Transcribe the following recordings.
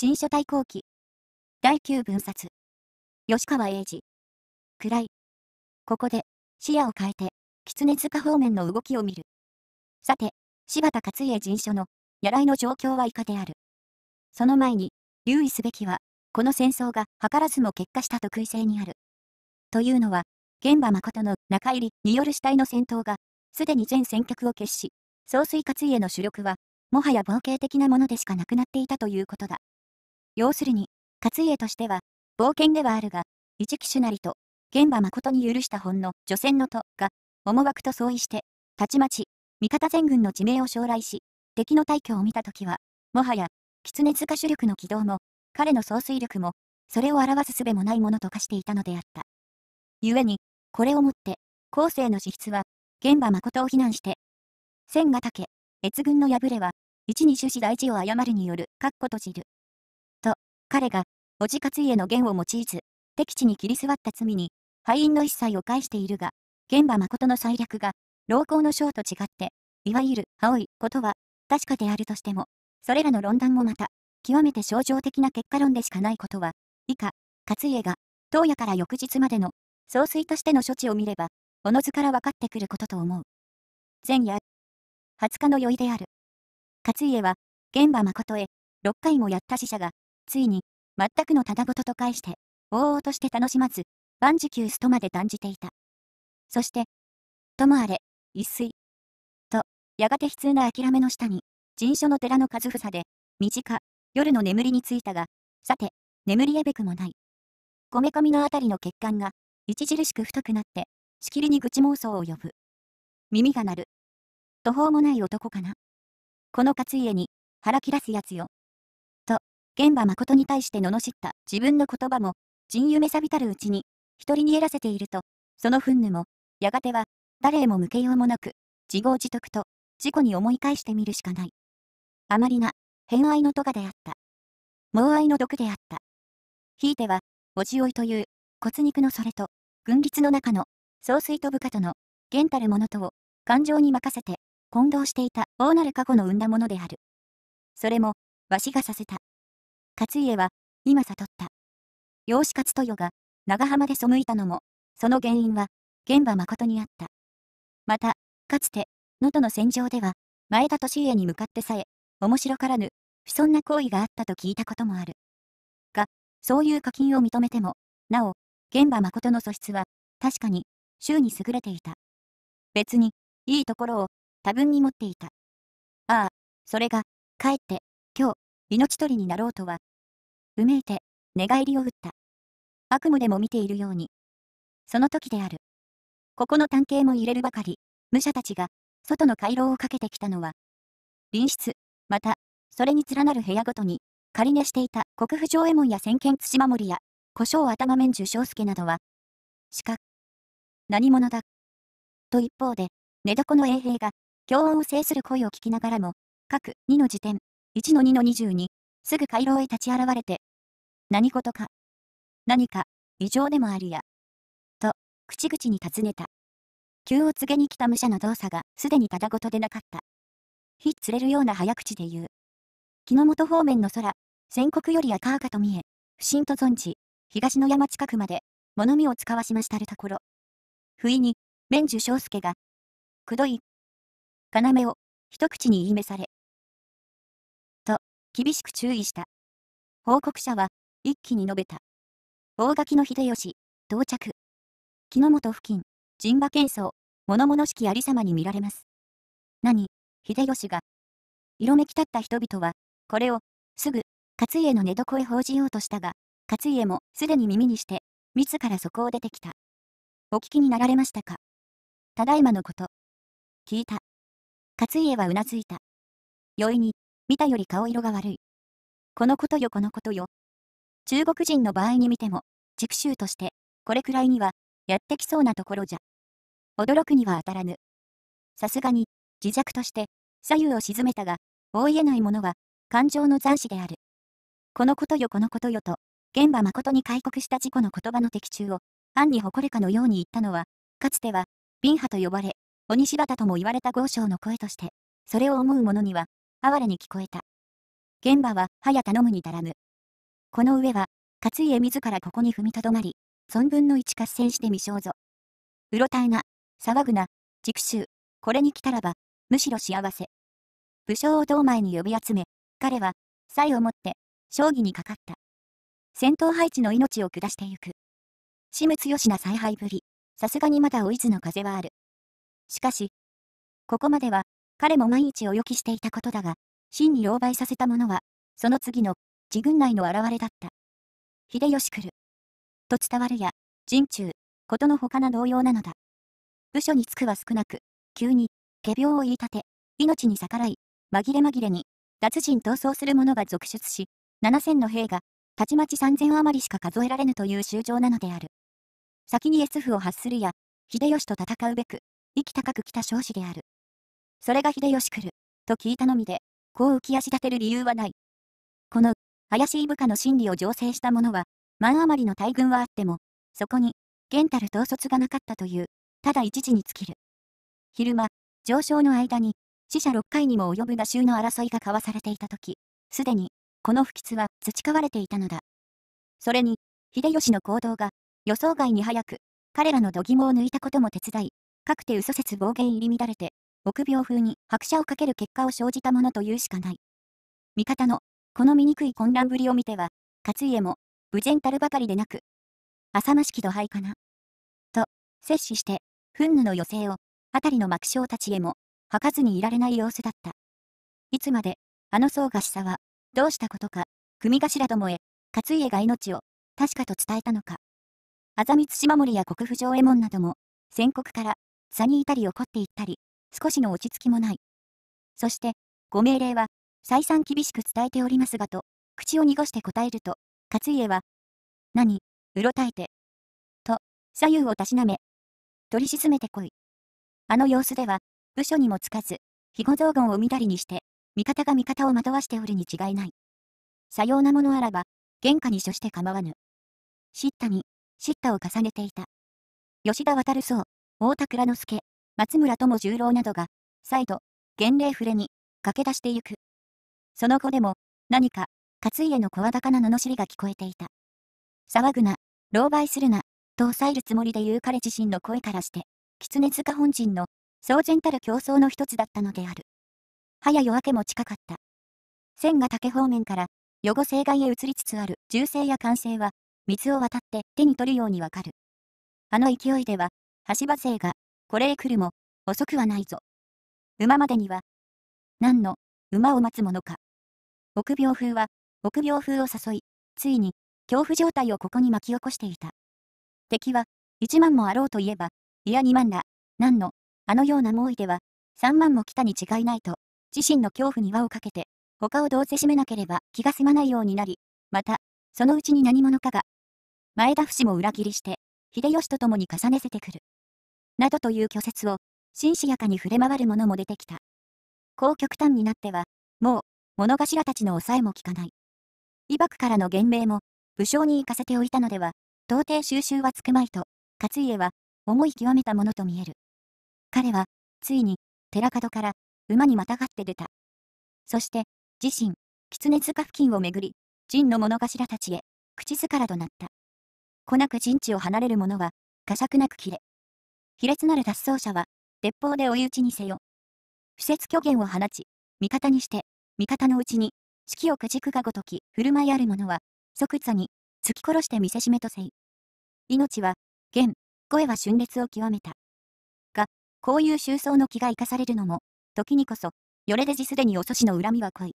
新書対後期。第9分冊。吉川英治。暗い。ここで、視野を変えて、狐塚方面の動きを見る。さて、柴田勝家人書の、やらいの状況は以下である。その前に、留意すべきは、この戦争が図らずも結果した特異性にある。というのは、現場誠の中入りによる死体の戦闘が、すでに全戦局を決し、総帥勝家の主力は、もはや冒険的なものでしかなくなっていたということだ。要するに、勝家としては、冒険ではあるが、一騎手なりと、現場誠に許した本の除戦のとが、思惑と相違して、たちまち、味方全軍の地名を将来し、敵の大挙を見たときは、もはや、狐塚主力の軌道も、彼の総水力も、それを表す術もないものと化していたのであった。故に、これをもって、後世の資質は、現場誠を非難して、千ヶ岳、越軍の破れは、一に種子大地を誤るによる、確固閉じる。彼が、おじ勝家の言を用いず、敵地に切り座った罪に、敗因の一切を返しているが、現場誠の最略が、老公の章と違って、いわゆる、青いことは、確かであるとしても、それらの論断もまた、極めて象徴的な結果論でしかないことは、以下、勝家が、当夜から翌日までの、総帥としての処置を見れば、おのずから分かってくることと思う。前夜、20日の酔いである。勝家は、現場誠へ、6回もやった死者が、ついに、全くのただごとと返して、お々として楽しまず、万事休すとまで断じていた。そして、ともあれ、一睡。と、やがて悲痛な諦めの下に、人所の寺の数房で、短、夜の眠りについたが、さて、眠りえべくもない。こめかみのあたりの血管が、著しく太くなって、しきりに愚痴妄想を呼ぶ。耳が鳴る。途方もない男かな。この勝家に、腹切らすやつよ。現場誠に対して罵った自分の言葉も、陣夢錆びたるうちに、一人にやらせていると、その憤怒も、やがては、誰へも向けようもなく、自業自得と、事故に思い返してみるしかない。あまりな、偏愛の咎であった。盲愛の毒であった。ひいては、おじおいという、骨肉のそれと、軍律の中の、総帥と部下との、源たるものとを、感情に任せて、混同していた、大なる過去の生んだものである。それも、わしがさせた。勝家は、今悟った。養子勝豊が、長浜で背いたのも、その原因は、現場誠にあった。また、かつて、能登の戦場では、前田利家に向かってさえ、面白からぬ、不遜な行為があったと聞いたこともある。が、そういう課金を認めても、なお、現場誠の素質は、確かに、周に優れていた。別に、いいところを、多分に持っていた。ああ、それが、かえって、今日、命取りになろうとは、うめいて、寝返りを打った。悪夢でも見ているように。その時である。ここの探偵も揺れるばかり、武者たちが、外の回廊をかけてきたのは、隣室、また、それに連なる部屋ごとに、仮寝していた国府上衛門や先見土守や、古生頭面受章介などは、鹿、何者だ。と一方で、寝床の衛兵が、強音を制する声を聞きながらも、各2の時点、1の2の22、すぐ回廊へ立ち現れて、何事か、何か、異常でもあるや、と、口々に尋ねた。急を告げに来た武者の動作がすでにただごとでなかった。ひっつれるような早口で言う。木の本方面の空、全国より赤々と見え、不審と存じ、東の山近くまで、物見を使わしましたるところ。不意に、免寿章介が、くどい、要を、一口に言い召され、厳しく注意した。報告者は、一気に述べた。大垣の秀吉、到着。木の本付近、陣馬喧騒、物々しきありさまに見られます。何、秀吉が。色めき立った人々は、これを、すぐ、勝家の寝床へ報じようとしたが、勝家もすでに耳にして、自らそこを出てきた。お聞きになられましたかただいまのこと。聞いた。勝家はうなずいた。酔いに、見たより顔色が悪い。このことよこのことよ。中国人の場合に見ても、熟習として、これくらいには、やってきそうなところじゃ。驚くには当たらぬ。さすがに、自弱として、左右を沈めたが、大言えないものは、感情の残滓である。このことよこのことよと、現場誠に開国した事故の言葉の的中を、暗に誇るかのように言ったのは、かつては、瓶派と呼ばれ、鬼柴田とも言われた豪商の声として、それを思う者には、哀れに聞こえた。現場は、早頼むにたらむ。この上は、勝家自らここに踏みとどまり、存分の一合戦して未勝ぞ。うろたえな、騒ぐな、軸州、これに来たらば、むしろ幸せ。武将を堂前に呼び集め、彼は、才をもって、将棋にかかった。戦闘配置の命を下してゆく。志よしな采配ぶり、さすがにまだお伊豆の風はある。しかし、ここまでは、彼も毎日お予期していたことだが、真に狼狽させたものは、その次の、自軍内の現れだった。秀吉来る。と伝わるや、人中、ことの他な同様なのだ。部署に着くは少なく、急に、下病を言い立て、命に逆らい、紛れ紛れに、脱人逃走する者が続出し、7000の兵が、たちまち3000余りしか数えられぬという衆生なのである。先に S 府を発するや、秀吉と戦うべく、意気高く来た少子である。それが秀吉来る、と聞いたのみで、こう浮き足立てる理由はない。この、怪しい部下の心理を醸成した者は、万余りの大軍はあっても、そこに、元たる統率がなかったという、ただ一時に尽きる。昼間、上昇の間に、死者6回にも及ぶ打衆の争いが交わされていた時、すでに、この不吉は培われていたのだ。それに、秀吉の行動が、予想外に早く、彼らの度肝を抜いたことも手伝い、かくて嘘説暴言入り乱れて、臆病風に拍車をかける結果を生じたものというしかない。味方の、この醜い混乱ぶりを見ては、勝家も、無然たるばかりでなく、浅ましき度合かな。と、摂取して、憤怒の余勢を、辺りの幕将たちへも、吐かずにいられない様子だった。いつまで、あの僧がしさは、どうしたことか、組頭どもへ、勝家が命を、確かと伝えたのか。あざみつし守や国府城右衛門なども、戦国から、さにいたり怒っていったり、少しの落ち着きもない。そして、ご命令は、再三厳しく伝えておりますがと、口を濁して答えると、勝家は、何、うろたえて、と、左右をたしなめ、取り沈めてこい。あの様子では、部署にもつかず、肥後造言をみだりにして、味方が味方を惑わしておるに違いない。さようなものあらば、喧嘩に処して構わぬ。叱咤に、叱咤を重ねていた。吉田渡るそう、大田倉之助、松村友十郎などが、再度、厳令触れに、駆け出してゆく。その後でも、何か、勝家の声高な罵りが聞こえていた。騒ぐな、狼狽するな、と抑えるつもりで言う彼自身の声からして、狐塚本陣の、騒然たる競争の一つだったのである。早夜明けも近かった。千が竹方面から、余後西外へ移りつつある銃声や歓声は、水を渡って手に取るようにわかる。あの勢いでは、橋場勢がこれへ来るも、遅くはないぞ。馬までには、何の、馬を待つものか。臆病風は、臆病風を誘い、ついに、恐怖状態をここに巻き起こしていた。敵は、1万もあろうといえば、いや2万だ、何の、あのような猛威では、3万も来たに違いないと、自身の恐怖に輪をかけて、他をどうせ閉めなければ気が済まないようになり、また、そのうちに何者かが、前田死も裏切りして、秀吉と共に重ねせてくる。などという虚説を、真摯やかに触れ回るものも出てきた。こう極端になっては、もう、物頭たちの抑えも効かない。威幕からの言明も、武将に行かせておいたのでは、到底収拾はつくまいと、勝家は、思い極めたものと見える。彼は、ついに、寺門から、馬にまたがって出た。そして、自身、狐塚付近をめぐり、陣の物頭たちへ、口ずからとなった。こなく陣地を離れる者は、呵責なく切れ、卑劣なる脱走者は、鉄砲で追い打ちにせよ。不説虚言を放ち、味方にして、味方のうちに、士気をくじくがごとき、振る舞いある者は、即座に、突き殺して見せしめとせい。命は、弦、声は春烈を極めた。が、こういう収葬の気が生かされるのも、時にこそ、よれでじすでにお祖師の恨みは濃い。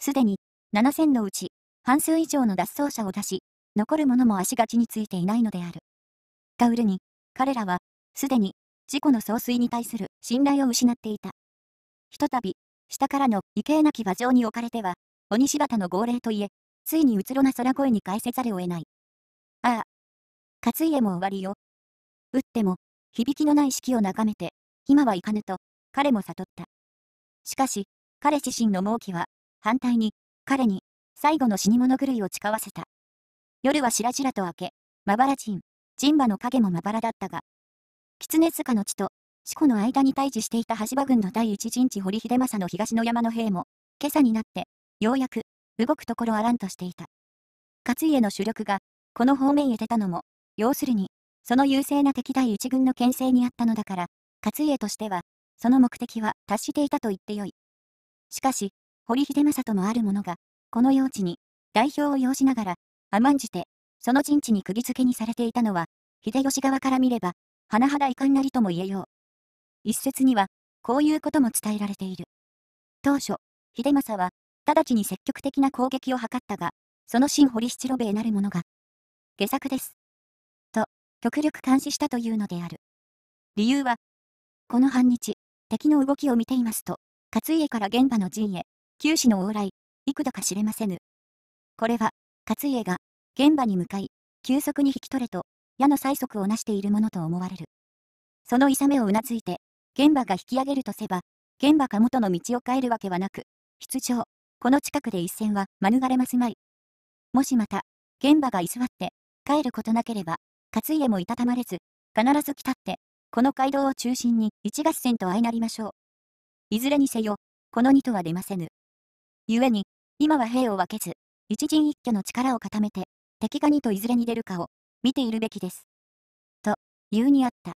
すでに、七千のうち、半数以上の脱走者を出し、残る者も足がちについていないのである。がうるに、彼らは、すでに、事故の総帥に対する信頼を失っていた。ひとたび、下からの畏敬なき馬上に置かれては、鬼柴田の号令といえ、ついにうつろな空声に返せざるを得ない。ああ。勝家も終わりよ。打っても、響きのない式を眺めて、今はいかぬと、彼も悟った。しかし、彼自身の猛気は、反対に、彼に、最後の死に物狂いを誓わせた。夜はしららと明け、まばら人、人馬の影もまばらだったが、狐塚の地と、四股の間に対峙していた羽柴軍の第一陣地堀秀政の東の山の兵も、今朝になって、ようやく、動くところあらんとしていた。勝家の主力が、この方面へ出たのも、要するに、その優勢な敵第一軍の牽制にあったのだから、勝家としては、その目的は達していたと言ってよい。しかし、堀秀政ともある者が、この用地に、代表を要しながら、甘んじて、その陣地に釘付けにされていたのは、秀吉側から見れば、甚だ遺憾なりとも言えよう。一説には、こういうことも伝えられている。当初、秀政は、直ちに積極的な攻撃を図ったが、その新堀七郎兵なる者が、下作です。と、極力監視したというのである。理由は、この半日、敵の動きを見ていますと、勝家から現場の陣へ、九死の往来、幾度か知れませぬ。これは、勝家が、現場に向かい、急速に引き取れと、矢の催促をなしているものと思われる。そのいさめをうなずいて、現場が引き上げるとせば、現場か元の道を変えるわけはなく、出張この近くで一戦は免れますまい。もしまた、現場が居座って、帰ることなければ、勝家もいたたまれず、必ず来たって、この街道を中心に一合戦と相なりましょう。いずれにせよ、この二とは出ませぬ。故に、今は兵を分けず、一陣一挙の力を固めて、敵が二といずれに出るかを、見ているべきです。と、言うにあった。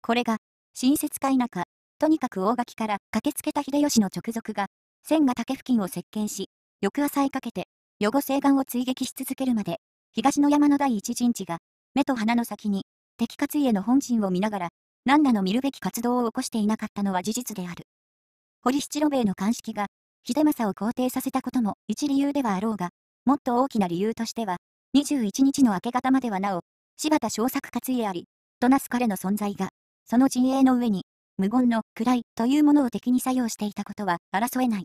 これが、親切か否か、とにかく大垣から駆けつけた秀吉の直属が、千賀武付近を席巻し、翌朝へかけて、余後西岸を追撃し続けるまで、東の山の第一陣地が、目と鼻の先に、敵勝家の本心を見ながら、何らの見るべき活動を起こしていなかったのは事実である。堀七郎兵衛の鑑識が、秀政を肯定させたことも一理由ではあろうが、もっと大きな理由としては、21日の明け方まではなお、柴田小作勝家あり、となす彼の存在が、その陣営の上に、無言の位というものを敵に作用していたことは争えない。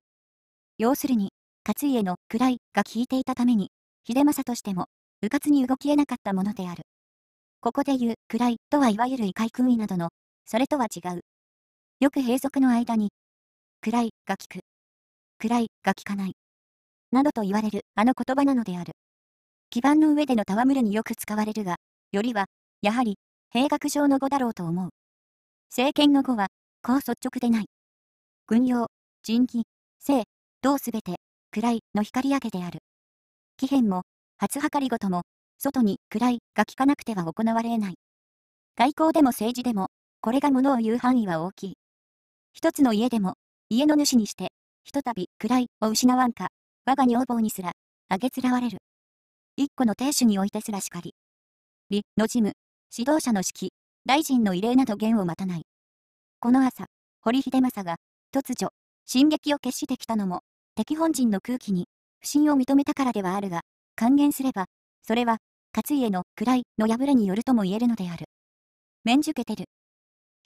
要するに、勝家の位が効いていたために、秀政としても、迂闊に動き得なかったものである。ここで言う位とはいわゆる異界空位などの、それとは違う。よく閉塞の間に、位が効く。位が効かない。などと言われるあの言葉なのである。基盤の上での戯れによく使われるが、よりは、やはり、兵学上の語だろうと思う。政権の語は、こう率直でない。軍用、人気、性、同すべて、暗いの光明けである。紀変も、初計りごとも、外に暗いが効かなくては行われない。外交でも政治でも、これが物を言う範囲は大きい。一つの家でも、家の主にして、ひとたび暗いを失わんか、我が女房にすら、あげつらわれる。一個の亭主においてすらしかり。理の事務、指導者の指揮、大臣の異例など言を待たない。この朝、堀秀政が、突如、進撃を決してきたのも、敵本陣の空気に、不信を認めたからではあるが、還元すれば、それは、勝家の位の破れによるとも言えるのである。免じけてる。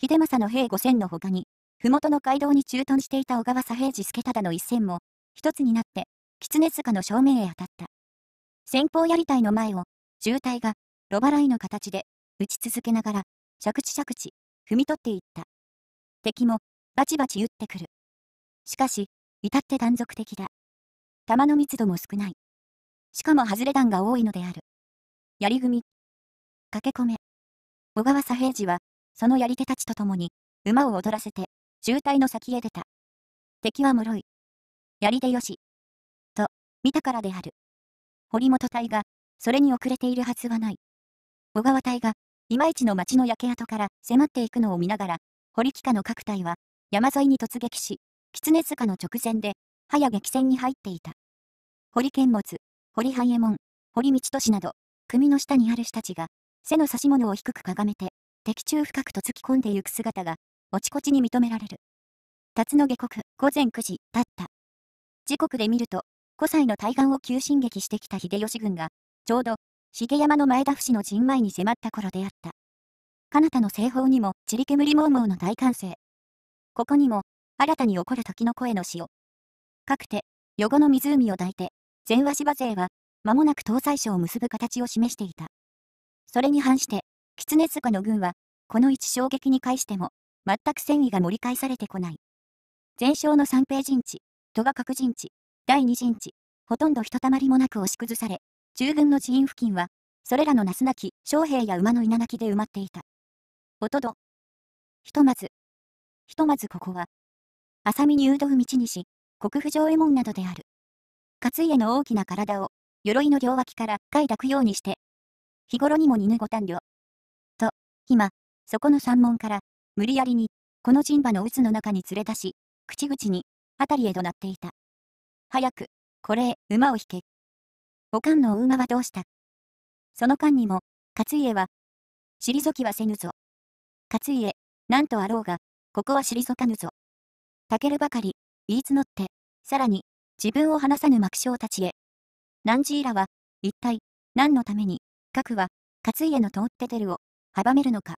秀政の兵五千の他に、麓の街道に駐屯していた小川左平次助忠の一戦も、一つになって、狐塚の正面へ当たった。先方やりたいの前を、渋滞が、ロバライの形で、打ち続けながら、着地着地、踏み取っていった。敵も、バチバチ打ってくる。しかし、至って断続的だ。弾の密度も少ない。しかも外れ弾が多いのである。やり組み。駆け込め。小川左平次は、そのやり手たちと共に、馬を踊らせて、渋滞の先へ出た。敵は脆い。やり手よし。と、見たからである。堀本隊が、それに遅れているはずはない。小川隊が、いまいちの町の焼け跡から迫っていくのを見ながら、堀木下の各隊は、山沿いに突撃し、狐塚の直前で、早激戦に入っていた。堀剣物、堀半右衛門、堀道俊など、組の下にある人たちが、背の差し物を低くかがめて、敵中深くと突き込んでゆく姿が、おちこちに認められる。辰野下国、午前9時、たった。時刻で見ると、古歳の対岸を急進撃してきた秀吉軍が、ちょうど、重山の前田伏の陣前に迫った頃であった。彼方の西方にも、ちり煙むもうもうの大歓声。ここにも、新たに起こる時の声の死を。かくて、余語の湖を抱いて、前和芝勢は、間もなく東西省を結ぶ形を示していた。それに反して、狐塚の軍は、この一衝撃に介しても、全く戦意が盛り返されてこない。全勝の三平陣地、戸賀角陣地、第二陣地、ほとんどひとたまりもなく押し崩され、中軍の寺院付近は、それらのなすなき将兵や馬の稲垣で埋まっていた。おとど。ひとまず、ひとまずここは、浅見にど導道にし、国府上衛門などである。勝家の大きな体を、鎧の両脇からい抱くようにして、日頃にも似ぬご短慮。と、今、そこの山門から、無理やりに、この陣馬の渦の中に連れ出し、口々に、辺りへとなっていた。早く、これ、馬を引け。おかんのお馬はどうしたその間にも、勝家は、退きはせぬぞ。勝家、なんとあろうが、ここは退かぬぞ。たけるばかり、言い募って、さらに、自分を離さぬ幕将たちへ。何時イらは、一体、何のために、核は、勝家の通っててるを、阻めるのか。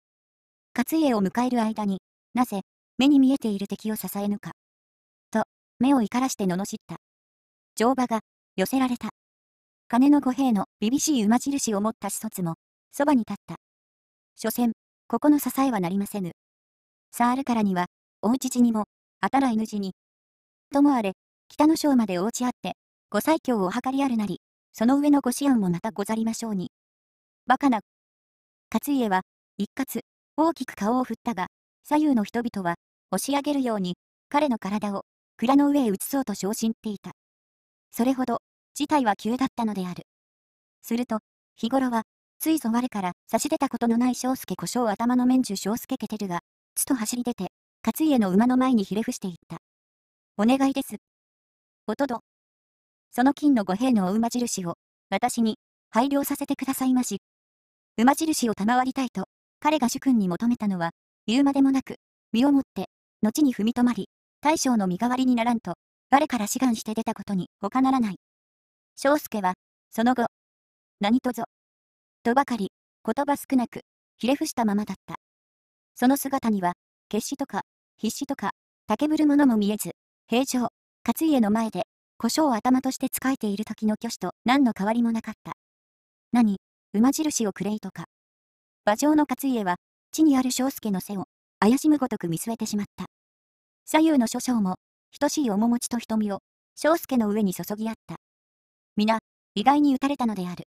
勝家を迎える間に、なぜ、目に見えている敵を支えぬか。と、目を怒らして罵った。乗馬が寄せられた。金の五兵の厳しい馬印を持った始卒も、そばに立った。所詮、ここの支えはなりませぬ。サあるからには、おうちじにも、あたら犬地に。ともあれ、北の省までおうちあって、ご最強を図りあるなり、その上のご思案もまたござりましょうに。バカな。勝家は、一括、大きく顔を振ったが、左右の人々は、押し上げるように、彼の体を、蔵の上へ移そうと昇進っていた。それほど、事態は急だったのである。すると、日頃は、ついぞ我から差し出たことのない章介小章頭の面中章介ケテルが、つと走り出て、勝家の馬の前にひれ伏していった。お願いです。おとど。その金の五兵のお馬印を、私に、拝領させてくださいまし。馬印を賜りたいと、彼が主君に求めたのは、言うまでもなく、身をもって、後に踏みとまり、大将の身代わりにならんと、彼から志願して出たことに他ならない。章介は、その後、何とぞ、とばかり、言葉少なく、ひれ伏したままだった。その姿には、決死とか、必死とか、竹ぶるものも見えず、平常、勝家の前で、胡椒を頭として仕えている時の挙手と何の変わりもなかった。何、馬印をくれいとか。馬上の勝家は、地にある章介の背を、怪しむごとく見据えてしまった。左右の諸将も、等しい面持ちと瞳を、章介の上に注ぎ合った。皆、意外に打たれたのである。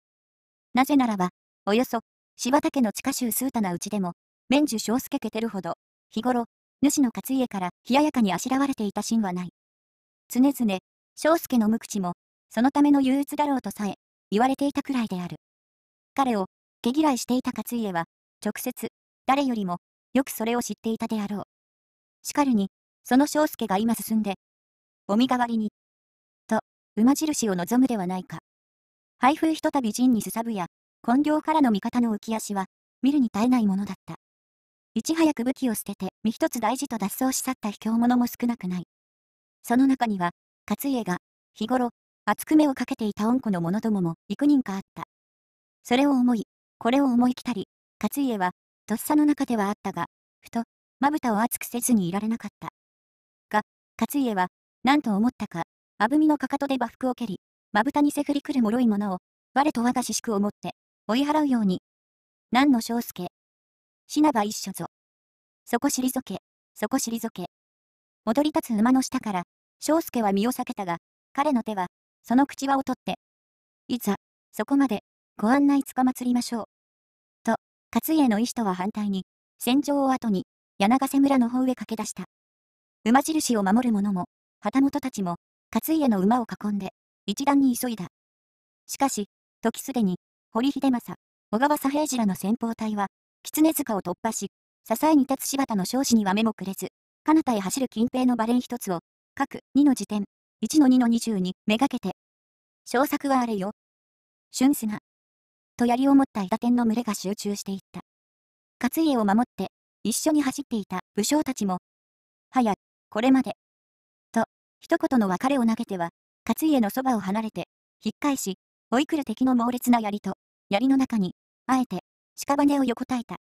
なぜならば、およそ、柴田家の地下州数多なうちでも、免受章介けてるほど、日頃、主の勝家から冷ややかにあしらわれていたシーンはない。常々、章介の無口も、そのための憂鬱だろうとさえ、言われていたくらいである。彼を、毛嫌いしていた勝家は、直接、誰よりも、よくそれを知っていたであろう。しかるに、その章介が今進んで、お身代わりに、と、馬印を望むではないか。配布ひとたび陣にすさぶや、根領からの味方の浮き足は、見るに耐えないものだった。いち早く武器を捨てて、身一つ大事と脱走し去った卑怯者も少なくない。その中には、勝家が、日頃、厚く目をかけていた恩子の者どもも幾人かあった。それを思い、これを思い来たり、勝家は、とっさの中ではあったが、ふと、まぶたを熱くせずにいられなかった。勝家は、何と思ったか、あぶみのかかとで馬服を蹴り、まぶたにせふりくる脆いものを、我と我が私しを持って、追い払うように。何の章介。死なば一緒ぞ。そこ退け、そこ退け。戻り立つ馬の下から、章介は身を避けたが、彼の手は、その口輪を取って、いざ、そこまで、ご案内つかまつりましょう。と、勝家の意志とは反対に、戦場を後に、柳ヶ瀬村の方へ駆け出した。馬印を守る者も、旗本たちも、勝家の馬を囲んで、一段に急いだ。しかし、時すでに、堀秀政、小川左平次らの先鋒隊は、狐塚を突破し、支えに立つ柴田の少子には目もくれず、彼方へ走る近平のバレン一つを、各2の辞典、1の2の20にめがけて、小作はあれよ。春砂。と槍を持った伊達天の群れが集中していった。勝家を守って、一緒に走っていた武将たちも、これまで。と、一言の別れを投げては、勝家のそばを離れて、引っ返し、追い来る敵の猛烈な槍と、槍の中に、あえて、屍を横たえた。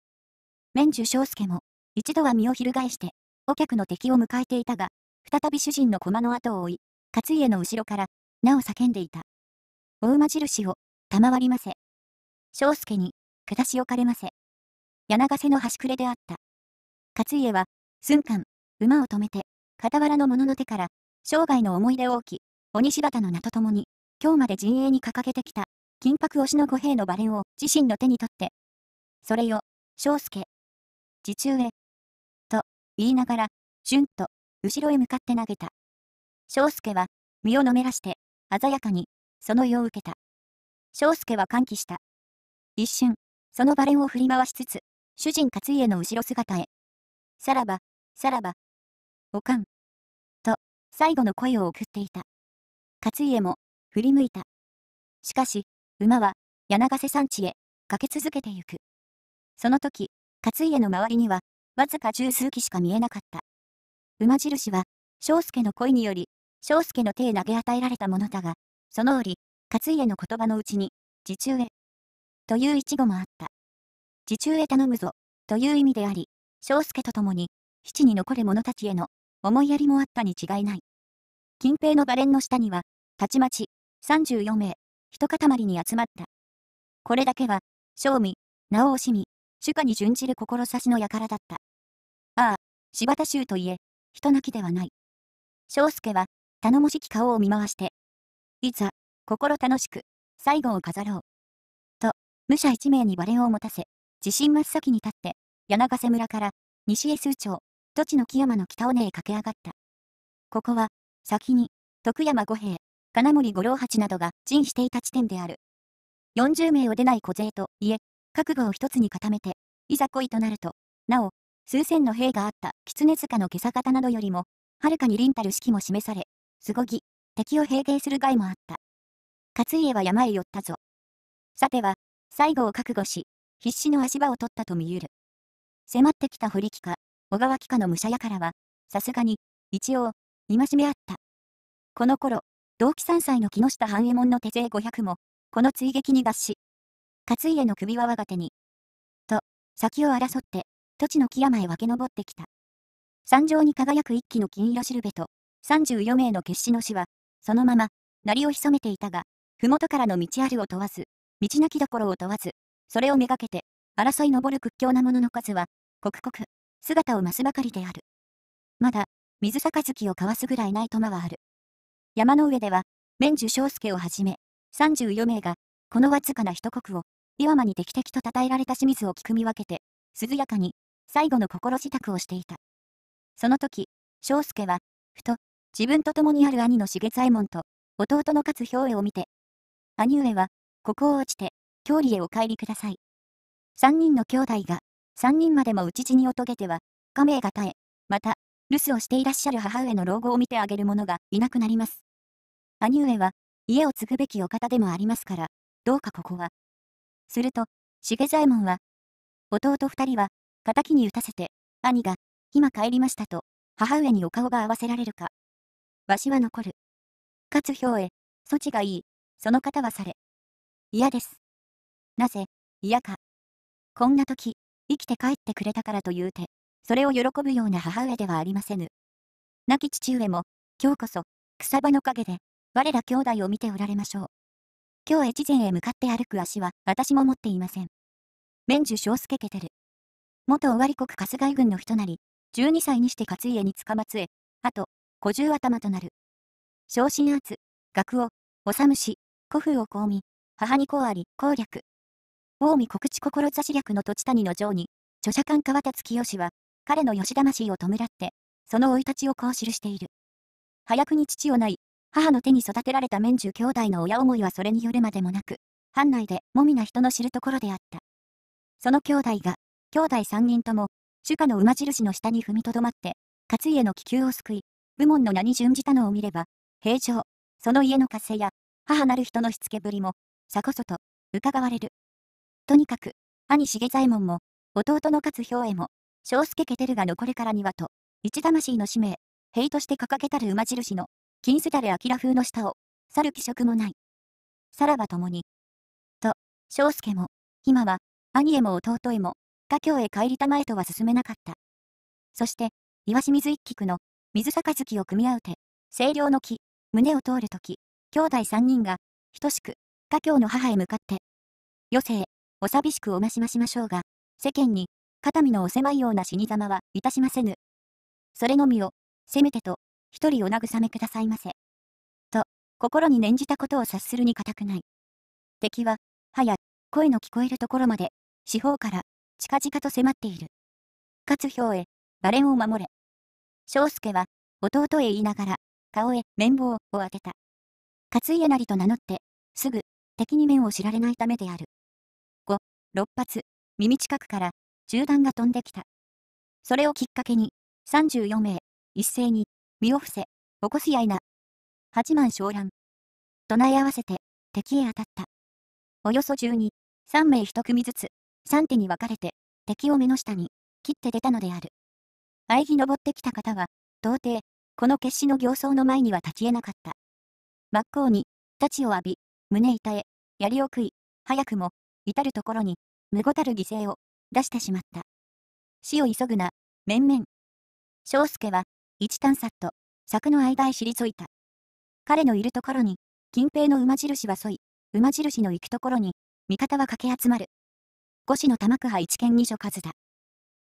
免許。章介も、一度は身を翻して、お客の敵を迎えていたが、再び主人の駒の後を追い、勝家の後ろから、なお叫んでいた。お馬印を、賜りませ。章介に、下し置かれませ。柳瀬の端くれであった。勝家は、寸間、馬を止めて、傍らの者の手から、生涯の思い出を置き、鬼柴田の名とともに、今日まで陣営に掲げてきた、金箔推しの五兵のバレンを自身の手に取って、それよ、章介、地中へ、と、言いながら、シュンと、後ろへ向かって投げた。章介は、身をのめらして、鮮やかに、その世を受けた。章介は歓喜した。一瞬、そのバレンを振り回しつつ、主人勝家の後ろ姿へ。さらば、さらば。おかん。最後の声を送っていた。勝家も、振り向いた。しかし、馬は、柳瀬山地へ、駆け続けてゆく。その時、勝家の周りには、わずか十数機しか見えなかった。馬印は、章介の恋により、章介の手へ投げ与えられたものだが、その折、勝家の言葉のうちに、自中へ、という一語もあった。自中へ頼むぞ、という意味であり、章介と共に、七に残る者たちへの思いやりもあったに違いない。近平のバレンの下には、たちまち、34名、一塊に集まった。これだけは、正味、名を惜しみ、主家に準じる志の輩だった。ああ、柴田衆といえ、人泣きではない。章介は、頼もしき顔を見回して、いざ、心楽しく、最後を飾ろう。と、武者一名にバレンを持たせ、自信真っ先に立って、柳ヶ瀬村から、西へ数町、土地の木山の北尾根へ駆け上がった。ここは、先に、徳山五兵、金森五郎八などが陣していた地点である。40名を出ない小勢といえ、覚悟を一つに固めて、いざ来いとなると、なお、数千の兵があった狐塚の袈裟方などよりも、はるかに凛たる士気も示され、すごぎ、敵を平定する害もあった。勝家は山へ寄ったぞ。さては、最後を覚悟し、必死の足場を取ったと見ゆる。迫ってきた堀木か、小川貴の武者やからは、さすがに、一応、戒めあった。この頃、同期3歳の木下半右衛門の手勢500も、この追撃に合し、勝家の首輪我が手に、と、先を争って、土地の木山へ分け上ってきた。山上に輝く一機の金色しるべと、34名の決死の死は、そのまま、鳴りを潜めていたが、麓からの道あるを問わず、道なきどころを問わず、それをめがけて、争い上る屈強な者の数は、刻々、姿を増すばかりである。まだ、水杯を交わすぐらいないとまはある。山の上では、免寿章介をはじめ、34名が、このわずかな一国を、岩間に敵敵と称えられた清水を聞くみ分けて、涼やかに、最後の心支度をしていた。その時、章介は、ふと、自分と共にある兄の重左衛門と、弟の勝兵衛を見て、兄上は、ここを落ちて、郷里へお帰りください。三人の兄弟が、3人までも討ち死にを遂げては、家名が絶え、また、留守をしていらっしゃる母上の老後を見てあげる者がいなくなります。兄上は、家を継ぐべきお方でもありますから、どうかここは。すると、重左衛門は、弟二人は、敵に打たせて、兄が、今帰りましたと、母上にお顔が合わせられるか。わしは残る。かつ兵へ、措置がいい、その方はされ。嫌です。なぜ、嫌か。こんな時、生きて帰ってくれたからというて、それを喜ぶような母上ではありませぬ。亡き父上も、今日こそ、草葉の陰で、我ら兄弟を見ておられましょう。今日越前へ向かって歩く足は、私も持っていません。免寿章介ケテル。元尾張国春日井軍の人なり、12歳にして勝家につかまつえ、あと、五十頭となる。昇進圧、学を、治し、古風を公み、母に公あり、公略。近江国知志略の土地谷の城に、著者官川月清は、彼の吉魂を弔って、その生い立ちをこう記している。早くに父をない、母の手に育てられた面中兄弟の親思いはそれによるまでもなく、藩内でもみな人の知るところであった。その兄弟が、兄弟3人とも、主家の馬印の下に踏みとどまって、勝家の気球を救い、部門の名に準じたのを見れば、平常、その家の活性や、母なる人のしつけぶりも、さこそと、伺われる。とにかく、兄重左衛門も、弟の勝兵衛も、章介ケテルが残るからにはと、一魂の使命、兵として掲げたる馬印の、金すだれ明風の下を、去る気色もない。さらば共に。と、章介も、今は、兄へも弟へも、家境へ帰りたまえとは進めなかった。そして、岩清水一菊の、水杯を組み合うて、清涼の木、胸を通るとき、兄弟三人が、等しく、家境の母へ向かって、余生、お寂しくおなしましましょうが、世間に、肩身のお狭いような死に様はいたしませぬ。それのみを、せめてと、一人お慰めくださいませ。と、心に念じたことを察するに固くない。敵は、はや、声の聞こえるところまで、四方から、近々と迫っている。勝兵へ、バレンを守れ。章介は、弟へ言いながら、顔へ綿棒を当てた。勝家なりと名乗って、すぐ、敵に面を知られないためである。6発、耳近くから銃弾が飛んできた。それをきっかけに、34名、一斉に、身を伏せ、起こすやいな。八万昇乱。唱え合わせて、敵へ当たった。およそ12、3名1組ずつ、3手に分かれて、敵を目の下に、切って出たのである。喘ぎ登ってきた方は、到底、この決死の形相の前には立ちえなかった。真っ向に、太刀を浴び、胸板へ、槍を食い、早くも、至るところに、むごたる犠牲を出してしまった。死を急ぐな、面々。章介は、一探査と、柵の間へ退いた。彼のいるところに、金平の馬印は沿い、馬印の行くところに、味方は駆け集まる。五子の玉区派一見二所数だ。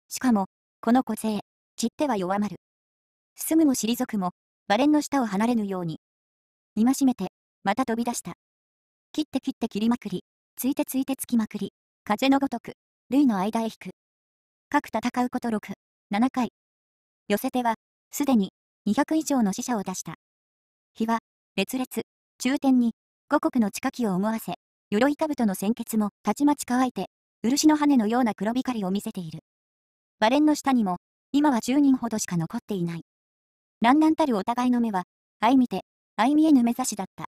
しかも、この個性、散っては弱まる。進むも退くも、レンの下を離れぬように。しめて、また飛び出した。切って切って切りまくり、ついてついてつきまくり、風のごとく、類の間へ引く。各戦うこと6、7回。寄せ手は、すでに、200以上の死者を出した。日は、烈烈、中天に、五国の地下機を思わせ、鎧兜の鮮血もたちまち乾いて、漆の羽のような黒光りを見せている。バレンの下にも、今は10人ほどしか残っていない。乱ンたるお互いの目は、相見て、相見えぬ目指しだった。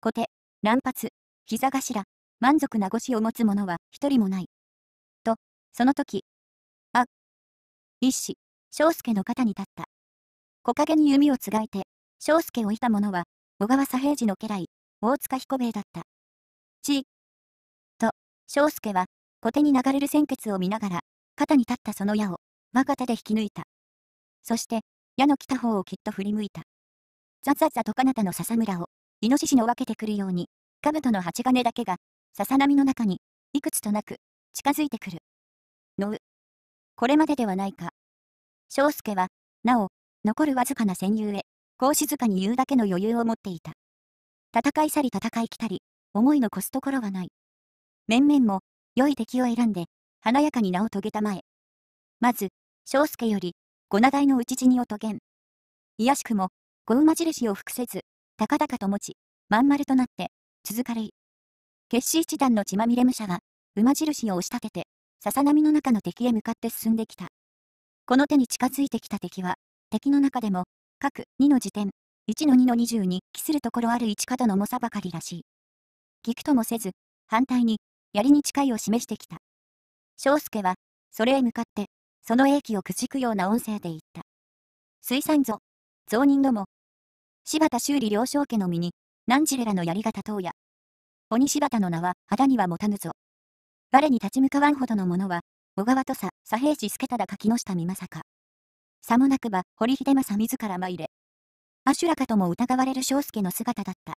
小手、乱発、膝頭、満足な腰を持つ者は一人もない。と、その時、あ、一子、章介の肩に立った。木陰に弓をつがいて、章介をいた者は、小川左平次の家来、大塚彦兵衛だった。ち、と、章介は、小手に流れる鮮血を見ながら、肩に立ったその矢を、我が手で引き抜いた。そして、矢の来た方をきっと振り向いた。ザザザと彼方の笹村を、イノシシの分けてくるように、兜の鉢金だけが、笹波の中に、いくつとなく、近づいてくる。のう。これまでではないか。章介は、なお、残るわずかな戦友へ、こう静かに言うだけの余裕を持っていた。戦い去り戦い来たり、思いの越すところはない。面々も、良い敵を選んで、華やかに名を遂げたまえ。まず、章介より、ご名代の討ち死にを遂げん。いやしくも、ご馬印を服せず、高々と持ち、まん丸となって、続かれい。決死一団の血まみれ武者は、馬印を押し立てて、笹波の中の敵へ向かって進んできた。この手に近づいてきた敵は、敵の中でも、各2の時点、1の2の20に帰するところある一角の重さばかりらしい。聞くともせず、反対に、槍に近いを示してきた。章介は、それへ向かって、その英気をくじくような音声で言った。水産ぞ、造人ども。柴田修理両将家の身に、何時れらの槍が立とうや、鬼柴田の名は肌には持たぬぞ。我に立ち向かわんほどの者は、小川と佐、左平次助忠柿下美正か。さもなくば、堀秀政自ら参れ。アシュラかとも疑われる章介の姿だった。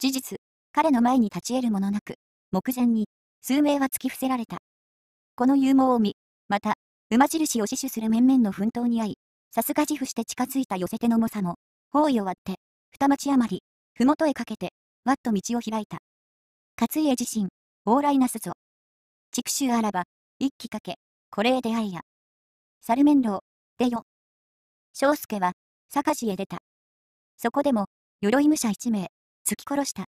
事実、彼の前に立ち得るものなく、目前に、数名は突き伏せられた。この勇猛を見、また、馬印を死守する面々の奮闘に遭い、さすが自負して近づいた寄せ手の猛者も、包囲を割って、二町余り、麓へかけて、わっと道を開いた。勝家自身、往来なすぞ。畜州あらば、一気かけ、これへ出会いや。猿面堂、でよ。章介は、坂地へ出た。そこでも、鎧武者一名、突き殺した。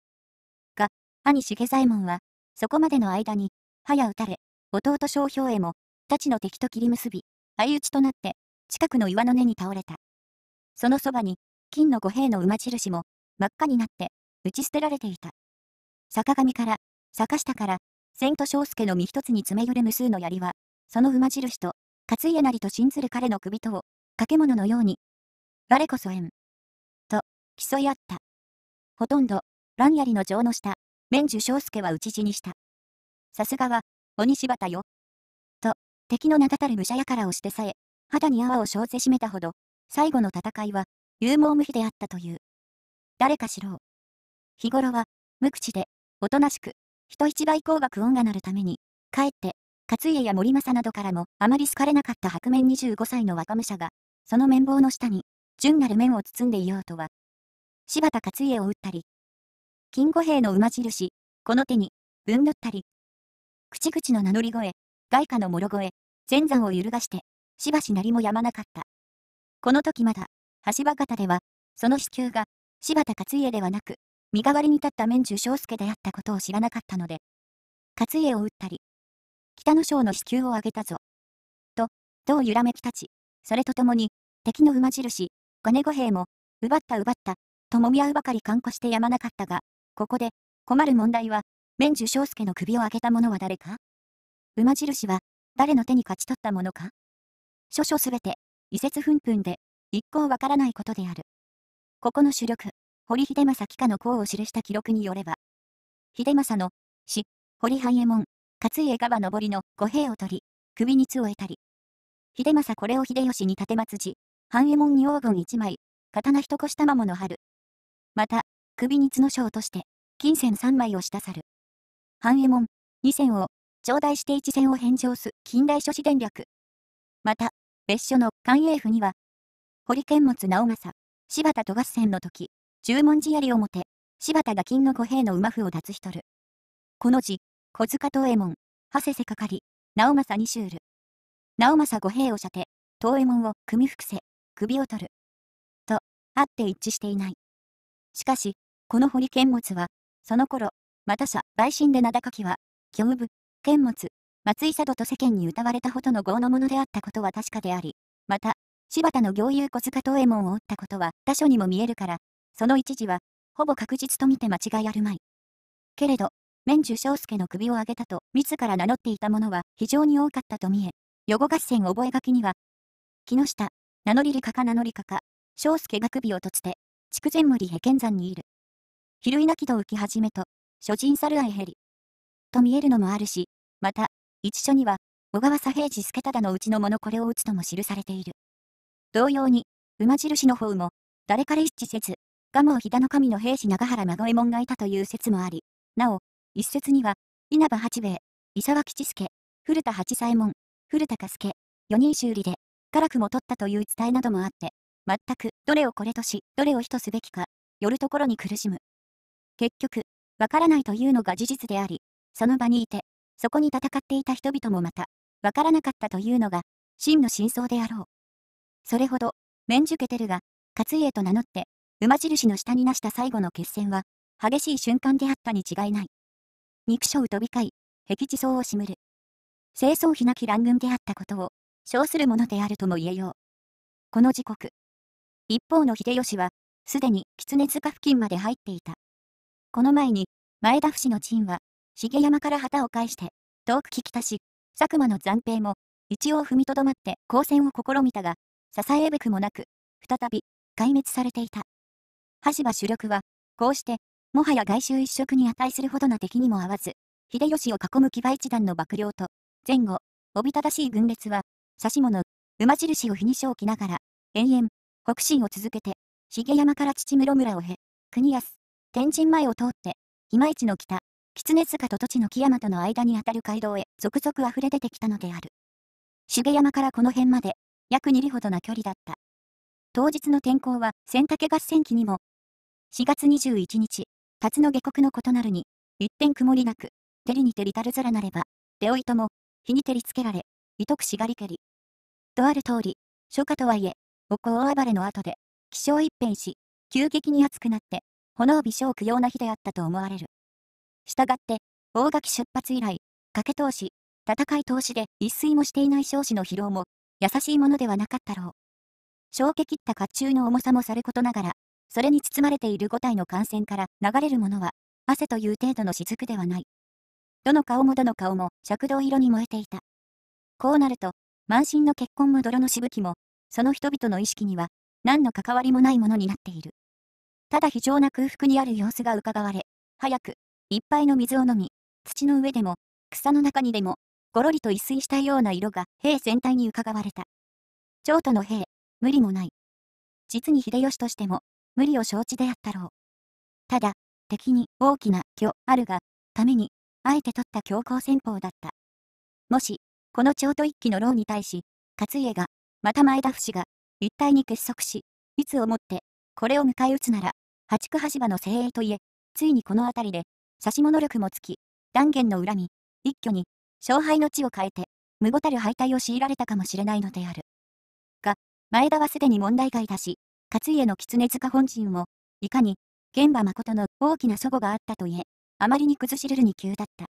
が、兄重左衛門は、そこまでの間に、早打たれ、弟商標へも、太刀の敵と切り結び、相打ちとなって、近くの岩の根に倒れた。そのそばに、金の五兵の馬印も、真っ赤になって、打ち捨てられていた。坂上から、坂下から、千と章介の身一つに詰め寄る無数の槍は、その馬印と、勝家なりと信ずる彼の首とを、掛け物のように、我こそ縁。と、競い合った。ほとんど、乱槍の情の下、免受章介は討ち死にした。さすがは、鬼柴田よ。と、敵の名だたる武者やからをしてさえ、肌に泡を生ぜしめたほど、最後の戦いは、勇猛無比であったという。誰かしろう。日頃は、無口で、おとなしく、人一倍高額音が鳴るために、かえって、勝家や森政などからもあまり好かれなかった白面25歳の若武者が、その綿棒の下に、純なる面を包んでいようとは。柴田勝家を打ったり、金五兵の馬印、この手に、ぶんどったり、口々の名乗り声、外貨の諸声、前山を揺るがして、しばしなりもやまなかった。この時まだ、橋場方では、その支給が、柴田勝家ではなく、身代わりに立った面中章介であったことを知らなかったので、勝家を撃ったり、北の将の支給を挙げたぞ。と、どう揺らめき立ち、それとともに、敵の馬印、金五兵も、奪った奪った、ともみ合うばかり看護してやまなかったが、ここで、困る問題は、面中章介の首を上げた者は誰か馬印は、誰の手に勝ち取ったものか諸々すべて、移設紛紛で、一向わからないことである。ここの主力、堀秀正貴下の功を記した記録によれば、秀正の死、堀半右衛門、勝家川上りの五兵を取り、首に津を得たり、秀正これを秀吉に立て半右衛門に黄金一枚、刀一越玉物春。また、首に津の章として、金銭三枚をしたさる。半右衛門、二銭を、頂戴して一銭を返上す近代諸子伝略。また、別所の官営府には、堀堅物直政、柴田富樫戦の時、十文字槍表、柴田が金の五兵の馬符を脱しとる。この字、小塚東右衛門、長谷瀬かかり、直政にしゅうる。直政五兵を射て、東右衛門を組伏せ、首を取る。と、あって一致していない。しかし、この堀剣物は、その頃、また者、陪審で名高きは、行部、剣物、松井佐渡と世間に歌われたほどの豪のものであったことは確かであり、また、柴田の行友小塚東右衛門を追ったことは他所にも見えるから、その一時は、ほぼ確実と見て間違いあるまい。けれど、免受章介の首を上げたと自ら名乗っていたものは非常に多かったと見え、予後合戦覚書には、木下、名乗りりかか名乗りかか、章介が首をとつて、筑前森へ剣山にいる。比類なきと浮き始めと、諸人猿愛へり。と見えるのもあるし、また、一書には、小川左平次助忠のうちのものこれを打つとも記されている。同様に、馬印の方も、誰彼一致せず、蒲生飛騨の神の兵士長原孫右衛門がいたという説もあり、なお、一説には、稲葉八兵衛、伊沢吉助、古田八左衛門、古田嘉助、四人修理で、辛くも取ったという伝えなどもあって、全くどれをこれとし、どれを人すべきか、よるところに苦しむ。結局、わからないというのが事実であり、その場にいて、そこに戦っていた人々もまた、わからなかったというのが、真の真相であろう。それほど、免受けてるが、勝家と名乗って、馬印の下に成した最後の決戦は、激しい瞬間であったに違いない。肉書飛び交い、壁地層をしむる。清掃費なき乱軍であったことを、称するものであるとも言えよう。この時刻。一方の秀吉は、すでに狐塚付近まで入っていた。この前に、前田伏の陣は、重山から旗を返して、遠く聞き足し、佐久間の暫兵も、一応踏みとどまって交戦を試みたが、支えべくもなく、再び、壊滅されていた。羽柴主力は、こうして、もはや外周一色に値するほどの敵にも合わず、秀吉を囲む騎馬一団の幕僚と、前後、おびただしい軍列は、指物、馬印を日にしきながら、延々、北進を続けて、茂山から父室村を経、国安、天神前を通って、今市の北、狐塚と土地の木山との間にあたる街道へ続々溢れ出てきたのである。茂山からこの辺まで、約2里ほどな距離だった。当日の天候は、千竹合戦期にも、4月21日、辰の下刻の異なるに、一点曇りなく、照りにてりたる空なれば、手おいとも、日に照りつけられ、いとくしがりけり。とある通り、初夏とはいえ、おこ大暴れの後で、気象一変し、急激に暑くなって、炎微小苦養な日であったと思われる。したがって、大垣出発以来、賭け通し、戦い通しで一睡もしていない少子の疲労も、優しいものではなかったろう。衝撃った甲冑の重さもさることながら、それに包まれている5体の感染から流れるものは、汗という程度の雫ではない。どの顔もどの顔も赤銅色に燃えていた。こうなると、満身の血痕も泥のしぶきも、その人々の意識には、何の関わりもないものになっている。ただ非常な空腹にある様子がうかがわれ、早く、いっぱいの水を飲み、土の上でも、草の中にでも、ごろりと一睡したような色が兵全体にうかがわれた。蝶との兵、無理もない。実に秀吉としても、無理を承知であったろう。ただ、敵に大きな巨あるが、ために、あえて取った強行戦法だった。もし、この長都一揆の牢に対し、勝家が、また前田伏が、一体に結束し、いつをもって、これを迎え撃つなら、八九橋場の精鋭といえ、ついにこの辺りで、指物力もつき、断言の恨み、一挙に、勝敗の地を変えて、無ごたる敗退を強いられたかもしれないのである。が、前田はすでに問題外だし、勝家の狐塚本陣も、いかに、現場誠の大きな祖母があったといえ、あまりに崩しるるに急だった。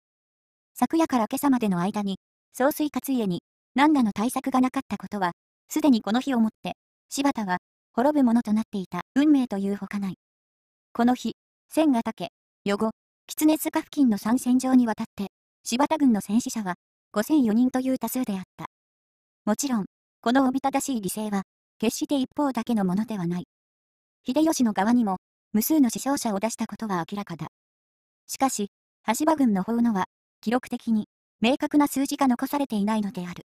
昨夜から今朝までの間に、総帥勝家に、何らの対策がなかったことは、すでにこの日をもって、柴田は、滅ぶものとなっていた運命というほかない。この日、千ヶ岳、余後、狐塚付近の参戦場にわたって、柴田軍の戦死者は、5004人という多数であった。もちろん、このおびただしい犠牲は、決して一方だけのものではない。秀吉の側にも、無数の死傷者を出したことは明らかだ。しかし、羽柴軍の方のは、記録的に、明確な数字が残されていないのである。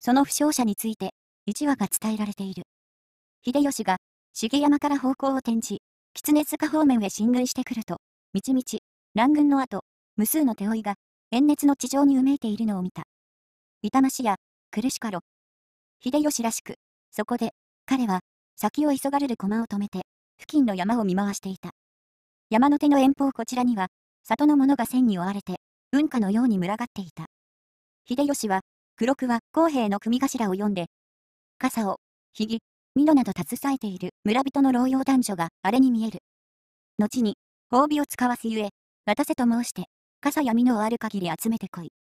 その負傷者について、1話が伝えられている。秀吉が、重山から方向を転じ、狐塚方面へ進軍してくると、みちみち、乱軍の後、無数の手負いが、炎熱の地上にうめいているのを見た。痛ましや、苦しかろ。秀吉らしく、そこで、彼は、先を急がれる駒を止めて、付近の山を見回していた。山の手の遠方こちらには、里の者が線に追われて、文化のように群がっていた。秀吉は、黒くは公平の組頭を読んで、傘を、ひぎ、ミノなど携えている村人の老養男女があれに見える。後に、褒美を使わすゆえ、渡せと申して、傘やみのをある限り集めてこい。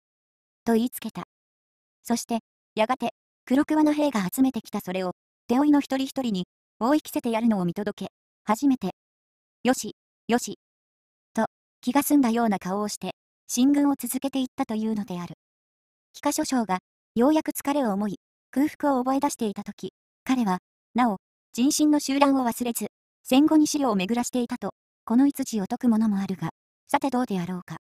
と言いつけた。そして、やがて、黒桑の兵が集めてきたそれを、手負いの一人一人に、覆い着せてやるのを見届け、初めて、よし、よし、と、気が済んだような顔をして、進軍を続けていったというのである。幾箇書将が、ようやく疲れを思い、空腹を覚え出していた時、彼は、なお、人心の集団を忘れず、戦後に資料を巡らしていたと、この一時を解くものもあるが、さてどうであろうか。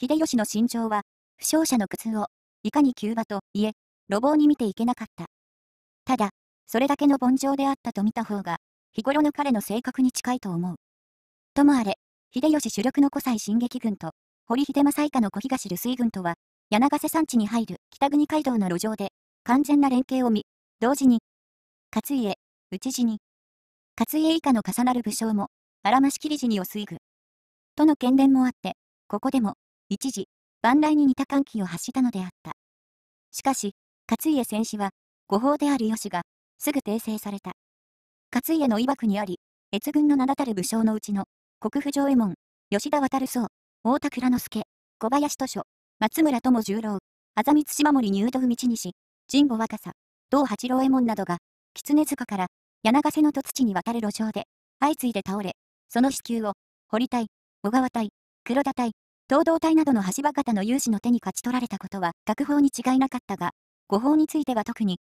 秀吉の心情は、負傷者の苦痛を、いかに急場といえ、路傍に見ていけなかった。ただ、それだけの凡情であったと見た方が、日頃の彼の性格に近いと思う。ともあれ、秀吉主力の古西進撃軍と、堀秀正以下の小東留水軍とは、柳瀬山地に入る北国街道の路上で、完全な連携を見、同時に、勝家、討ちに、勝家以下の重なる武将も、荒ましきり地にを推ぐ。との懸念もあって、ここでも、一時、万来に似た歓喜を発したのであった。しかし、勝家戦死は、誤報である吉が、すぐ訂正された。勝家の威爆にあり、越軍の名だたる武将のうちの、国府上右衛門、吉田渡僧、大田倉之助、小林図書、松村友十郎、麻光島森入道道西、神保若狭、道八郎右衛門などが、狐塚から、柳ヶ瀬の戸土に渡る路上で、相次いで倒れ、その支給を、堀隊、小川隊、黒田隊、東道隊などの橋場方の有志の手に勝ち取られたことは、学法に違いなかったが、誤報については特に、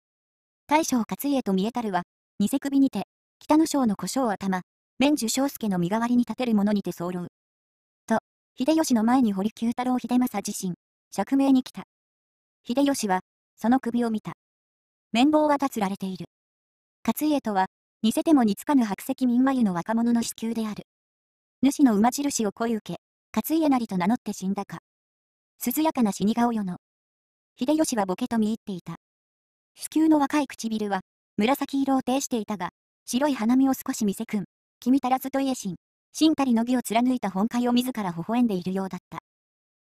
大将勝家と見えたるは、偽首にて、北野省の故障頭、免寿章介の身代わりに立てる者にて候。と、秀吉の前に堀九太郎秀政自身、釈明に来た。秀吉は、その首を見た。綿棒はつられている。勝家とは、似せても似つかぬ白石民眉の若者の子宮である。主の馬印を恋受け、勝家なりと名乗って死んだか。涼やかな死に顔よの。秀吉はボケと見入っていた。子宮の若い唇は、紫色を呈していたが、白い花見を少し見せくん、君足らずと家臣、新狩りの儀を貫いた本会を自ら微笑んでいるようだった。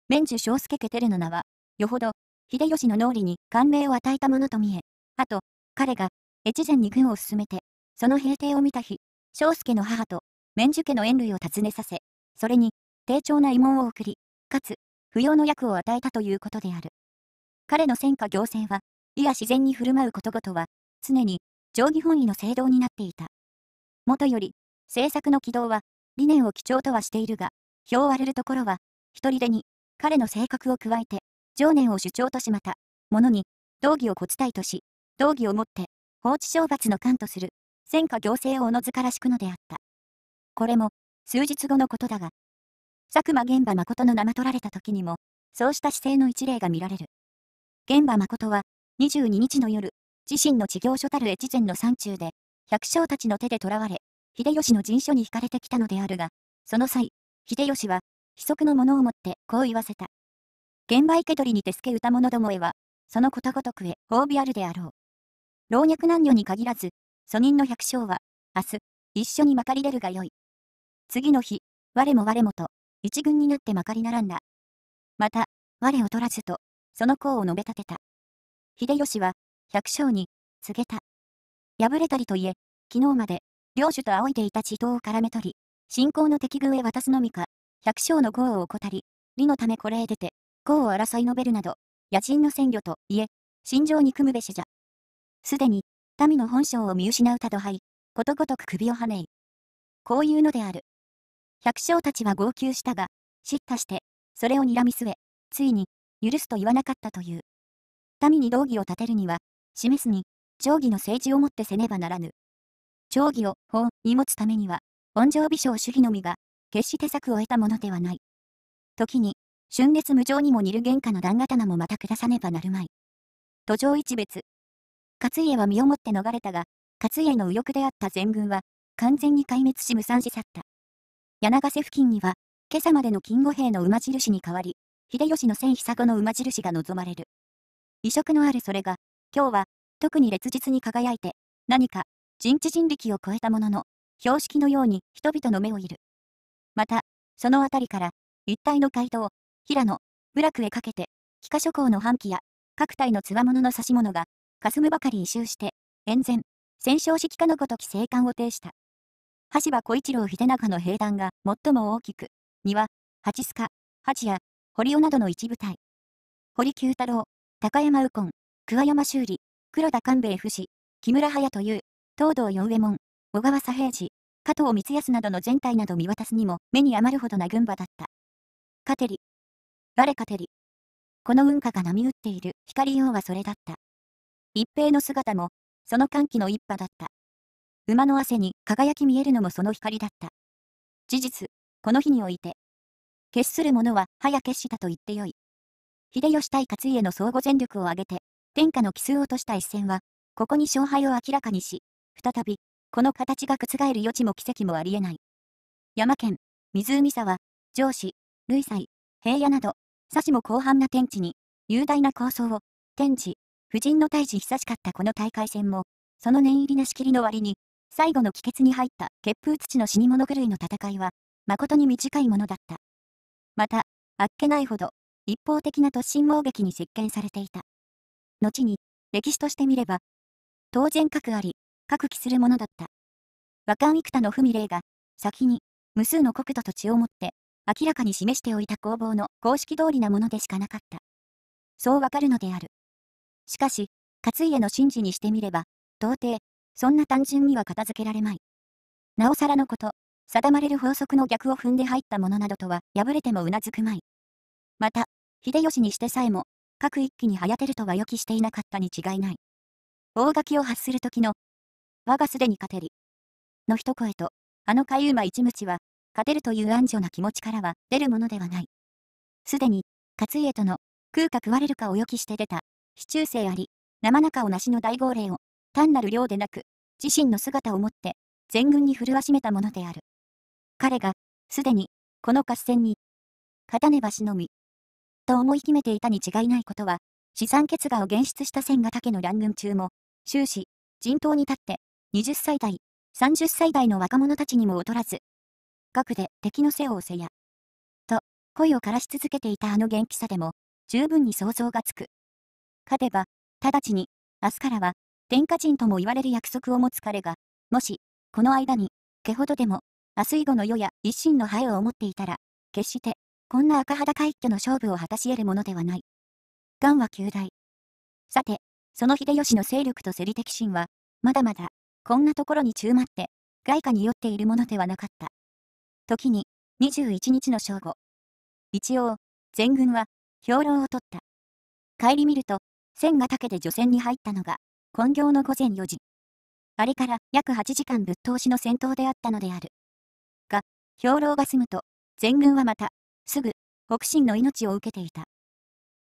免受章介ケテルの名は、よほど、秀吉の脳裏に感銘を与えたものと見え、あと、彼が、越前に軍を進めて、その平定を見た日、章介の母と、免受家の縁類を訪ねさせ、それに、丁重な慰問を送り、かつ、不要の役を与えたということである。彼の戦果行政は、いや自然に振る舞うことごとは、常に、定義本位の正道になっていた。もとより、政策の軌道は、理念を基調とはしているが、票を割れるところは、一人でに、彼の性格を加えて、情念を主張としまた、ものに、道義を骨体とし、道義をもって、放置懲罰の官とする、戦果行政をおのずからしくのであった。これも、数日後のことだが、佐久間玄馬誠の名取られた時にも、そうした姿勢の一例が見られる。現場誠は、22日の夜、自身の事業所たる越前の山中で、百姓たちの手でらわれ、秀吉の陣所に惹かれてきたのであるが、その際、秀吉は、秘則のものをもってこう言わせた。現場生け取りに手助歌者どもへは、そのことごとくへ褒美あるであろう。老若男女に限らず、祖人の百姓は、明日、一緒にまかり出るがよい。次の日、我も我もと、一軍になってまかりならんだ。また、我を取らずと、その功を述べ立てた。秀吉は、百姓に、告げた。敗れたりといえ、昨日まで、領主と仰いでいた地頭を絡め取り、信仰の敵軍へ渡すのみか、百姓の功を怠り、利のためこれへ出て、功を争い述べるなど、野人の鮮魚といえ、心情に組むべしじゃ。すでに、民の本性を見失うたどはい、ことごとく首をはねい。こういうのである。百姓たちは号泣したが、叱咤して、それを睨み据え、ついに、許すと言わなかったという。民に道義を立てるには、示すに、定義の政治をもってせねばならぬ。定義を法に持つためには、本情美少主義のみが、決して策を得たものではない。時に、春烈無常にも似る玄価の断刀もまた下さねばなるまい。途上一別。勝家は身をもって逃れたが、勝家の右翼であった全軍は、完全に壊滅し無惨し去った。柳瀬付近には、今朝までの金吾兵の馬印に代わり、秀吉の千久子の馬印が望まれる。異色のあるそれが、今日は、特に烈日に輝いて、何か、人知人力を超えたものの、標識のように人々の目をいる。また、そのあたりから、一帯の街道、平野、部落へかけて、幾何諸侯の半旗や、各体のつわものの指物が、霞むばかり異臭して、沿前、戦勝式かのごとき生還を呈した。橋場小一郎秀長の兵団が最も大きく、庭、八須賀、八谷、堀尾などの一部隊。堀九太郎、高山右近、桑山修理、黒田官兵衛富士、木村隼という、東堂四右衛門、小川左平次、加藤光康などの全体など見渡すにも目に余るほどな群馬だった。カテリ。我カテリ。この運河が波打っている光うはそれだった。一平の姿も、その歓喜の一派だった。馬の汗に輝き見えるのもその光だった。事実、この日において、決する者は、早決したと言ってよい。秀吉対勝家の相互全力を挙げて、天下の奇数を落とした一戦は、ここに勝敗を明らかにし、再び、この形が覆る余地も奇跡もありえない。山県、湖沢、上司、類斎、平野など、佐しも広範な天地に、雄大な構想を、天地、夫人の退治久しかったこの大会戦も、その念入りな仕切りの割に、最後の帰結に入った血風土の死に物狂いの戦いは、誠に短いものだった。また、あっけないほど、一方的な突進猛撃に席巻されていた。後に、歴史として見れば、当然核あり、核起するものだった。和漢幾多の文例が、先に、無数の国土と地をもって、明らかに示しておいた攻防の公式通りなものでしかなかった。そうわかるのである。しかし、勝家の神事にしてみれば、到底、そんな単純には片付けられまい。なおさらのこと、定まれる法則の逆を踏んで入ったものなどとは破れてもうなずくまい。また、秀吉にしてさえも、各一揆に早てるとは予期していなかったに違いない。大垣を発する時の、我がすでに勝てり、の一声と、あのう馬一鞭は、勝てるという安女な気持ちからは出るものではない。すでに、勝家との、空か食われるかを予期して出た、市中生あり、生中をなしの大号令を、単なる量でなく、自身の姿をもって、全軍に震わしめたものである。彼が、すでに、この合戦に、勝たねばしのみ、と思い決めていたに違いないことは、資産欠がを現出した千ヶ岳の乱軍中も、終始、陣頭に立って、20歳代、30歳代の若者たちにも劣らず、額で敵の背を押せや、と、声を枯らし続けていたあの元気さでも、十分に想像がつく。勝てば、直ちに、明日からは、天下人とも言われる約束を持つ彼が、もし、この間に、毛ほどでも、明日以後の世や一心のハを思っていたら、決して、こんな赤裸一挙の勝負を果たし得るものではない。癌は旧大。さて、その秀吉の勢力と競り的心は、まだまだ、こんなところに中まって、外貨に酔っているものではなかった。時に、21日の正午。一応、全軍は、兵糧を取った。帰り見ると、千ヶ岳で除染に入ったのが、今行の午前4時。あれから約8時間ぶっ通しの戦闘であったのである。兵糧が済むと、全軍はまた、すぐ、北進の命を受けていた。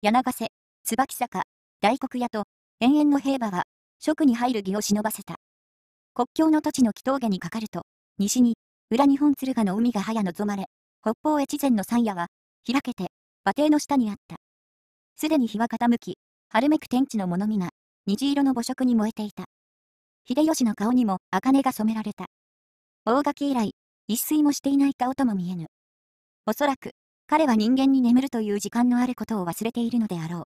柳瀬、椿坂、大黒屋と、延々の兵馬は、職に入る義を忍ばせた。国境の土地の木峠にかかると、西に、裏日本鶴ヶの海が早望まれ、北方越前の山野は、開けて、馬蹄の下にあった。すでに日は傾き、春めく天地の物見が、虹色の母色に燃えていた。秀吉の顔にも、茜が染められた。大垣以来、一睡もしていない顔とも見えぬ。おそらく、彼は人間に眠るという時間のあることを忘れているのであろう。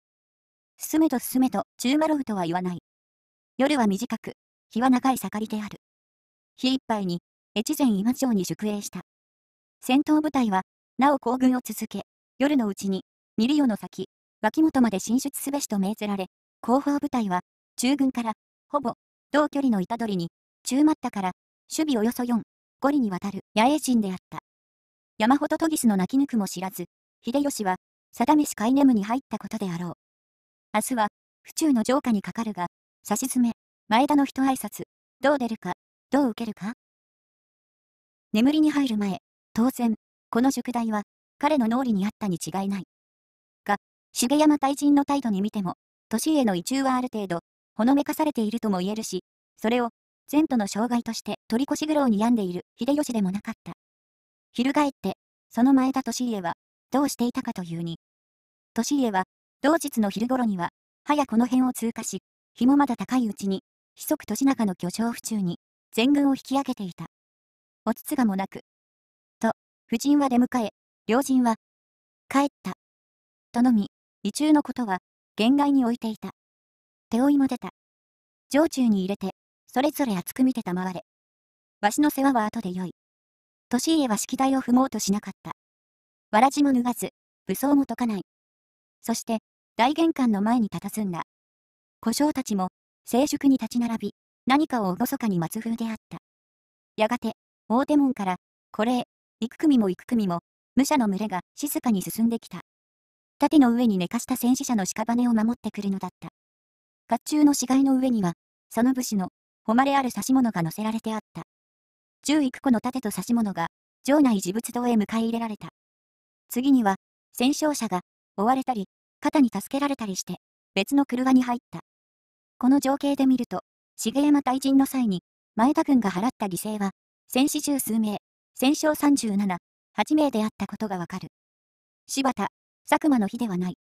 進めと進めと、中マロフとは言わない。夜は短く、日は長い盛りである。日いっぱいに、越前今町に宿営した。戦闘部隊は、なお行軍を続け、夜のうちに、ミリオの先、脇本まで進出すべしと命ぜられ、後方部隊は、中軍から、ほぼ、同距離の板取りに、中まったから、守備およそ4、5里にわたる野営人であった。山ど研ぎすの泣き抜くも知らず、秀吉は、定し、飼い眠に入ったことであろう。明日は、府中の城下にかかるが、差し詰め、前田の人挨拶、どう出るか、どう受けるか眠りに入る前、当然、この宿題は、彼の脳裏にあったに違いない。が、重山大臣の態度に見ても、都市への移住はある程度、ほのめかされているとも言えるし、それを、前途の障害として取り越し苦労に病んでいる秀吉でもなかった。翻って、その前田利家は、どうしていたかというに。利家は、同日の昼頃には、早この辺を通過し、日もまだ高いうちに、ひそく利中の巨匠府中に、全軍を引き上げていた。おつつがもなく。と、夫人は出迎え、両人は、帰った。とのみ、意中のことは、限界に置いていた。手負いも出た。城中に入れて、それぞれ厚く見て賜れ。わしの世話は後でよい。利家は式台を踏もうとしなかった。わらじも脱がず、武装も解かない。そして、大玄関の前に佇んだ。古将たちも、静粛に立ち並び、何かを厳かに松風であった。やがて、大手門から、これ、へ、幾組も幾組も、武者の群れが静かに進んできた。盾の上に寝かした戦死者の屍を守ってくるのだった。甲冑の死骸の上には、その武士の誉れある指物が載せられてあった。十幾個の盾と指物が、城内自物堂へ迎え入れられた。次には、戦勝者が、追われたり、肩に助けられたりして、別の車に入った。この情景で見ると、重山大陣の際に、前田軍が払った犠牲は、戦死十数名、戦三37、8名であったことがわかる。柴田、佐久間の日ではない。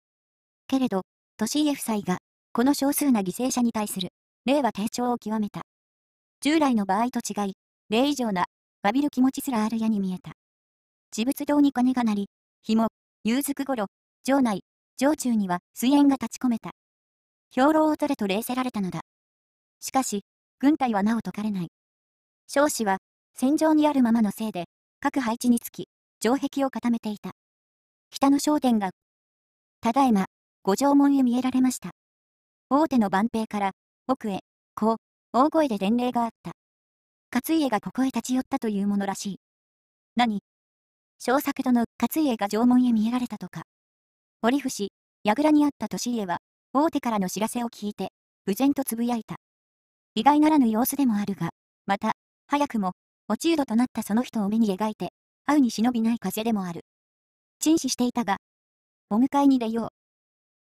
けれど、利家夫妻が、この少数な犠牲者に対する、令和低調を極めた。従来の場合と違い、例以上な、詫びる気持ちすらあるやに見えた。地仏堂に鐘が鳴り、日も、夕づく頃、城内、城中には水煙が立ち込めた。兵糧を取れと礼せられたのだ。しかし、軍隊はなお解かれない。少子は、戦場にあるままのせいで、各配置につき、城壁を固めていた。北の商店が、ただいま、五条門へ見えられました。大手の万平から、奥へ、こう、大声で伝令があった。勝家がここへ立ち寄ったというものらしい。何小作殿、勝家が縄文へ見えられたとか。折伏、櫓にあった利家は、大手からの知らせを聞いて、無然とつぶやいた。意外ならぬ様子でもあるが、また、早くも、落ちるどとなったその人を目に描いて、会うに忍びない風でもある。陳死していたが、お迎えに出よう。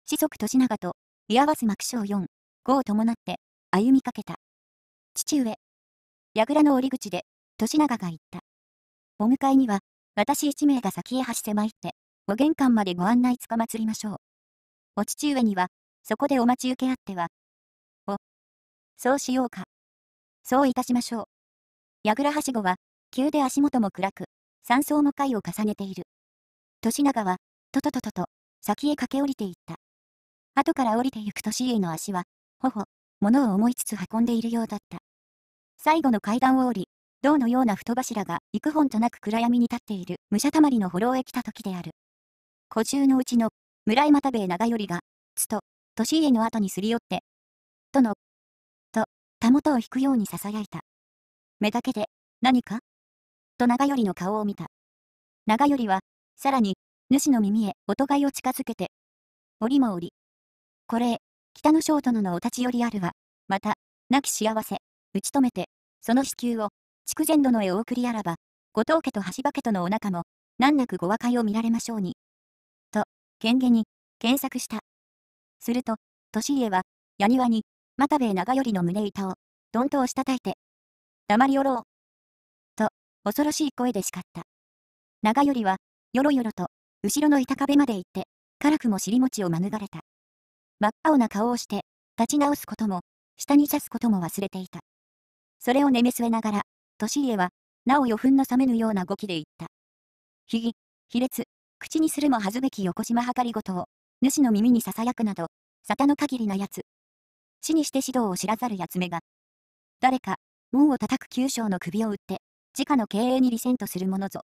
子息利長と、居合わす幕将4、5を伴って、歩みかけた。父上。櫓の折口で、年長が言った。お迎えには、私一名が先へ橋狭いって、ご玄関までご案内つかまつりましょう。お父上には、そこでお待ち受けあっては。お、そうしようか。そういたしましょう。櫓はしごは、急で足元も暗く、山荘も階を重ねている。年長は、ととととと、先へ駆け下りていった。後から降りてゆく年家の足は、ほほ、物を思いつつ運んでいるようだった。最後の階段を降り、銅のような太柱が幾本となく暗闇に立っている武者たまりのフォローへ来た時である。古中のうちの村井又兵衛長頼が、つと、年家の後にすり寄って、との、と、たもとを引くように囁いた。目だけで、何かと長頼の顔を見た。長頼は、さらに、主の耳へ音がいを近づけて、折も折。これ、北野翔殿のお立ち寄りあるは、また、亡き幸せ、打ち止めて、その子宮を、筑前殿へお送りあらば、後藤家と橋場家とのお仲も、難なくご和解を見られましょうに。と、剣下に、検索した。すると、利家は、矢庭に、又兵衛長頼の胸板を、どんと押したたいて、黙りおろう。と、恐ろしい声で叱った。長頼は、よろよろと、後ろの板壁まで行って、辛くも尻餅を免れた。真っ青な顔をして、立ち直すことも、下に刺すことも忘れていた。それを寝めすえながら、利家は、なお余分の冷めぬような動きで言った。ひぎ、卑劣、口にするも恥ずべき横島はかりごとを、主の耳に囁くなど、沙汰の限りなやつ。死にして指導を知らざるやつめが。誰か、門を叩く九章の首を打って、直の経営に利センとするものぞ。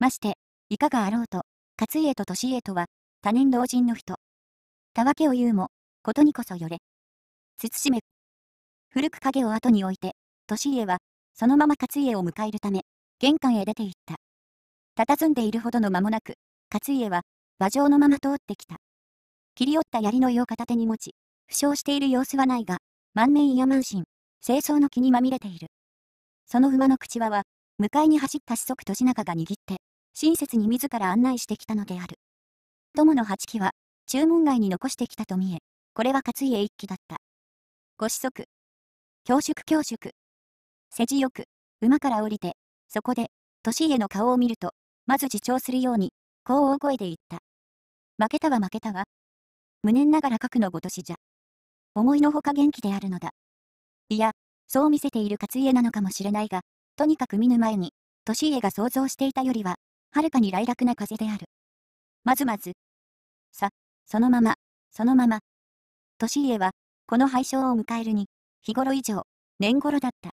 まして、いかがあろうと、勝家と利家とは、他年同人の人。たわけを言うも、ことにこそよれ。慎め。古く影を後に置いて、利家は、そのまま勝家を迎えるため、玄関へ出て行った。佇んでいるほどの間もなく、勝家は、馬上のまま通ってきた。切り折った槍の湯を片手に持ち、負傷している様子はないが、万年や満身、清掃の気にまみれている。その馬の口輪は、迎えに走った四足としながが握って、親切に自ら案内してきたのである。友の八木は、注文外に残してきたと見え、これは勝家一揆だった。ご子息。恐縮恐縮。世辞よく、馬から降りて、そこで、利家の顔を見ると、まず自重するように、こう大声で言った。負けたは負けたわ。無念ながら核のごとしじゃ。思いのほか元気であるのだ。いや、そう見せている勝家なのかもしれないが、とにかく見ぬ前に、利家が想像していたよりは、はるかに来楽な風である。まずまず。さ、そのまま、そのまま。利家は、この廃墟を迎えるに、日頃以上、年頃だった。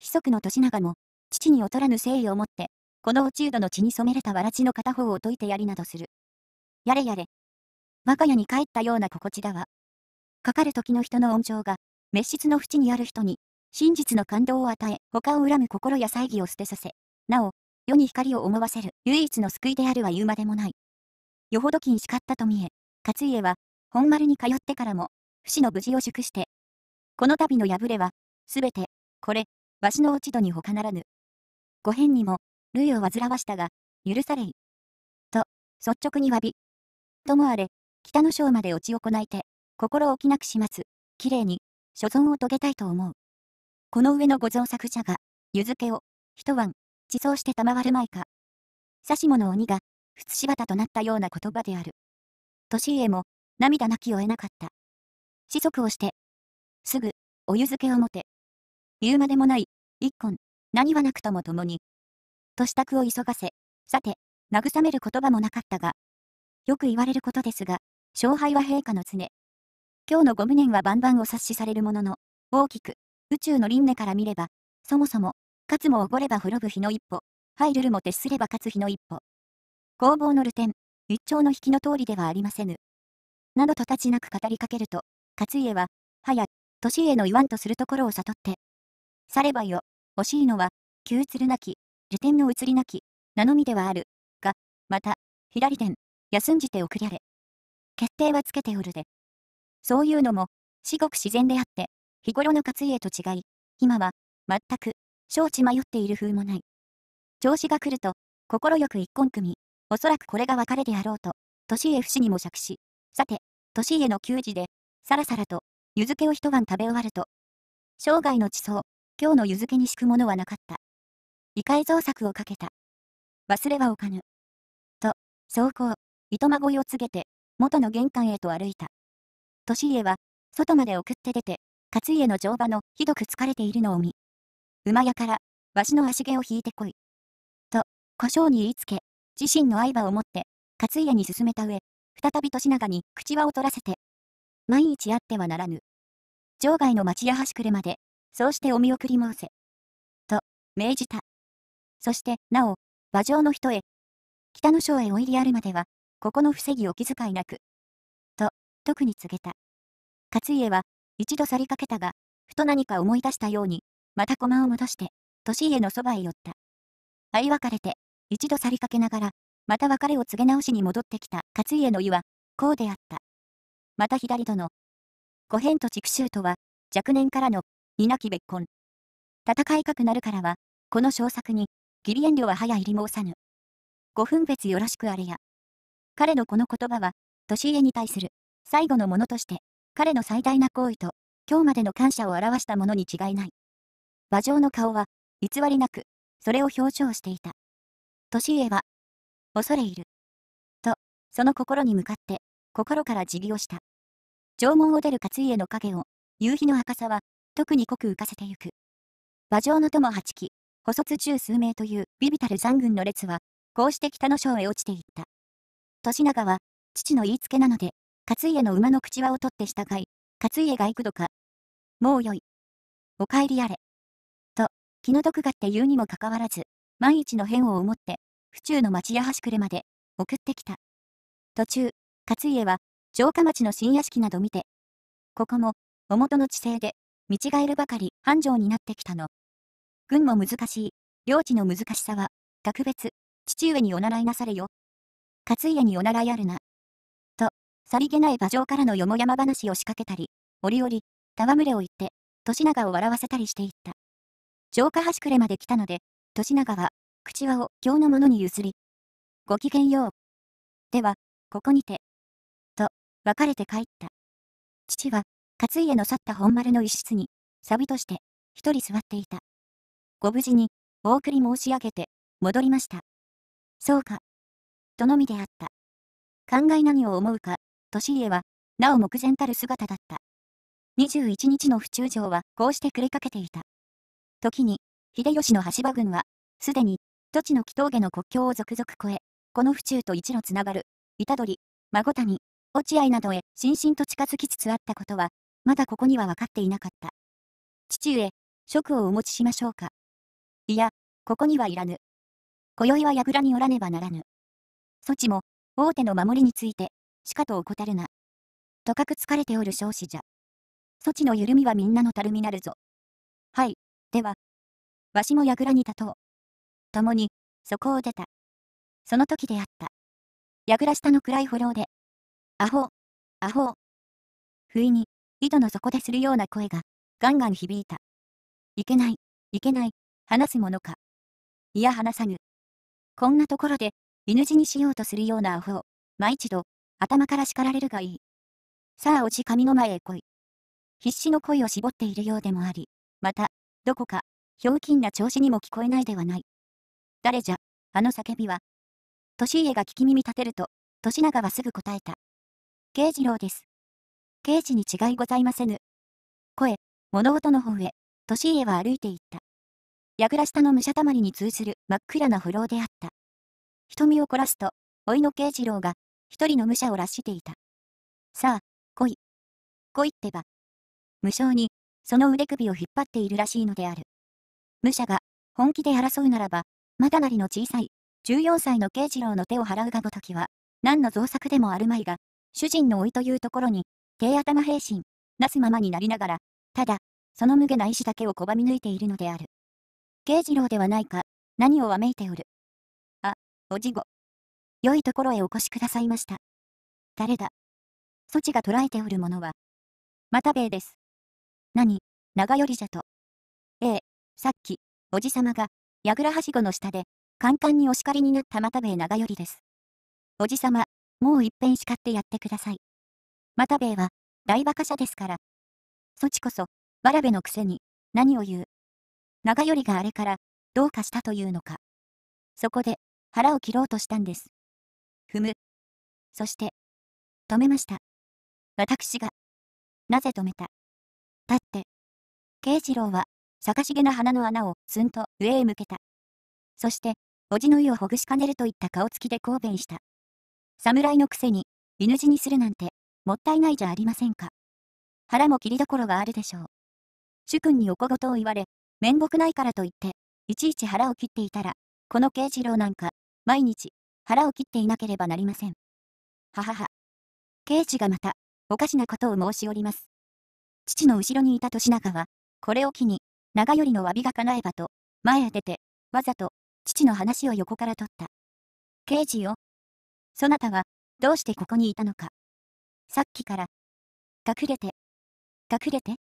子息の利長も、父に劣らぬ誠意を持って、この落ちうどの血に染めれたわらちの片方を解いてやりなどする。やれやれ。我が家に帰ったような心地だわ。かかる時の人の恩情が、滅失の淵にある人に、真実の感動を与え、他を恨む心や猜疑を捨てさせ、なお、世に光を思わせる唯一の救いであるは言うまでもない。よほど金叱ったと見え、勝家は、本丸に通ってからも、不死の無事を祝して、この度の破れは、すべて、これ、わしの落ち度に他ならぬ。ご変にも、類を煩わしたが、許されい。と、率直に詫び。ともあれ、北の将まで落ち行いて、心置きなく始末、きれいに、所存を遂げたいと思う。この上のご造作者が、湯漬けを、一晩、地層して賜るまいか。指物鬼が、仏柴田となったような言葉である。利家も、涙なきを得なかった。子息をして、すぐ、お湯漬けを持て。言うまでもない、一根、何はなくとも共に。と支度を急がせ、さて、慰める言葉もなかったが、よく言われることですが、勝敗は陛下の常。今日のご無念は万々を察しされるものの、大きく、宇宙の輪廻から見れば、そもそも、勝つもおごれば滅ぶ日の一歩、入るるも徹すれば勝つ日の一歩。攻防のルテン、一丁の引きの通りではありませぬ。などと立ちなく語りかけると、勝家は、はや、年家の言わんとするところを悟って、さればよ、惜しいのは、旧移るなき、受点の移りなき、名のみではある、が、また、左伝、休んじて送りあれ。決定はつけておるで。そういうのも、至極自然であって、日頃の勝家と違い、今は、全く、承知迷っている風もない。調子が来ると、快く一根組おそらくこれが別れであろうと、年家不死にも釈し、さて、年家の給仕で、さらさらと、湯漬けを一晩食べ終わると、生涯の地層、今日の湯漬けに敷くものはなかった。異界造作をかけた。忘れはおかぬ。と、走行、糸まごいを告げて、元の玄関へと歩いた。年家は、外まで送って出て、勝家の乗馬のひどく疲れているのを見、馬屋から、わしの足毛を引いてこい。と、故障に言いつけ、自身の場を持って、勝家に進めた上、再び利長に口輪を取らせて、毎日あってはならぬ。場外の町や橋くれまで、そうしてお見送り申せ。と、命じた。そして、なお、馬上の人へ、北の省へお入りあるまでは、ここの防ぎを気遣いなく。と、特に告げた。勝家は、一度去りかけたが、ふと何か思い出したように、また駒を戻して、利家のそばへ寄った。相別れて、一度去りかけながら、また別れを告げ直しに戻ってきた勝家の湯は、こうであった。また左殿。五変と畜州とは、若年からの、稲き別婚。戦いかくなるからは、この小作に、義理遠慮は早入り申さぬ。ご分別よろしくあれや。彼のこの言葉は、年家に対する、最後のものとして、彼の最大な行為と、今日までの感謝を表したものに違いない。馬上の顔は、偽りなく、それを表彰していた。年上は、恐れいる。と、その心に向かって、心から辞儀をした。縄文を出る勝家の影を、夕日の赤さは、特に濃く浮かせてゆく。馬上の友八期。補卒中数名というビビたる残軍の列は、こうして北の省へ落ちていった。利長は、父の言いつけなので、勝家の馬の口輪を取って従い、勝家が幾度か、もうよい。お帰りあれ。と、気の毒がって言うにもかかわらず、万一の変を思って、府中の町や橋くれまで、送ってきた。途中、勝家は、城下町の新屋敷など見て、ここも、との地勢で、見違えるばかり繁盛になってきたの。軍も難しい、領地の難しさは、格別、父上にお習いなされよ。勝家にお習いあるな。と、さりげない馬上からのよもやま話を仕掛けたり、折々、戯れを言って、年長を笑わせたりしていった。城下端くれまで来たので、年長は、口輪を京のものに譲り、ごきげんよう。では、ここにて。と、別れて帰った。父は、勝家の去った本丸の一室に、サビとして、一人座っていた。ご無事に、お送り申し上げて、戻りました。そうか。とのみであった。考え何を思うか、利家は、なお目前たる姿だった。21日の府中城はこうして暮れかけていた。時に、秀吉の橋場軍は、すでに、土地の木峠の国境を続々越え、この府中と一路つながる、虎取、孫谷、落合などへ、しんしんと近づきつつあったことは、まだここには分かっていなかった。父上、職をお持ちしましょうか。いや、ここにはいらぬ。今宵は櫓におらねばならぬ。措置も、大手の守りについて、しかと怠るな。とかく疲れておる少子じゃ。措置の緩みはみんなのたるみなるぞ。はい、では、わしも櫓に立とう。共に、そこを出た。その時であった。櫓下の暗い歩廊で、アホ、アホ。不意に、井戸の底でするような声が、ガンガン響いた。いけない、いけない、話すものか。いや話さぬ。こんなところで、犬死にしようとするようなアホを、毎一度、頭から叱られるがいい。さあおじ神の前へ来い。必死の声を絞っているようでもあり、また、どこか、ひょうきんな調子にも聞こえないではない。誰じゃ、あの叫びは。利家が聞き耳立てると、利長はすぐ答えた。慶次郎です。刑事に違いございませぬ。声、物音の方へ、利家は歩いていった。櫓下の武者たまりに通ずる真っ暗な不老であった。瞳を凝らすと、老いの慶次郎が、一人の武者をらしていた。さあ、来い。来いってば。無性に、その腕首を引っ張っているらしいのである。武者が、本気で争うならば、まだなりの小さい、14歳の慶次郎の手を払うがごときは、何の造作でもあるまいが、主人の老いというところに、低頭平身、なすままになりながら、ただ、その無下な意志だけを拒み抜いているのである。慶次郎ではないか、何をわめいておる。あ、おじご。良いところへお越しくださいました。誰だ措置が捉えておるものは。また兵衛です。何、長寄りじゃと。さっき、おじさまが、やぐらはしごの下で、カンカンにお叱りになった又兵衛長頼です。おじさま、もう一遍叱ってやってください。又兵衛は、大馬鹿者ですから。そちこそ、わらべのくせに、何を言う。長頼があれから、どうかしたというのか。そこで、腹を切ろうとしたんです。踏む。そして、止めました。私が。なぜ止めた。だって、慶次郎は逆しげな鼻の穴をすんと上へ向けた。そして、おじの意をほぐしかねるといった顔つきで抗弁した。侍のくせに、犬死にするなんて、もったいないじゃありませんか。腹も切りどころがあるでしょう。主君にお小言を言われ、面目ないからと言って、いちいち腹を切っていたら、この慶次郎なんか、毎日、腹を切っていなければなりません。ははは。慶次がまた、おかしなことを申しおります。父の後ろにいた年長は、これを機に、長りの詫びが叶えばと、前へ出て、わざと、父の話を横から取った。刑事よ。そなたは、どうしてここにいたのか。さっきから。隠れて。隠れて。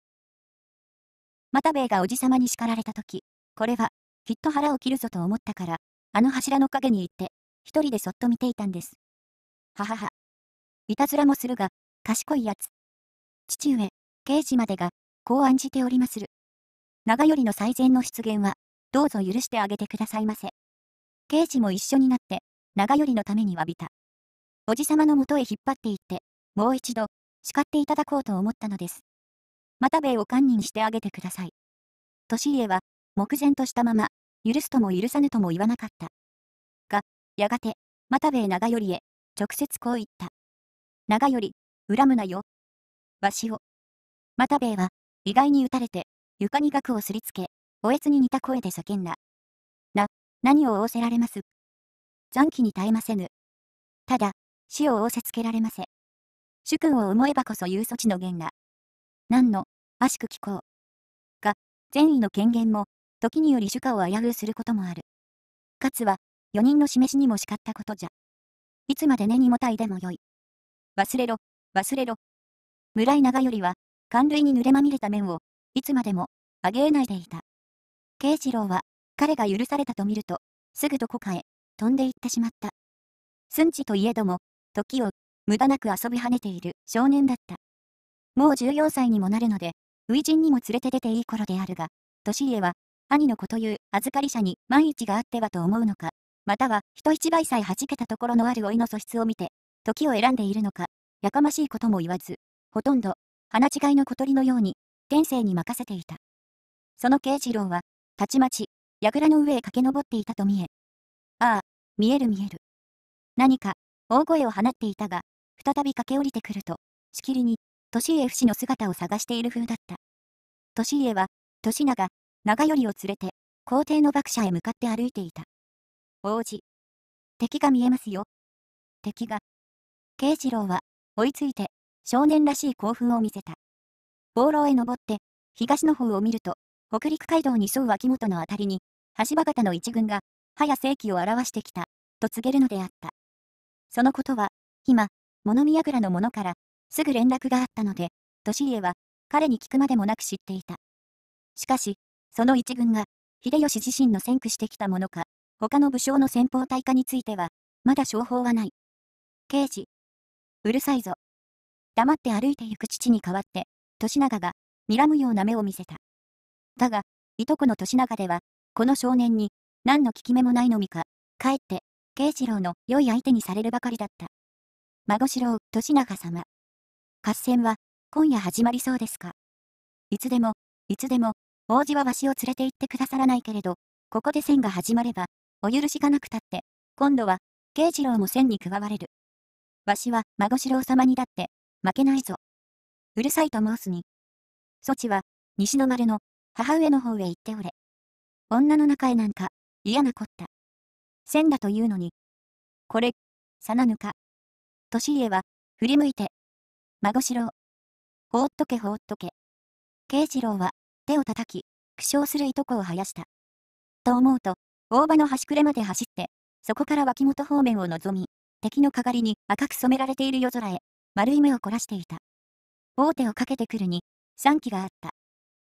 又兵衛がおじさまに叱られた時、これは、きっと腹を切るぞと思ったから、あの柱の陰に行って、一人でそっと見ていたんです。ははは。いたずらもするが、賢いやつ。父上、刑事までが、こう案じておりまする。長頼の最善の出現は、どうぞ許してあげてくださいませ。刑事も一緒になって、長頼のために詫びた。おじさまのもとへ引っ張っていって、もう一度、叱っていただこうと思ったのです。又兵衛を堪忍してあげてください。利家は、目前としたまま、許すとも許さぬとも言わなかった。が、やがて、又兵衛長頼へ、直接こう言った。長頼、恨むなよ。わしを。又兵衛は、意外に打たれて、床に額をすりつけ、おえつに似た声で叫んだ。な、何を仰せられます残機に耐えませぬ。ただ、死を仰せつけられませ。主君を思えばこそ有措置の言が。何の、悪しく聞こう。が、善意の権限も、時により主家を危うすることもある。かつは、四人の示しにも叱ったことじゃ。いつまで根にもたいでもよい。忘れろ、忘れろ。村井長よりは、寒類に濡れまみれた面を、いつまでも、あげえないでいた。慶次郎は、彼が許されたと見ると、すぐどこかへ、飛んで行ってしまった。寸地といえども、時を、無駄なく遊び跳ねている少年だった。もう14歳にもなるので、初陣にも連れて出ていい頃であるが、年家は、兄の子という預かり者に万一があってはと思うのか、または人一倍さえ弾けたところのある老いの素質を見て、時を選んでいるのか、やかましいことも言わず、ほとんど、鼻違いの小鳥のように、天性に任せていた。その慶次郎は、たちまち、櫓の上へ駆け上っていたと見え。ああ、見える見える。何か、大声を放っていたが、再び駆け下りてくると、しきりに、利家不死の姿を探している風だった。利家は、利長、長頼を連れて、皇帝の幕舎へ向かって歩いていた。王子。敵が見えますよ。敵が。慶次郎は、追いついて、少年らしい興奮を見せた。放浪へ登って、東の方を見ると、北陸街道に沿う脇元のあたりに、橋場方の一軍が、早世紀を表してきた、と告げるのであった。そのことは、今、物見櫓の者から、すぐ連絡があったので、利家は、彼に聞くまでもなく知っていた。しかし、その一軍が、秀吉自身の先駆してきたものか、他の武将の先方対化については、まだ商法はない。刑事。うるさいぞ。黙って歩いて行く父に代わって、年長が、睨むような目を見せた。だが、いとこの年長では、この少年に、何の効き目もないのみか、かえって、慶次郎の良い相手にされるばかりだった。孫四郎、年長様。合戦は、今夜始まりそうですか。いつでも、いつでも、王子はわしを連れて行ってくださらないけれど、ここで戦が始まれば、お許しがなくたって、今度は、慶次郎も戦に加われる。わしは、孫四郎様にだって、負けないぞ。うるさいと申すに。そちは、西の丸の、母上の方へ行っておれ。女の中へなんか、嫌なこった。せんだというのに。これ、さなぬか。年家は、振り向いて。孫四郎。放っとけ放っとけ。慶次郎は、手を叩き、苦笑するいとこを生やした。と思うと、大場の端くれまで走って、そこから脇元方面を望み、敵のかがりに赤く染められている夜空へ、丸い目を凝らしていた。大手をかけてくるに、3機があった。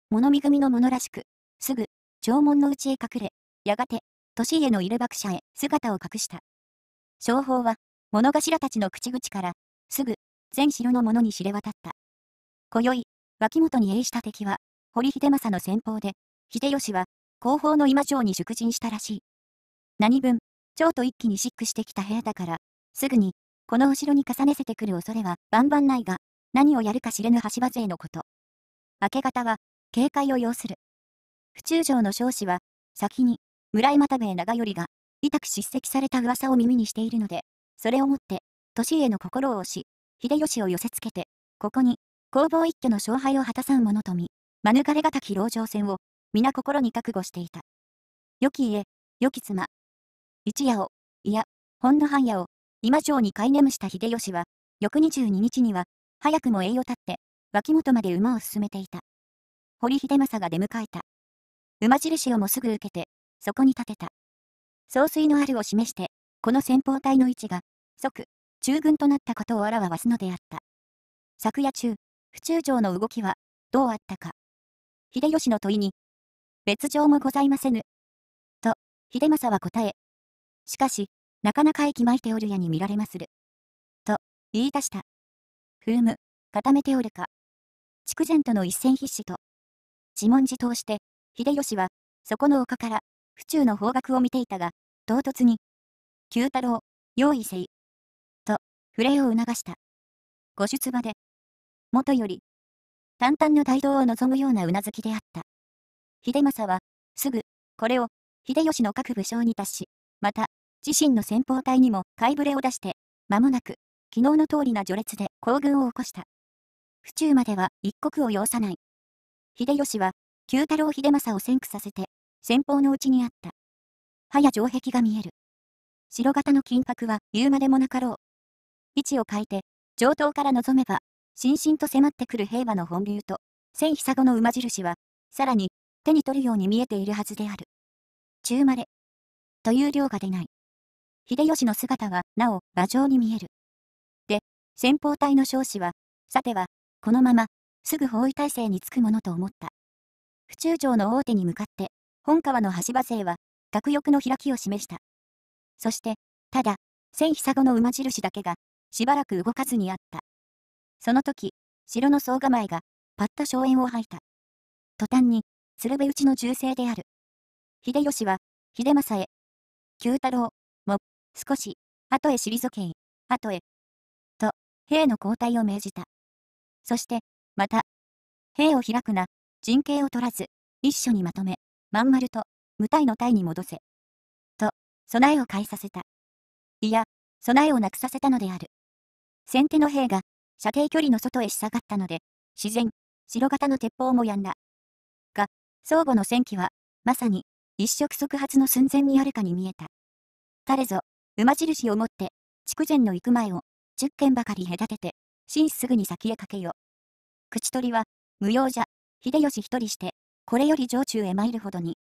物見組のものらしく、すぐ、縄文の内へ隠れ、やがて、利家の入れ爆者へ姿を隠した。商法は、物頭たちの口々から、すぐ、全城の者に知れ渡った。今宵、脇本に栄した敵は、堀秀政の先方で、秀吉は、後方の今城に祝陣したらしい。何分、蝶と一気にシックしてきた部屋だから、すぐに、このお城に重ねせてくる恐れは万々ないが、何をやるか知れぬ橋場勢のこと。明け方は、警戒を要する。府中城の少子は、先に、村井又兵衛長頼が、痛く叱責された噂を耳にしているので、それをもって、年家の心を押し、秀吉を寄せつけて、ここに、工房一挙の勝敗を果たさん者と見、免れがたき籠城戦を、皆心に覚悟していた。良き家、良き妻。一夜を、いや、ほんの半夜を、今城に飼い眠した秀吉は、翌22日には、早くも栄を立って、脇元まで馬を進めていた。堀秀政が出迎えた。馬印をもすぐ受けて、そこに立てた。総帥のあるを示して、この先方隊の位置が、即、中軍となったことをあらわすのであった。昨夜中、府中城の動きは、どうあったか。秀吉の問いに、別状もございませぬ。と、秀政は答え。しかし、なかなか息巻いておるやに見られまする。と、言い出した。ふむ、固めておるか。筑前との一戦必至と。自問自答して、秀吉は、そこの丘から、府中の方角を見ていたが、唐突に、九太郎、用意せい。と、触れを促した。ご出馬で。元より、淡々の大道を望むようなうなずきであった。秀政は、すぐ、これを、秀吉の各武将に達し、また、自身の先方隊にも買いぶれを出して、間もなく、昨日の通りな序列で行軍を起こした。府中までは一刻を要さない。秀吉は、九太郎秀政を先駆させて、先方のうちにあった。葉や城壁が見える。城型の金箔は言うまでもなかろう。位置を変えて、城東から望めば、しんしんと迫ってくる平和の本流と、千久子の馬印は、さらに、手に取るように見えているはずである。中丸。という量が出ない。秀吉の姿は、なお、馬上に見える。先方隊の少子は、さては、このまま、すぐ包囲体制につくものと思った。府中城の大手に向かって、本川の橋場勢は、学翼の開きを示した。そして、ただ、千久後の馬印だけが、しばらく動かずにあった。その時、城の総構えが、パッと荘園を吐いた。途端に、鶴瓶内の銃声である。秀吉は、秀政へ、九太郎、も、少し、後へ退けい、後へ、兵の交代を命じた。そして、また、兵を開くな、陣形を取らず、一緒にまとめ、まん丸と、無体の体に戻せ。と、備えを変えさせた。いや、備えをなくさせたのである。先手の兵が、射程距離の外へし下がったので、自然、白型の鉄砲もやんだ。が、相互の戦機は、まさに、一触即発の寸前にあるかに見えた。れぞ、馬印を持って、筑前の行く前を、10件ばかり隔てて、真すぐに先へかけよ。口取りは、無用じゃ、秀吉一人して、これより城中へ参るほどに。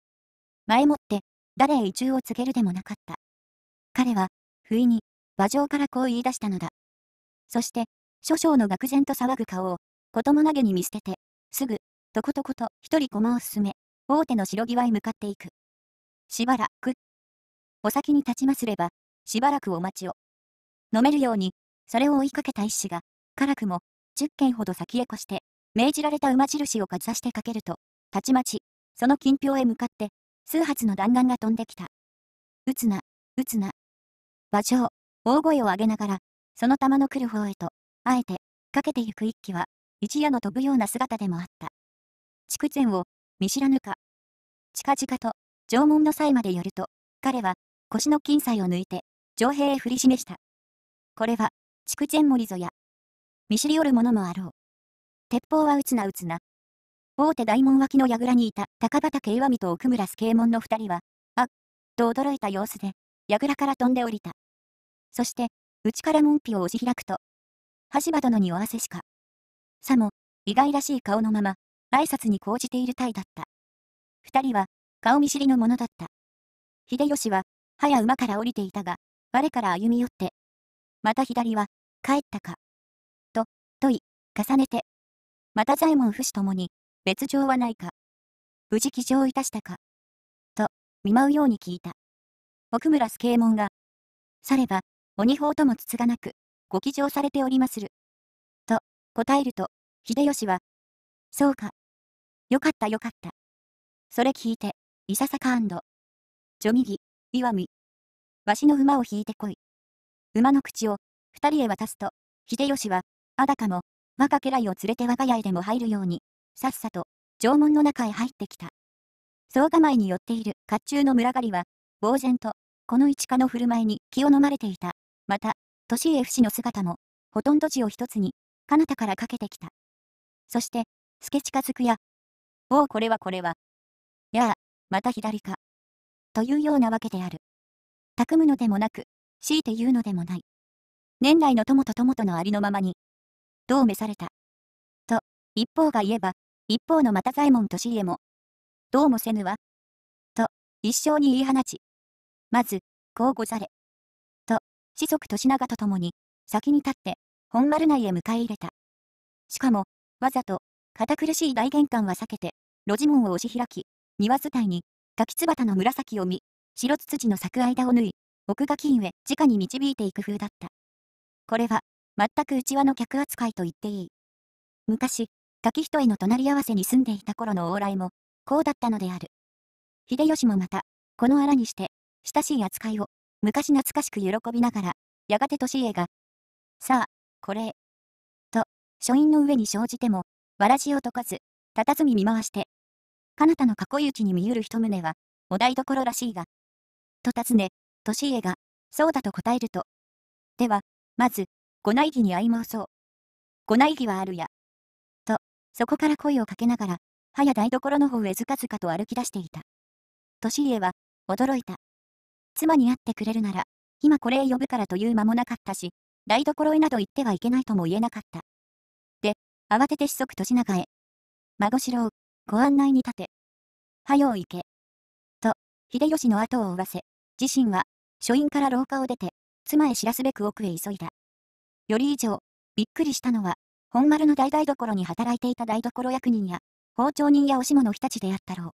前もって、誰へ移住を告げるでもなかった。彼は、不意に、馬上からこう言い出したのだ。そして、諸将の愕然と騒ぐ顔を、子供投げに見捨てて、すぐ、とことこと一人駒を進め、大手の城際へ向かっていく。しばらく。お先に立ちますれば、しばらくお待ちを。飲めるように、それを追いかけた一子が、辛くも、10軒ほど先へ越して、命じられた馬印をかざしてかけると、たちまち、その近辺へ向かって、数発の弾丸が飛んできた。撃つな、撃つな。馬上、大声を上げながら、その弾の来る方へと、あえて、かけてゆく一機は、一夜の飛ぶような姿でもあった。筑前を、見知らぬか。近々と、縄文の際まで寄ると、彼は、腰の金彩を抜いて、上兵へ振り示した。これは、筑前森ぞや。見知りおる者もあろう。鉄砲は打つな打つな。大手大門脇の櫓にいた高畑岩見と奥村助右衛門の二人は、あっ、と驚いた様子で、櫓から飛んで降りた。そして、内から門扉を押し開くと、橋場殿にお汗しか。さも、意外らしい顔のまま、挨拶に講じている体だった。二人は、顔見知りの者だった。秀吉は、早馬から降りていたが、我から歩み寄って、また左は、帰ったか。と、問い、重ねて。また左衛門不死ともに、別状はないか。無事騎乗いたしたか。と、見舞うように聞いた。奥村助右衛門が、されば、鬼法ともつつがなく、ご帰乗されておりまする。と、答えると、秀吉は、そうか。よかったよかった。それ聞いて、いささかジョミギ、岩見。わしの馬を引いてこい。馬の口を、二人へ渡すと、秀吉は、あだかも、若家来を連れて我が家へでも入るように、さっさと、城門の中へ入ってきた。総構えに寄っている甲冑の群がりは、呆然と、この一家の振る舞いに気を飲まれていた。また、利家不死の姿も、ほとんど字を一つに、彼方からかけてきた。そして、助近づくや、おおこれはこれは。やあ、また左か。というようなわけである。たくむのでもなく、強いて言うのでもない。年来の友と友とのありのままに、どう召された。と、一方が言えば、一方の又左衛門利家も、どうもせぬわ。と、一生に言い放ち。まず、こうござれ。と、子息な長と共に、先に立って、本丸内へ迎え入れた。しかも、わざと、堅苦しい大玄関は避けて、路地門を押し開き、庭伝いに、滝つばたの紫を見、白ツツジの咲く間を縫い、奥書きへ直に導いていく風だった。これは、全く内輪の客扱いと言っていい。昔、柿人への隣り合わせに住んでいた頃の往来も、こうだったのである。秀吉もまた、この荒にして、親しい扱いを、昔懐かしく喜びながら、やがて年家が、さあ、これ、と、書院の上に生じても、わらじを解かず、たたずみ見回して、彼方の囲い討ちに見ゆる一棟は、お台所らしいが、と尋ね、利家が、そうだと答えると。では、まず、ご内儀にい相そう。ご内儀はあるや。と、そこから声をかけながら、はや台所の方へずかずかと歩き出していた。利家は、驚いた。妻に会ってくれるなら、今これへ呼ぶからという間もなかったし、台所へなど行ってはいけないとも言えなかった。で、慌てて子息利長へ。孫四郎、ご案内に立て。はよう行け。と、秀吉の後を追わせ、自身は書院から廊下を出て、妻へ知らすべく奥へ急いだ。より以上、びっくりしたのは、本丸の大台所に働いていた台所役人や、包丁人やおしもの日立であったろう。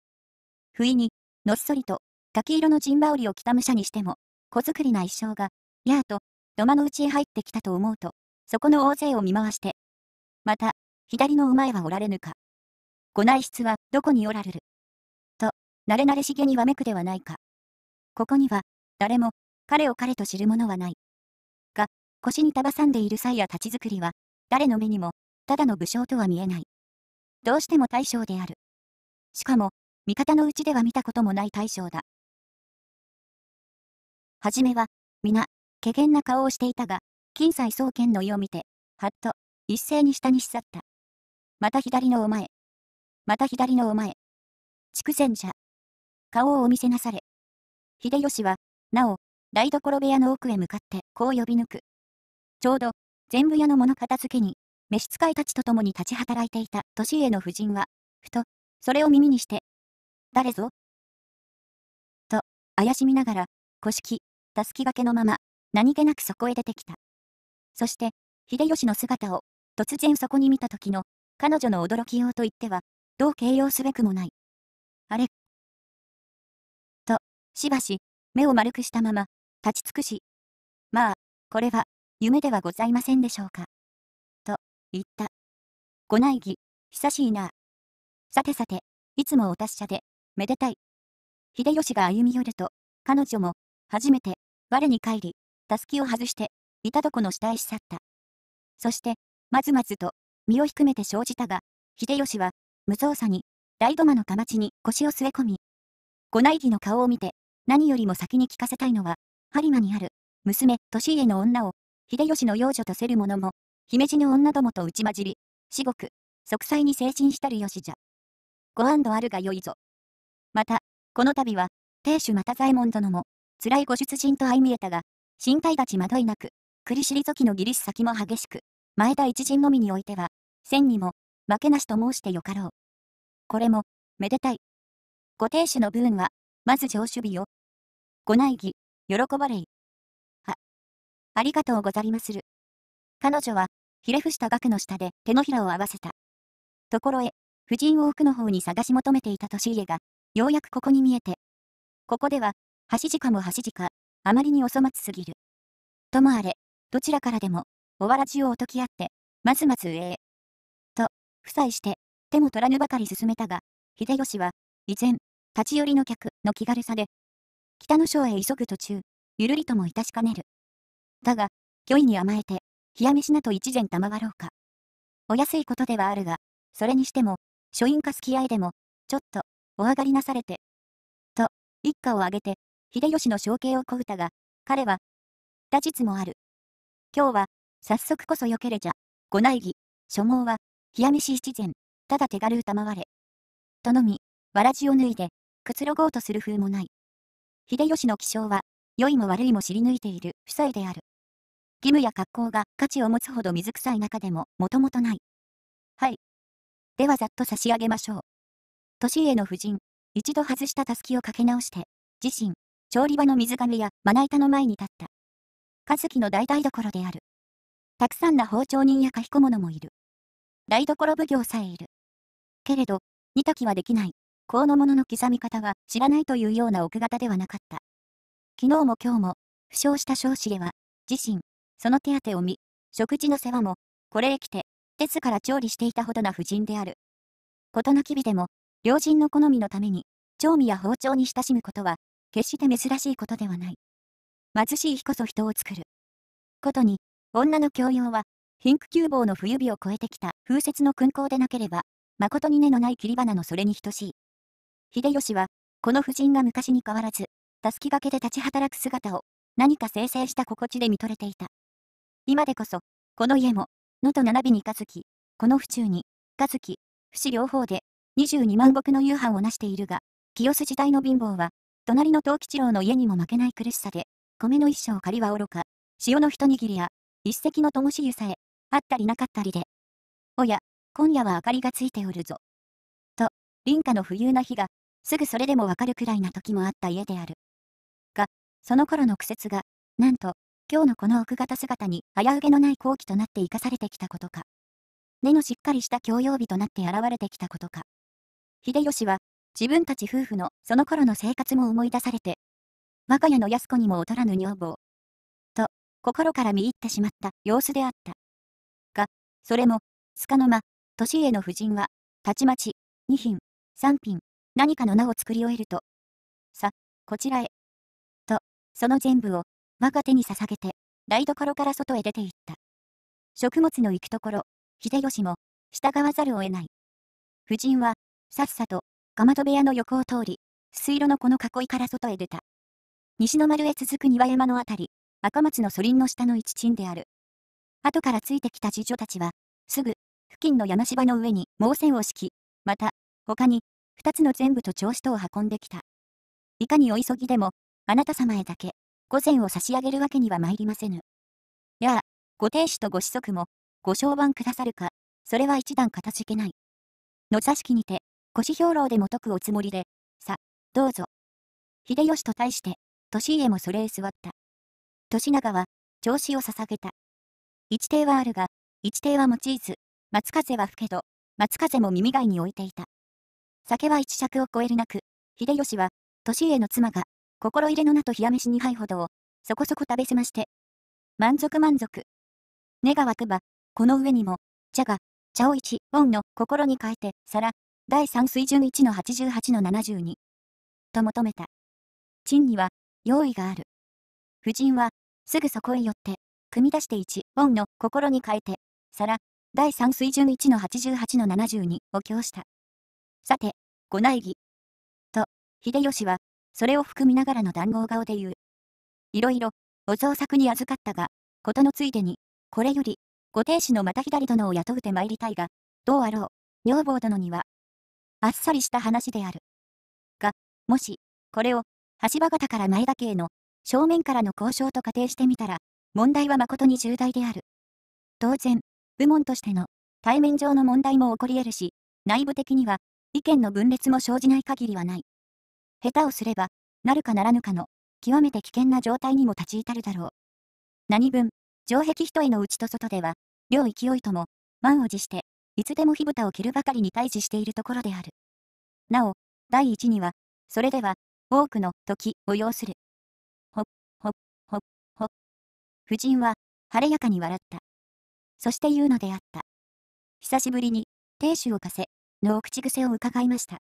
不意に、のっそりと、柿色の陣羽織を着た武者にしても、小作りな一生が、やあと、土間の内へ入ってきたと思うと、そこの大勢を見回して。また、左の馬へはおられぬか。ご内室はどこにおられる。と、なれなれしげにわめくではないか。ここには、誰も、彼を彼と知る者はない。が、腰に束んでいる際や立ち作りは、誰の目にも、ただの武将とは見えない。どうしても大将である。しかも、味方のうちでは見たこともない大将だ。はじめは、皆、怪げな顔をしていたが、金斎創建の意を見て、はっと、一斉に下にし去った。また左のお前。また左のお前。筑前者。顔をお見せなされ。秀吉は、なお、台所部屋の奥へ向かってこう呼び抜く。ちょうど、全部屋の物片付けに、召使いたちと共に立ち働いていた年家の夫人は、ふと、それを耳にして、誰ぞと、怪しみながら、古式、たすきがけのまま、何気なくそこへ出てきた。そして、秀吉の姿を、突然そこに見た時の、彼女の驚きようと言っては、どう形容すべくもない。あれと、しばし、目を丸くしたまま、立ち尽くし、まあ、これは、夢ではございませんでしょうか。と、言った。ご内儀、久しいな。さてさて、いつもお達者で、めでたい。秀吉が歩み寄ると、彼女も、初めて、我に帰り、たすきを外して、板床の下へし去った。そして、まずまずと、身を低めて生じたが、秀吉は、無造作に、大土間のかまちに腰を据え込み、ご内儀の顔を見て、何よりも先に聞かせたいのは、播磨にある、娘、利家の女を、秀吉の養女とせる者も、姫路の女どもと打ち混じり、至極、息災に精神したるよしじゃ。ご安堵あるがよいぞ。また、この度は、亭主又左衛門殿も、辛いご出陣と相見えたが、身体立ち惑いなく、栗尻時の義理シ先も激しく、前田一陣のみにおいては、千にも、負けなしと申してよかろう。これも、めでたい。ご亭主の分は、まず上守備を、ご内儀、喜ばれい。は。ありがとうござりまする。彼女は、ひれ伏した額の下で手のひらを合わせた。ところへ、夫人を奥の方に探し求めていた利家が、ようやくここに見えて。ここでは、橋時かも橋時か、あまりにお粗末すぎる。ともあれ、どちらからでも、おわらじをおときあって、まずまず上へ。と、夫妻して、手も取らぬばかり進めたが、秀吉は、依然、立ち寄りの客の気軽さで、北の省へ急ぐ途中、ゆるりともいたしかねる。だが、虚意に甘えて、冷や飯なと一膳賜ろうか。お安いことではあるが、それにしても、書院か付き合いでも、ちょっと、お上がりなされて。と、一家を挙げて、秀吉の承継を乞うたが、彼は、打実もある。今日は、早速こそよけれじゃ、ご内儀、所望は、冷や飯一膳、ただ手軽賜賜れ。とのみ、わらじを脱いで、くつろごうとする風もない。秀吉の気性は、良いも悪いも知り抜いている、夫妻である。義務や格好が価値を持つほど水臭い中でも、もともとない。はい。ではざっと差し上げましょう。年家の夫人、一度外したたすきをかけ直して、自身、調理場の水亀やまな板の前に立った。和樹の大台所である。たくさんな包丁人や書き小のもいる。台所奉行さえいる。けれど、煮炊きはできない。このものの刻み方は知らないというような奥方ではなかった。昨日も今日も、負傷した少子では、自身、その手当てを見、食事の世話も、これへ来て、テスから調理していたほどな婦人である。事なきびでも、良人の好みのために、調味や包丁に親しむことは、決して珍しいことではない。貧しい日こそ人を作る。ことに、女の教養は、貧苦窮乏の冬日を越えてきた風雪の勲功でなければ、誠に根のない切り花のそれに等しい。秀吉は、この夫人が昔に変わらず、たすきがけで立ち働く姿を、何か生成した心地で見とれていた。今でこそ、この家も、のと並びに一月、この府中に、一月、不死両方で、二十二万石の夕飯をなしているが、清須時代の貧乏は、隣の藤吉郎の家にも負けない苦しさで、米の一生借りは愚か、塩の一握りや、一石の灯し湯さえ、あったりなかったりで。おや、今夜は明かりがついておるぞ。と、林家の冬な日が、すぐそれでもわかるくらいな時もあった家である。が、その頃の苦節が、なんと、今日のこの奥方姿に危うげのない好機となって生かされてきたことか。根のしっかりした教養日となって現れてきたことか。秀吉は、自分たち夫婦のその頃の生活も思い出されて、我が家の安子にも劣らぬ女房。と、心から見入ってしまった様子であった。が、それも、つかの間、年家の夫人は、たちまち、2品、3品、何かの名を作り終えると、さ、こちらへ。と、その全部を、我が手に捧げて、台所から外へ出て行った。食物の行くところ、秀吉も、従わざるを得ない。夫人は、さっさと、かまど部屋の横を通り、水路のこの囲いから外へ出た。西の丸へ続く庭山のあたり、赤松の祖林の下の一鎮である。後からついてきた次女たちは、すぐ、付近の山芝の上に毛線を敷き、また、他に、二つの全部と調子とを運んできた。いかにお急ぎでも、あなた様へだけ、午前を差し上げるわけには参りませぬ。やあ、ご亭主とご子息も、ご相伴くださるか、それは一段かたじけない。の座敷にて、腰指標楼でも解くおつもりで、さ、どうぞ。秀吉と対して、利家もそれへ座った。利長は、調子を捧げた。一定はあるが、一定は用いず、松風は吹けど、松風も耳外に置いていた。酒は一尺を超えるなく、秀吉は、年家の妻が、心入れの名と冷や飯二杯ほどを、そこそこ食べせまして。満足満足。根が湧くば、この上にも、茶が、茶を一本の心に変えて、皿、第三水準1の88の72。と求めた。陳には、用意がある。夫人は、すぐそこへ寄って、組み出して一本の心に変えて、皿、第三水準1の88の72を供した。さて、ご内儀。と、秀吉は、それを含みながらの談合顔で言う。いろいろ、お造作に預かったが、ことのついでに、これより、ご亭主の又左殿を雇うて参りたいが、どうあろう、女房殿には。あっさりした話である。が、もし、これを、橋場方から前田家への、正面からの交渉と仮定してみたら、問題は誠に重大である。当然、部門としての、対面上の問題も起こり得るし、内部的には、意見の分裂も生じない限りはない。下手をすれば、なるかならぬかの、極めて危険な状態にも立ち至るだろう。何分、城壁一重の内と外では、両勢いとも、満を持して、いつでも火蓋を切るばかりに対峙しているところである。なお、第一には、それでは、多くの時を要する。ほ、っ、ほ、っ、ほ、っ、ほ。夫人は、晴れやかに笑った。そして言うのであった。久しぶりに、亭主を貸せ、の口癖を伺いました。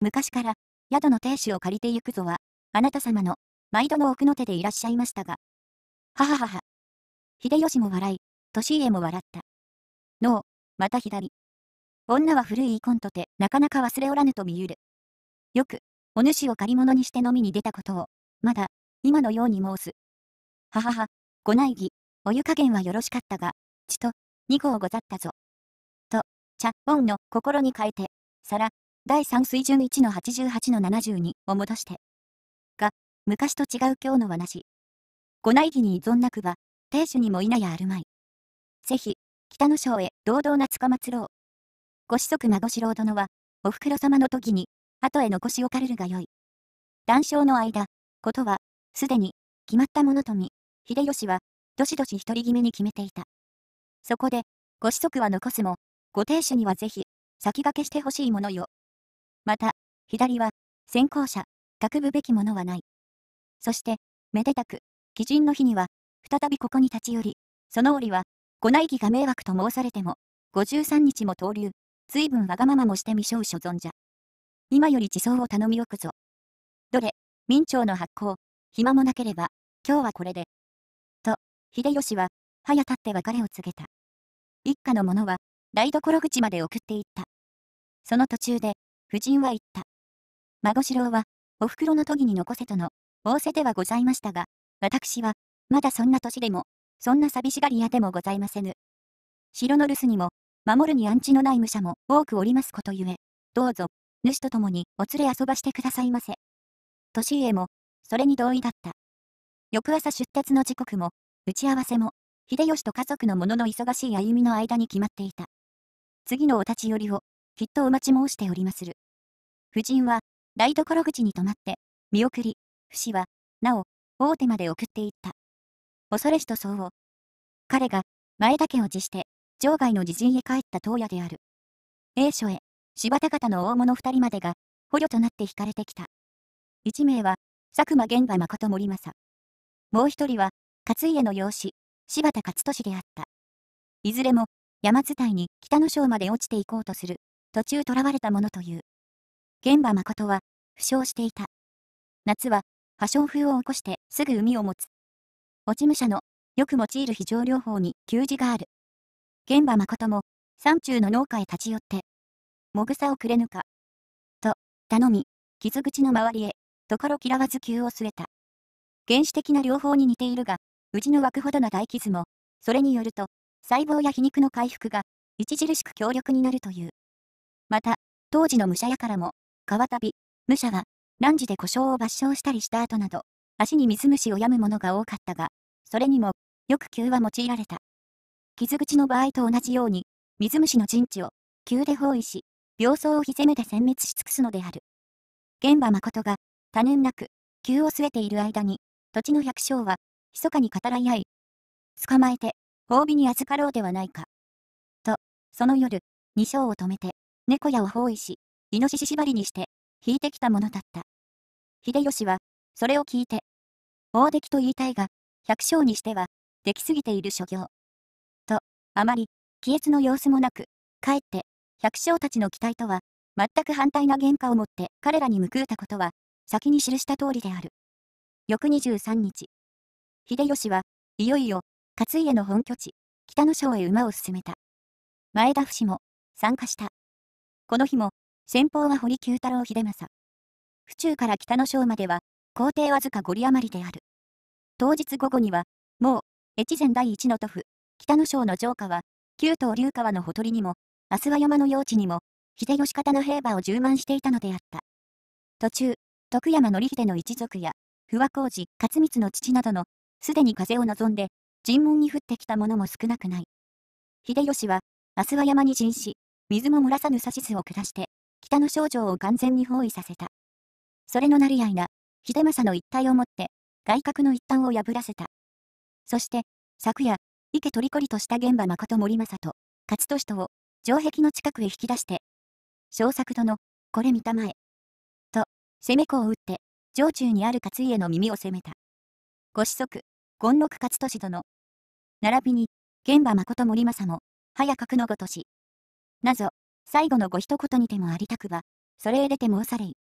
昔から、宿の亭主を借りてゆくぞは、あなた様の、毎度の奥の手でいらっしゃいましたが。はははは。秀吉も笑い、利家も笑った。のう、また左。女は古い遺魂とて、なかなか忘れおらぬと見ゆる。よく、お主を借り物にして飲みに出たことを、まだ、今のように申す。ははは、ご内儀、お湯加減はよろしかったが、ちと、二号ござったぞ。チャンの心に変えて、皿、第3水準1の88の72を戻して。が、昔と違う今日の話。ご内儀に依存なくば、亭主にもいなやあるまい。ぜひ、北の省へ堂々なつかまつろう。ご子息孫四郎殿は、おふくろ様の時に、後へ残しおかれるがよい。談笑の間、ことは、すでに、決まったものと見、秀吉は、どしどし独り決めに決めていた。そこで、ご子息は残すも、ご亭主にはぜひ、先駆けしてほしいものよ。また、左は、先行者、学ぶべきものはない。そして、めでたく、鬼人の日には、再びここに立ち寄り、その折は、ご内儀が迷惑と申されても、五十三日も登竜、随分わがままもして未生所存じゃ。今より地層を頼みおくぞ。どれ、明朝の発行、暇もなければ、今日はこれで。と、秀吉は、早立って別れを告げた。一家の者は、台所口まで送っていった。その途中で、夫人は言った。孫四郎は、お袋の研ぎに残せとの、仰せではございましたが、私は、まだそんな年でも、そんな寂しがり屋でもございませぬ。城の留守にも、守るに安置のない武者も多くおりますことゆえ、どうぞ、主と共にお連れ遊ばしてくださいませ。年家も、それに同意だった。翌朝出立の時刻も、打ち合わせも、秀吉と家族の者の忙しい歩みの間に決まっていた。次のお立ち寄りを、きっとお待ち申しておりまする。夫人は、台所口に泊まって、見送り、不死は、なお、大手まで送っていった。恐れしとそうを。彼が、前田家を辞して、場外の自陣へ帰った当屋である。A 所へ、柴田方の大物二人までが、捕虜となって引かれてきた。一名は、佐久間玄馬誠森政。もう一人は、勝家の養子、柴田勝利であった。いずれも、山伝いに北の省まで落ちていこうとする、途中囚われたものという。現場誠は、負傷していた。夏は、破傷風を起こしてすぐ海を持つ。落ち武者の、よく用いる非常療法に給仕がある。現場誠も、山中の農家へ立ち寄って、もぐさをくれぬか。と、頼み、傷口の周りへ、ところ嫌わず急を据えた。原始的な療法に似ているが、うちの湧くほどの大傷も、それによると、細胞や皮肉の回復が著しく強力になるという。また、当時の武者やからも、川旅、武者は、乱時で故障を抜傷したりした後など、足に水虫を病むものが多かったが、それにも、よく灸は用いられた。傷口の場合と同じように、水虫の陣地を、灸で包囲し、病巣をひぜめで殲滅し尽くすのである。玄馬誠が、多年なく、灸を据えている間に、土地の百姓は、密かに語らい合い、捕まえて、褒美に預かろうではないか。と、その夜、二章を止めて、猫屋を包囲し、イノシシ縛りにして、引いてきたものだった。秀吉は、それを聞いて、大敵と言いたいが、百姓にしては、出来すぎている所業。と、あまり、気悦の様子もなく、かえって、百姓たちの期待とは、全く反対な原価を持って彼らに報うたことは、先に記した通りである。翌23日、秀吉は、いよいよ、勝家の本拠地、北野省へ馬を進めた。前田節も参加した。この日も、先方は堀九太郎秀政。府中から北野省までは、行程わずか5里余りである。当日午後には、もう、越前第一の都府、北野省の城下は、旧東流川のほとりにも、明日は山の用地にも、秀吉方の兵馬を充満していたのであった。途中、徳山紀秀の一族や、不和工事、勝光の父などの、すでに風を望んで、尋問に降ってきたものも少なくない。秀吉は、明日は山に陣し、水も漏らさぬ指図を下して、北の少女を完全に包囲させた。それのなり合いな、秀政の一体をもって、外角の一端を破らせた。そして、昨夜、池とりこりとした現場誠森政と、勝利とを、城壁の近くへ引き出して、小作殿、これ見たまえ。と、攻め子を打って、城中にある勝家の耳を攻めた。ご子息、権六勝利殿。並びに、現場誠森政も、早くのごとし。なぞ、最後のご一言にてもありたくば、それへ出て申されい。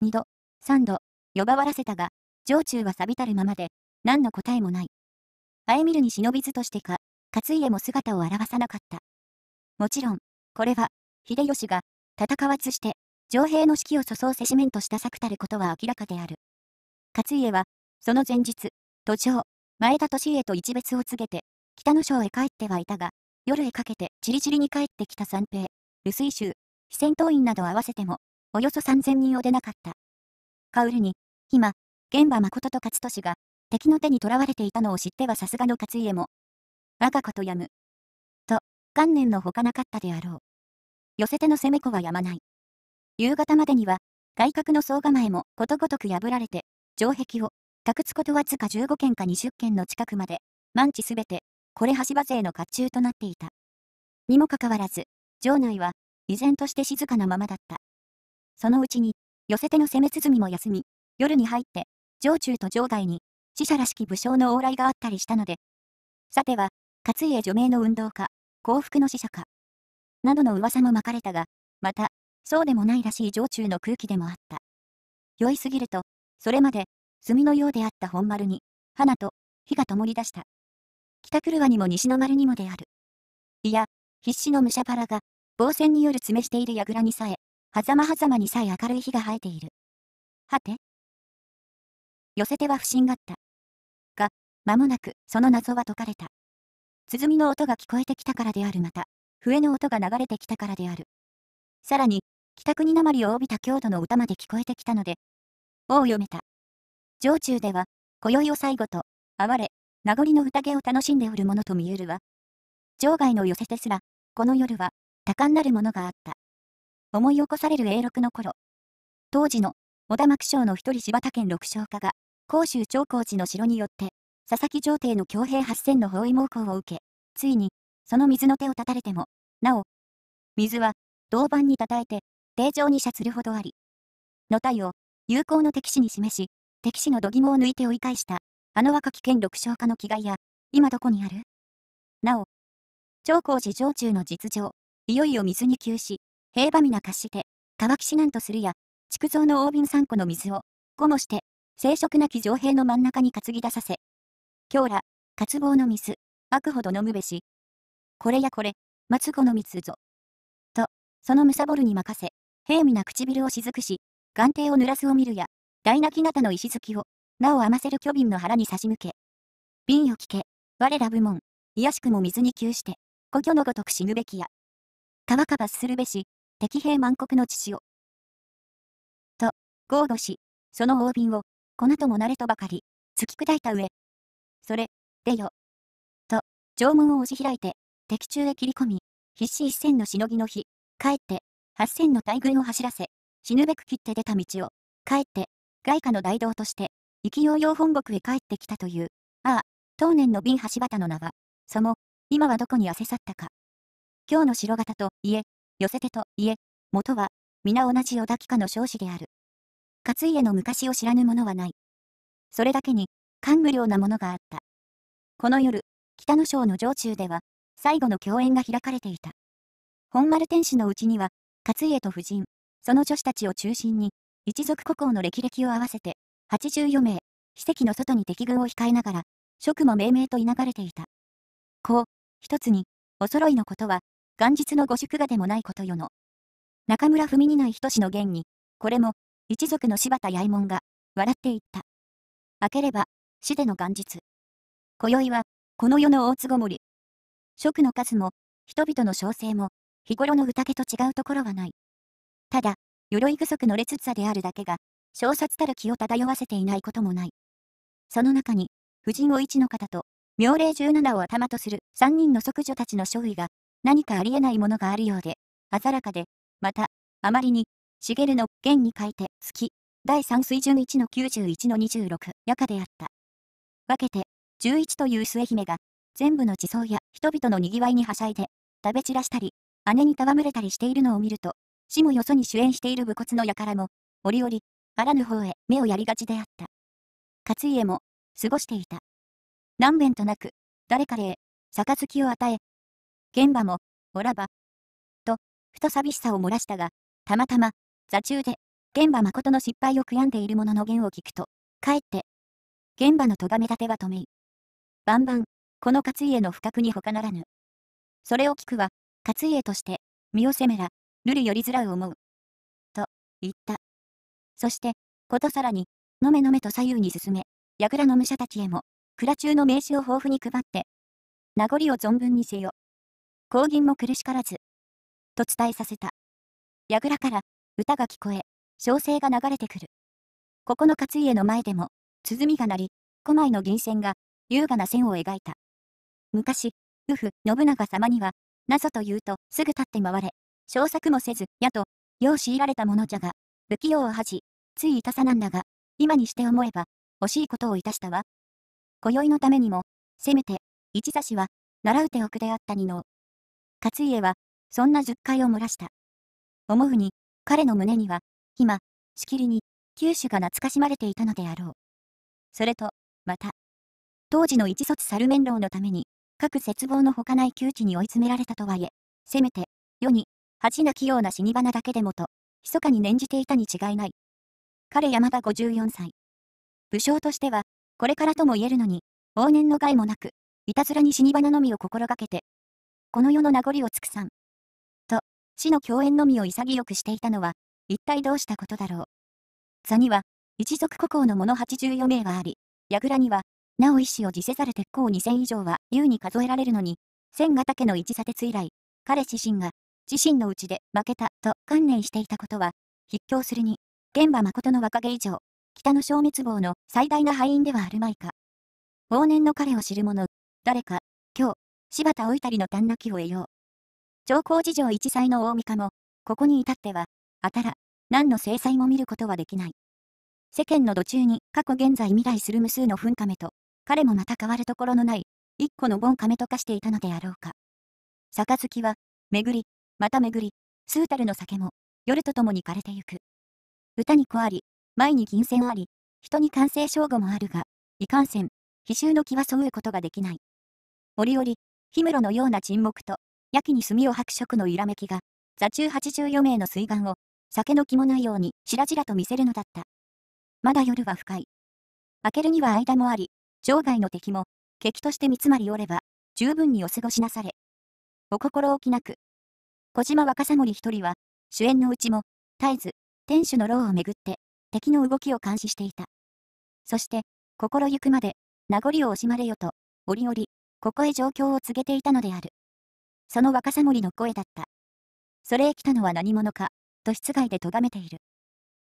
二度、三度、呼ばわらせたが、城中は錆びたるままで、何の答えもない。あえみるに忍びずとしてか、勝家も姿を現さなかった。もちろん、これは、秀吉が、戦わずして、城兵の指揮を粗相せしめんとした策たることは明らかである。勝家は、その前日、途上、前田利家と一別を告げて、北の省へ帰ってはいたが、夜へかけてちりちりに帰ってきた三平、留水州、非戦闘員など合わせても、およそ3000人を出なかった。薫に、今、現場誠と勝利が、敵の手に囚われていたのを知ってはさすがの勝家も、我がことやむ。と、観念のほかなかったであろう。寄せての攻め子はやまない。夕方までには、外角の総構えもことごとく破られて、城壁を各地ことわずか15件か20件の近くまで、万地すべて、これ橋場勢の甲冑となっていた。にもかかわらず、城内は、依然として静かなままだった。そのうちに、寄せ手の攻め鼓も休み、夜に入って、城中と城外に、死者らしき武将の往来があったりしたので、さては、勝家除名の運動家、幸福の死者か、などの噂もまかれたが、また、そうでもないらしい城中の空気でもあった。酔いすぎると、それまで、墨のようであった本丸に、花と火が灯り出した。北るわにも西の丸にもである。いや、必死の武者腹が、防戦による詰めしている櫓にさえ、狭間狭間にさえ明るい火が生えている。はて寄せては不審がった。が、間もなくその謎は解かれた。鼓の音が聞こえてきたからであるまた、笛の音が流れてきたからである。さらに、北国鉛りを帯びた郷土の歌まで聞こえてきたので、尾を読めた。城中では、今宵を最後と、哀れ、名残の宴を楽しんでおるものと見えるわ。場外の寄せですら、この夜は、多感なるものがあった。思い起こされる永禄の頃、当時の小田幕将の一人柴田県六将家が、甲州長江寺の城によって、佐々木城帝の強兵八千の包囲猛攻を受け、ついに、その水の手を断たれても、なお、水は、銅板に叩いて、定常に射するほどあり、の体を、友好の敵視に示し、敵士の度肝を抜いて追い返した、あの若き剣六将家の気概や、今どこにあるなお、長江寺城中の実情、いよいよ水に急し、平場皆貸して、川岸なんとするや、築造の大瓶三個の水を、5もして、生殖なき城兵の真ん中に担ぎ出させ、強羅、渇望の水、悪ほど飲むべし。これやこれ、松子の水ぞ。と、そのむさぼるに任せ、平身な唇をしずくし、眼底を濡らすを見るや、大泣きなの石突きを、なお余せる巨瓶の腹に差し向け。瓶を聞け、我ら部門、いやしくも水に窮して、故郷のごとく死ぬべきや。川かばするべし、敵兵満国の父を。と、豪語し、その大瓶を、粉ともなれとばかり、突き砕いた上。それ、でよ。と、城門を押し開いて、敵中へ切り込み、必死一戦のしのぎの日、帰って、八千の大軍を走らせ、死ぬべく切って出た道を、帰って、外貨の大道として、生きようよう本国へ帰ってきたという、ああ、当年の瓶橋端の名は、その、今はどこに汗去ったか。今日の城型といえ、寄せ手といえ、元は、皆同じ小田家の少子である。勝家の昔を知らぬ者はない。それだけに、感無量なものがあった。この夜、北野省の城中では、最後の共演が開かれていた。本丸天使のうちには、勝家と夫人、その女子たちを中心に、一族孤高の歴々を合わせて、84名、史跡の外に敵軍を控えながら、職も命名といながれていた。こう、一つに、お揃いのことは、元日の御宿がでもないことよの。中村文にない仁の言に、これも、一族の柴田八右衛門が、笑っていった。明ければ、死での元日。今宵は、この世の大坪森。職の数も、人々の称声も、日頃の宴と違うところはない。ただ、鎧不足の劣さであるだけが、小殺たる気を漂わせていないこともない。その中に、夫人を一の方と、妙齢十七を頭とする三人の即女たちの勝利が、何かありえないものがあるようで、鮮やかで、また、あまりに、茂の弦に書いて、月、第三水準一の九十一の二十六、夜かであった。分けて、十一という末姫が、全部の地層や人々のにぎわいにはしゃいで、食べ散らしたり、姉に戯れたりしているのを見ると、死もよそに主演している武骨の輩も、折々、あらぬ方へ目をやりがちであった。勝家も、過ごしていた。何べんとなく、誰かへ、杯を与え、現場も、おらば、と、ふと寂しさを漏らしたが、たまたま、座中で、現場誠の失敗を悔やんでいる者の言を聞くと、かえって、現場の咎め立ては止めい。バンバン、この勝家の不覚に他ならぬ。それを聞くは、勝家として、身を責めら、瑠璃よりづらう思う。と、言った。そして、ことさらに、のめのめと左右に進め、らの武者たちへも、蔵中の名刺を豊富に配って、名残を存分にせよ。後銀も苦しからず。と伝えさせた。らから、歌が聞こえ、小声が流れてくる。ここの勝家の前でも、鼓が鳴り、狛枚の銀線が、優雅な線を描いた。昔、夫婦、信長様には、謎と言うと、すぐ立って回れ、小作もせず、やと、よう強いられたものじゃが、不器用を恥じ、つい痛さなんだが、今にして思えば、惜しいことをいたしたわ。今宵のためにも、せめて、一座しは、習う手奥であったにの。勝家は、そんな十回を漏らした。思うに、彼の胸には、今、しきりに、九州が懐かしまれていたのであろう。それと、また、当時の一卒猿面老のために、各絶望のほかない窮地に追い詰められたとはいえ、せめて、世に、恥なきような死に花だけでもと、密かに念じていたに違いない。彼山田54歳。武将としては、これからとも言えるのに、往年の害もなく、いたずらに死に花のみを心がけて、この世の名残を尽くさん。と、死の共演のみを潔くしていたのは、一体どうしたことだろう。座には、一族孤高の者84名があり、櫓には、なお一子を辞せざる鉄鋼2000以上は優に数えられるのに、千ヶ岳の一砂鉄以来、彼自身が自身のうちで負けたと観念していたことは、筆況するに、現場誠の若気以上、北の消滅亡の最大な敗因ではあるまいか。往年の彼を知る者、誰か、今日、柴田おいたりの旦那きを得よう。上皇事情一歳の大御家も、ここに至っては、あたら、何の制裁も見ることはできない。世間の途中に過去現在未来する無数の噴亀と、彼もまた変わるところのない、一個の盆亀と化していたのであろうか。杯は、巡り、また巡り、スータルの酒も、夜とともに枯れてゆく。歌に子あり、前に銀線あり、人に感性称号もあるが、いかんせん、奇臭の気は添うことができない。折々、氷室のような沈黙と、やきに墨を吐く色の揺らめきが、座中八十余名の水眼を、酒の気もないようにしらじらと見せるのだった。まだ夜は深い。明けるには間もあり、場外の敵も、敵として見つまりおれば、十分にお過ごしなされ。お心置きなく、小島若さ一人は、主演のうちも、絶えず、天守の牢をめぐって、敵の動きを監視していた。そして、心ゆくまで、名残を惜しまれよと、折々、ここへ状況を告げていたのである。その若さ森の声だった。それへ来たのは何者か、と室外で咎めている。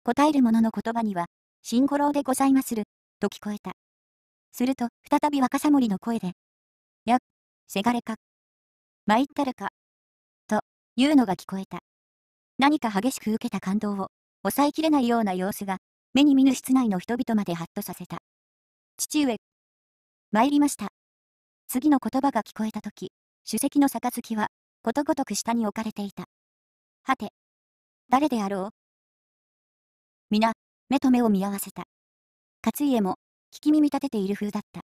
答える者の言葉には、新五郎でございまする、と聞こえた。すると、再び若さ森の声で、やっ、せがれか。参ったるか、言うのが聞こえた。何か激しく受けた感動を、抑えきれないような様子が、目に見ぬ室内の人々までハッとさせた。父上、参りました。次の言葉が聞こえたとき、主席の杯は、ことごとく下に置かれていた。はて、誰であろう皆、目と目を見合わせた。勝家も、聞き耳立てている風だった。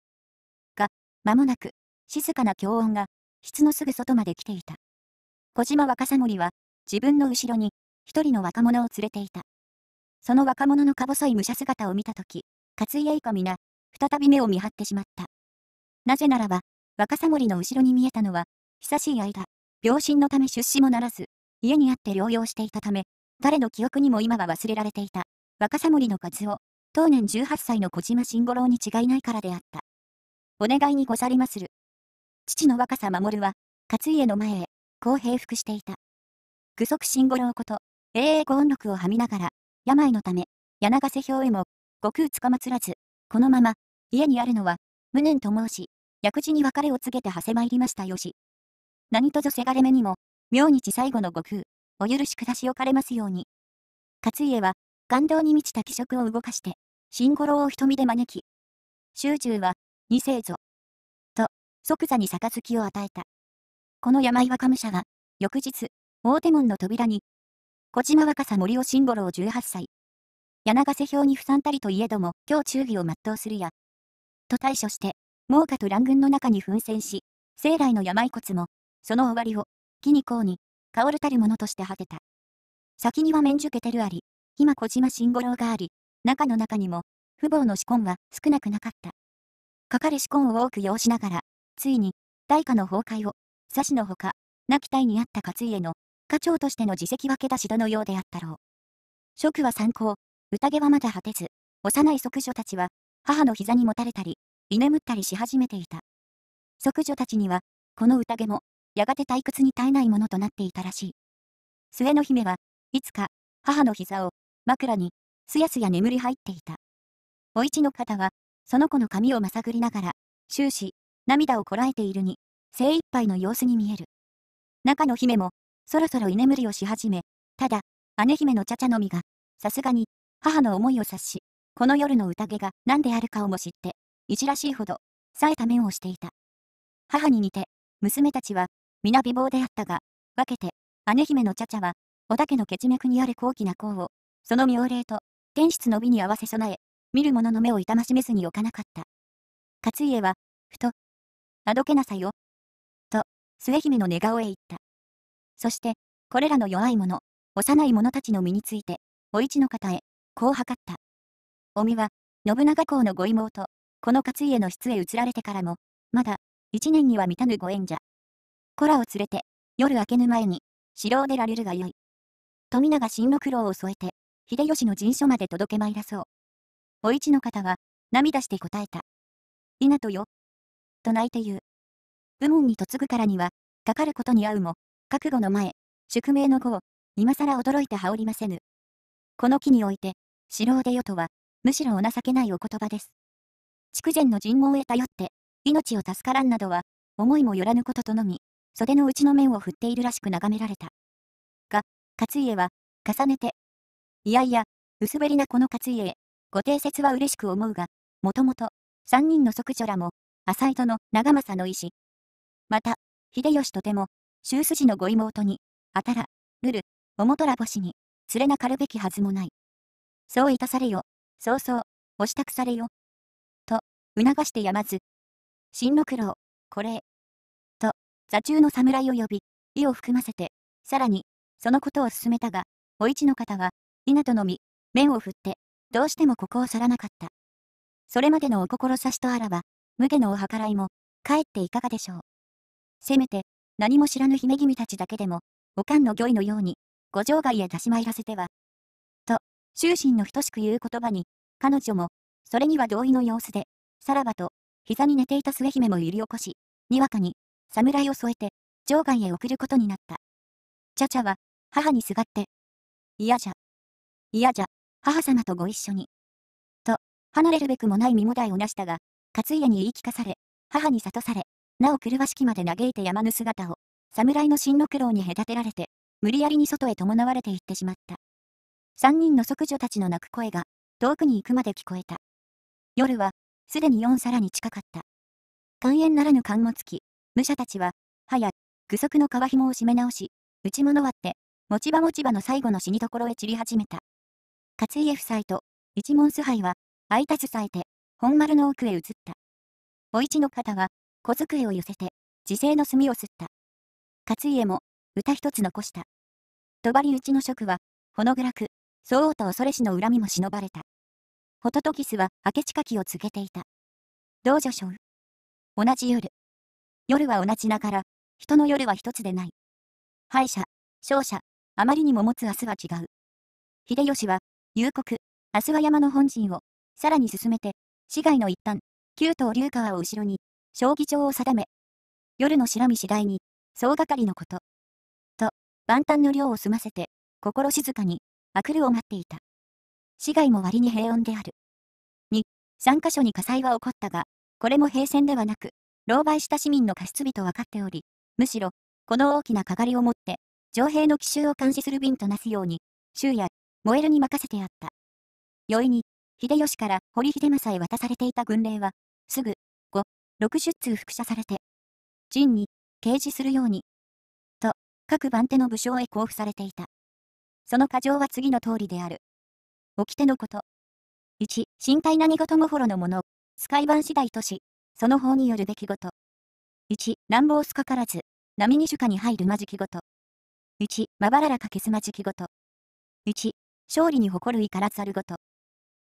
が、間もなく、静かな狂音が、室のすぐ外まで来ていた。小島若さ森は、自分の後ろに、一人の若者を連れていた。その若者のか細い武者姿を見たとき、勝家以下皆、再び目を見張ってしまった。なぜならば、若さ森の後ろに見えたのは、久しい間、病身のため出資もならず、家にあって療養していたため、誰の記憶にも今は忘れられていた、若さ森の数を、当年18歳の小島慎五郎に違いないからであった。お願いにござりまする。父の若さ守は、勝家の前へ、こう平服していた。具足慎五郎こと、英英五音録をはみながら、病のため、柳瀬表へも、悟空つかまつらず、このまま、家にあるのは、無念と申し、薬事に別れを告げてはせまいりましたよし。何とぞせがれめにも、明日最後の悟空、お許し下しおかれますように。勝家は、感動に満ちた気色を動かして、新五郎を瞳で招き、周中は、二世ぞ。と、即座に杯を与えた。この山若武者は、翌日、大手門の扉に、小島若さ森尾慎五郎18歳。柳ヶ瀬表に不参たりといえども、今日忠義を全うするや。と対処して、猛火と乱軍の中に奮戦し、生来の病骨も、その終わりを、木にうに、薫るたるものとして果てた。先には免受けてるあり、今小島慎五郎があり、中の中にも、父母の子根は少なくなかった。かかる子根を多く要しながら、ついに、大化の崩壊を差しのほか、亡き体にあった勝家の、家長としての自責分けだしどのようであったろう。職は参考、宴はまだ果てず、幼い即女たちは、母の膝にもたれたり、居眠ったりし始めていた。即女たちには、この宴も、やがて退屈に耐えないものとなっていたらしい。末の姫はいつか、母の膝を、枕に、すやすや眠り入っていた。お市の方は、その子の髪をまさぐりながら、終始、涙をこらえているに、精一杯の様子に見える。中の姫も、そろそろ居眠りをし始め、ただ、姉姫の茶々のみが、さすがに、母の思いを察し、この夜の宴が何であるかをも知って、いじらしいほど、冴えた面をしていた。母に似て、娘たちは、皆美貌であったが、分けて、姉姫の茶々は、織田家の血脈にある高貴な功を、その妙霊と、天室の美に合わせ備え、見る者の目を痛ましめずに置かなかった。勝家は、ふと、あどけなさいよ、末姫の寝顔へ行った。そして、これらの弱い者、幼い者たちの身について、お市の方へ、こう測った。おみは、信長公のご妹、この勝家の室へ移られてからも、まだ、一年には満たぬご縁者。子らを連れて、夜明けぬ前に、城を出られるがよい。富永新六郎を添えて、秀吉の陣所まで届けまいらそう。お市の方は、涙して答えた。稲とよ。と泣いて言う。部門に嫁ぐからには、かかることに合うも、覚悟の前、宿命の後、今更驚いて羽織りませぬ。この機において、素人でよとは、むしろお情けないお言葉です。筑前の尋問へ頼って、命を助からんなどは、思いもよらぬこととのみ、袖の内の面を振っているらしく眺められた。が、勝家は、重ねて、いやいや、薄べりなこの勝家へ、ご定説は嬉しく思うが、もともと、三人の即女らも、浅井戸の長政の意志、また、秀吉とても、周筋のご妹に、あたら、るる、おもとらぼしに、連れなかるべきはずもない。そういたされよ、そうそう、お支度されよ。と、促してやまず。新六郎、これ。と、座中の侍を呼び、意を含ませて、さらに、そのことを進めたが、お市の方は、稲とのみ、面を振って、どうしてもここを去らなかった。それまでのお志とあらば、無下のお計らいも、かえっていかがでしょう。せめて、何も知らぬ姫君たちだけでも、おかんの御意のように、五条外へ出しまいらせては。と、終身の等しく言う言葉に、彼女も、それには同意の様子で、さらばと、膝に寝ていた末姫も揺り起こし、にわかに、侍を添えて、城外へ送ることになった。ちゃちゃは、母にすがって、嫌じゃ。嫌じゃ、母様とご一緒に。と、離れるべくもない身もだいをなしたが、勝家に言い聞かされ、母に諭され、なお麗しきまで嘆いて山ぬ姿を、侍の進路苦労に隔てられて、無理やりに外へ伴われていってしまった。三人の即女たちの泣く声が、遠くに行くまで聞こえた。夜は、すでに四皿に近かった。肝炎ならぬ肝もつき、武者たちは、はや、具足の皮紐を締め直し、内物割って、持ち場持ち場の最後の死に所へ散り始めた。勝家夫妻と、一門崇拝は、相立たさえて、本丸の奥へ移った。お市の方は、小机を寄せて、自生の墨を吸った。勝家も、歌一つ残した。り討ちの職は、ほの暗く、相応と恐れしの恨みも忍ばれた。ホトトギスは明智きを告げていた。同女将。同じ夜。夜は同じながら、人の夜は一つでない。敗者、勝者、あまりにも持つ明日は違う。秀吉は、夕刻、明日は山の本陣を、さらに進めて、市街の一端、旧東流川を後ろに、将棋場を定め、夜の白見次第に、総がかりのこと、と、万端の量を済ませて、心静かに、あくるを待っていた。市街も割に平穏である。2、3カ所に火災は起こったが、これも平戦ではなく、狼狽した市民の過失日と分かっており、むしろ、この大きなかがりを持って、城兵の奇襲を監視する便となすように、州や、燃えるに任せてあった。よいに、秀吉から堀秀政へ渡されていた軍令は、すぐ、60通複写されて、陣に掲示するように、と、各番手の武将へ交付されていた。その過剰は次の通りである。掟のこと。1、身体何事もほろのもの、使い版次第とし、その方による出来事。1、乱暴すかからず、波に主家に入るまじきごと。1、まばららか消すまじきごと。1、勝利に誇るいからざるごと。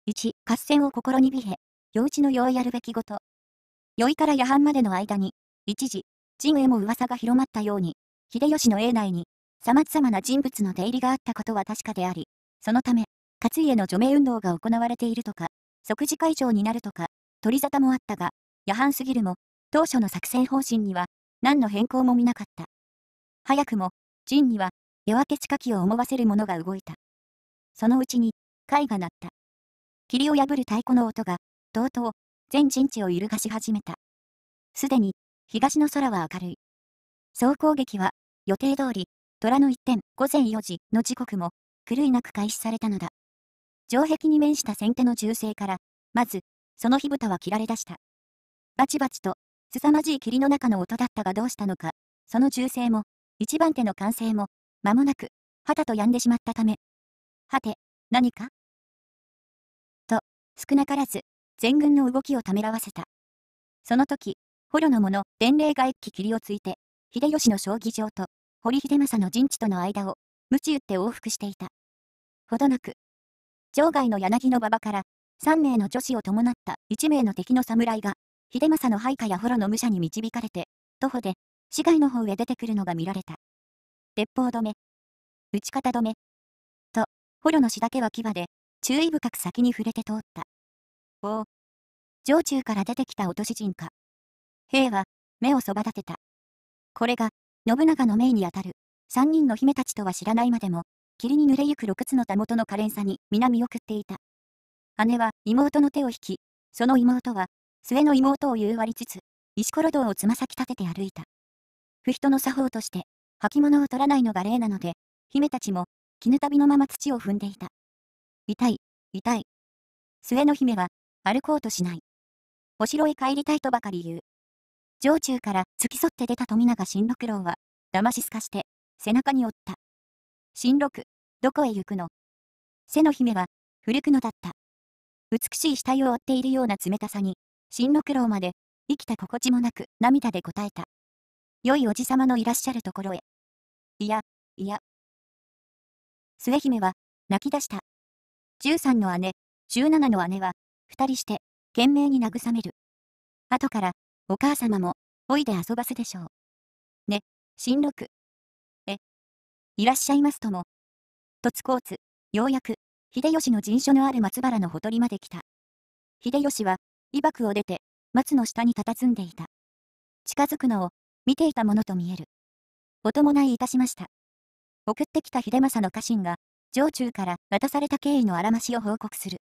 1、合戦を心にびへ、幼稚のようやるべきごと。宵から夜半までの間に、一時、陣へも噂が広まったように、秀吉の英内に、様々な人物の出入りがあったことは確かであり、そのため、勝家の除名運動が行われているとか、即時会場になるとか、取り沙汰もあったが、夜半すぎるも、当初の作戦方針には、何の変更も見なかった。早くも、陣には、夜明け近きを思わせるものが動いた。そのうちに、会が鳴った。霧を破る太鼓の音が、とうとう、全陣地を揺るがし始めた。すでに、東の空は明るい。総攻撃は、予定通り、虎の一点午前4時の時刻も、狂いなく開始されたのだ。城壁に面した先手の銃声から、まず、その火蓋は切られ出した。バチバチと、凄まじい霧の中の音だったがどうしたのか、その銃声も、一番手の歓声も、間もなく、旗と止んでしまったため。はて、何かと、少なからず、全軍の動きをためらわせた。その時、捕虜の者、伝令が一気切りをついて、秀吉の将棋場と、堀秀政の陣地との間を、鞭打って往復していた。ほどなく、場外の柳の馬場から、3名の女子を伴った1名の敵の侍が、秀政の配下や捕虜の武者に導かれて、徒歩で、市街の方へ出てくるのが見られた。鉄砲止め、打ち方止め、と、捕虜の死だけは牙で、注意深く先に触れて通った。お城中から出てきたおとし人か。兵は、目をそば立てた。これが、信長の命にあたる。三人の姫たちとは知らないまでも、霧に濡れゆく六つのたもとの可憐さに皆見送っていた。姉は妹の手を引き、その妹は、末の妹を誘割りつつ、石ころ道をつま先立てて歩いた。不人の作法として、履物を取らないのが例なので、姫たちも、絹旅のまま土を踏んでいた。痛い、痛い。末の姫は、歩こうとしない。お城へ帰りたいとばかり言う。城中から付き添って出た富永新六郎は、騙しすかして背中に折った。新六、どこへ行くの背の姫は、古くのだった。美しい死体を追っているような冷たさに、新六郎まで、生きた心地もなく涙で答えた。良いおじさまのいらっしゃるところへ。いや、いや。末姫は、泣き出した。十三の姉、十七の姉は、二人して、懸命に慰める。後から、お母様も、おいで遊ばせでしょう。ね、新六。え、いらっしゃいますとも。とつこうつ、ようやく、秀吉の陣所のある松原のほとりまで来た。秀吉は、威爆を出て、松の下に佇んでいた。近づくのを、見ていたものと見える。おもないいたしました。送ってきた秀政の家臣が、城中から渡された経緯のあらましを報告する。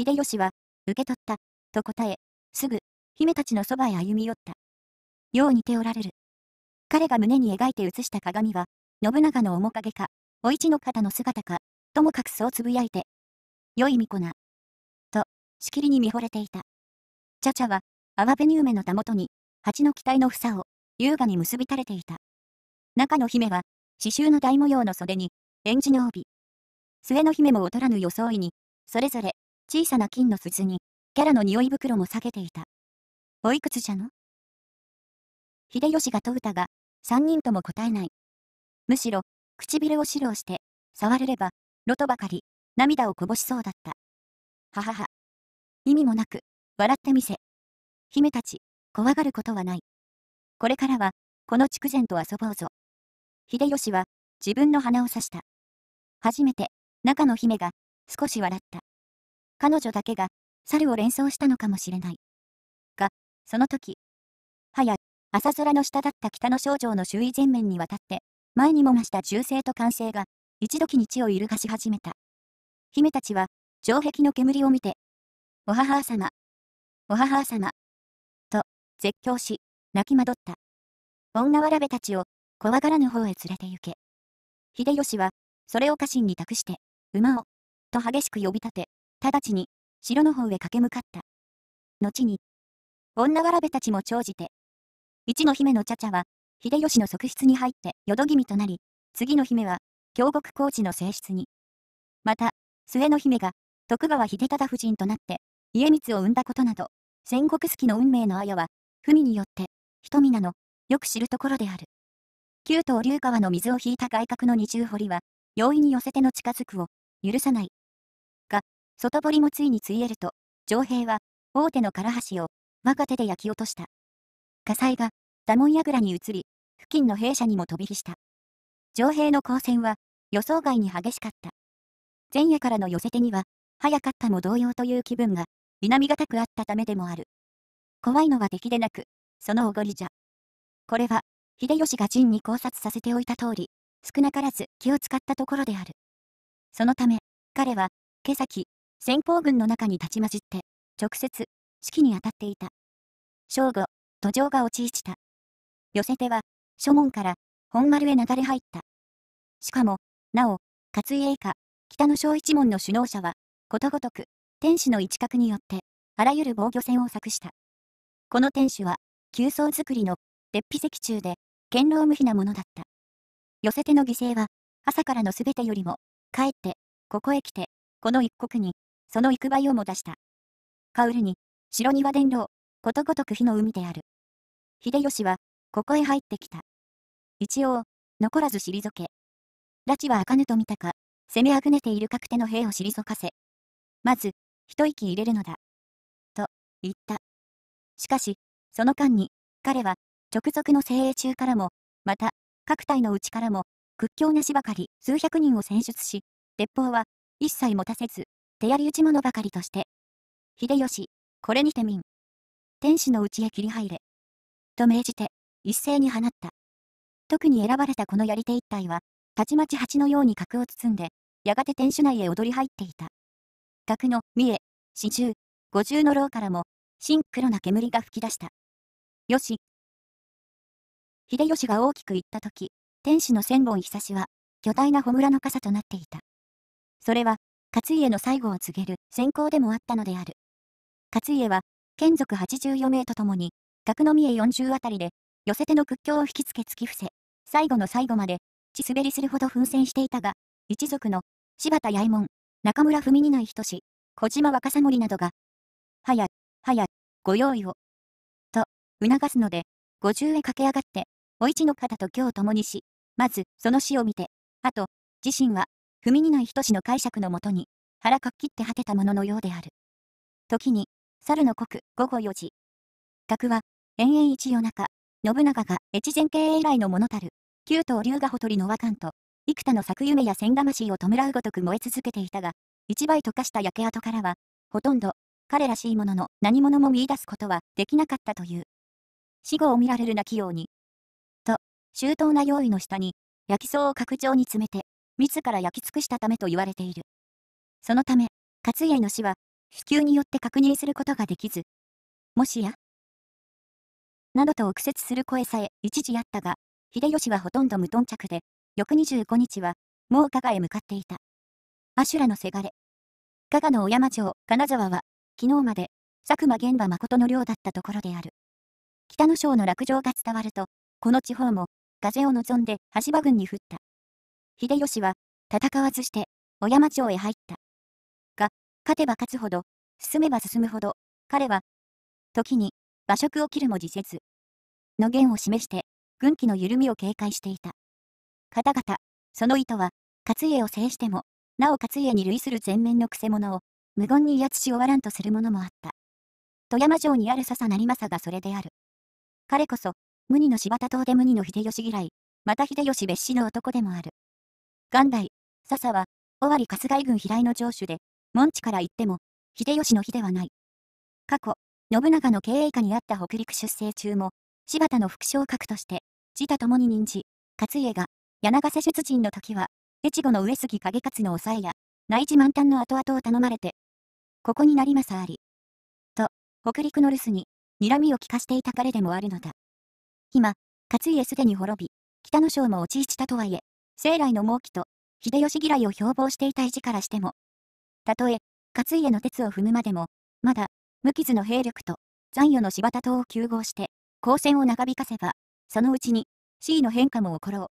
秀吉は、受け取った、と答え、すぐ、姫たちのそばへ歩み寄った。よう似ておられる。彼が胸に描いて写した鏡は、信長の面影か、お市の方の姿か、ともかくそうつぶやいて、良い巫女な、と、しきりに見惚れていた。茶々は、泡紅梅のたもとに、蜂の機体の房を、優雅に結び垂れていた。中の姫は、刺繍の大模様の袖に、演じの帯。末の姫も劣らぬ装いに、それぞれ、小さな金の鈴に、キャラの匂い袋も下げていた。おいくつじゃの秀吉が問うたが、三人とも答えない。むしろ、唇を白導して、触れれば、ロとばかり、涙をこぼしそうだった。ははは。意味もなく、笑ってみせ。姫たち、怖がることはない。これからは、この筑前と遊ぼうぞ。秀吉は、自分の鼻を刺した。初めて、中の姫が、少し笑った。彼女だけが、猿を連想したのかもしれない。が、その時、はや、朝空の下だった北の少女の周囲全面にわたって、前にも増した銃声と歓声が、一時に地を揺るがし始めた。姫たちは、城壁の煙を見て、お母様、お母様、と、絶叫し、泣きまどった。女わらべたちを、怖がらぬ方へ連れて行け。秀吉は、それを家臣に託して、馬を、と激しく呼び立て、直ちに、城の方へ駆け向かった。後に、女わらべたちも長じて、一の姫の茶々は、秀吉の側室に入って淀君となり、次の姫は、京極高知の正室に。また、末の姫が、徳川秀忠夫人となって、家光を生んだことなど、戦国好きの運命の綾は、文によって、人なの、よく知るところである。旧東流川の水を引いた外角の二重堀は、容易に寄せての近づくを、許さない、外堀もついについえると、城兵は、大手の唐橋を、若手で焼き落とした。火災が、ダモン櫓に移り、付近の兵舎にも飛び火した。城兵の交戦は、予想外に激しかった。前夜からの寄せ手には、早かったも同様という気分が、南みがたくあったためでもある。怖いのは敵でなく、そのおごりじゃ。これは、秀吉が陣に考察させておいた通り、少なからず気を使ったところである。そのため、彼は、毛先、先行軍の中に立ち混じって、直接、指揮に当たっていた。正午、途上が落ちした。寄せては、書門から、本丸へ流れ入った。しかも、なお、勝家以下、北の小一門の首脳者は、ことごとく、天守の一角によって、あらゆる防御線を策した。この天守は、急層作りの、鉄皮石中で、堅牢無比なものだった。寄せての犠牲は、朝からの全てよりも、かえって、ここへ来て、この一国に、その幾倍をも出した。薫に、城には伝道、ことごとく火の海である。秀吉は、ここへ入ってきた。一応、残らず退け。拉致はあかぬと見たか、攻めあぐねている各手の兵を退かせ。まず、一息入れるのだ。と、言った。しかし、その間に、彼は、直属の精鋭中からも、また、各隊のうちからも、屈強なしばかり数百人を選出し、鉄砲は一切持たせず、手やり打ち者ばかりとして。秀吉、これにて民。天使のうちへ切り入れ。と命じて、一斉に放った。特に選ばれたこのやり手一体は、たちまち蜂のように角を包んで、やがて天守内へ踊り入っていた。角の、三重、四重、五重の牢からも、真黒な煙が噴き出した。よし。秀吉が大きく言った時、天使の千本ひさしは、巨大な村の傘となっていた。それは、勝家の最後を告げる選考でもあったのである。勝家は、剣属84名とともに、学の三重40あたりで、寄せての屈強を引きつけ突き伏せ、最後の最後まで、血滑りするほど奮戦していたが、一族の、柴田八右衛門、中村文二内仁、小島若さ森などが、はや、はや、ご用意を、と、促すので、五十へ駆け上がって、お市の方と今日共にし、まず、その死を見て、あと、自身は、踏みにない等しの解釈のもとに、腹かっきって果てたもののようである。時に、猿の刻午後4時。格は、延々一夜中、信長が越前経営以来のものたる、旧東龍がほとりの和漢と、幾多の作夢や千魂を弔うごとく燃え続けていたが、一倍溶かした焼け跡からは、ほとんど、彼らしいものの何者も見出すことはできなかったという。死後を見られるなきように。と、周到な用意の下に、焼き草を拡張に詰めて、自ら焼き尽くしたためと言われている。そのため、勝家の死は、普球によって確認することができず、もしや、などと臆説する声さえ一時あったが、秀吉はほとんど無頓着で、翌25日は、もう加賀へ向かっていた。阿修羅のせがれ。加賀の小山城、金沢は、昨日まで、佐久間玄馬誠の領だったところである。北の省の落城が伝わると、この地方も、風を望んで橋場軍に降った。秀吉は、戦わずして、小山町へ入った。が、勝てば勝つほど、進めば進むほど、彼は、時に、馬食を切るも辞せず、の言を示して、軍機の緩みを警戒していた。方々、その意図は、勝家を制しても、なお勝家に類する前面の癖者を、無言に威圧し終わらんとするものもあった。富山城にある笹成政がそれである。彼こそ、無二の柴田島で無二の秀吉嫌い、また秀吉別紙の男でもある。元来、笹は、尾張春日井軍平井の城主で、門地から言っても、秀吉の日ではない。過去、信長の経営下にあった北陸出征中も、柴田の副将格として、自他共に任じ、勝家が、柳ヶ瀬出陣の時は、越後の上杉景勝の抑えや、内地満タンの後々を頼まれて、ここになりまさあり。と、北陸の留守に、睨みを聞かしていた彼でもあるのだ。今、勝家すでに滅び、北の将も落ちちたとはいえ、生来の猛気と、秀吉嫌いを標榜していた意地からしても、たとえ、勝家の鉄を踏むまでも、まだ、無傷の兵力と、残余の柴田党を休合して、交戦を長引かせば、そのうちに、C の変化も起ころう。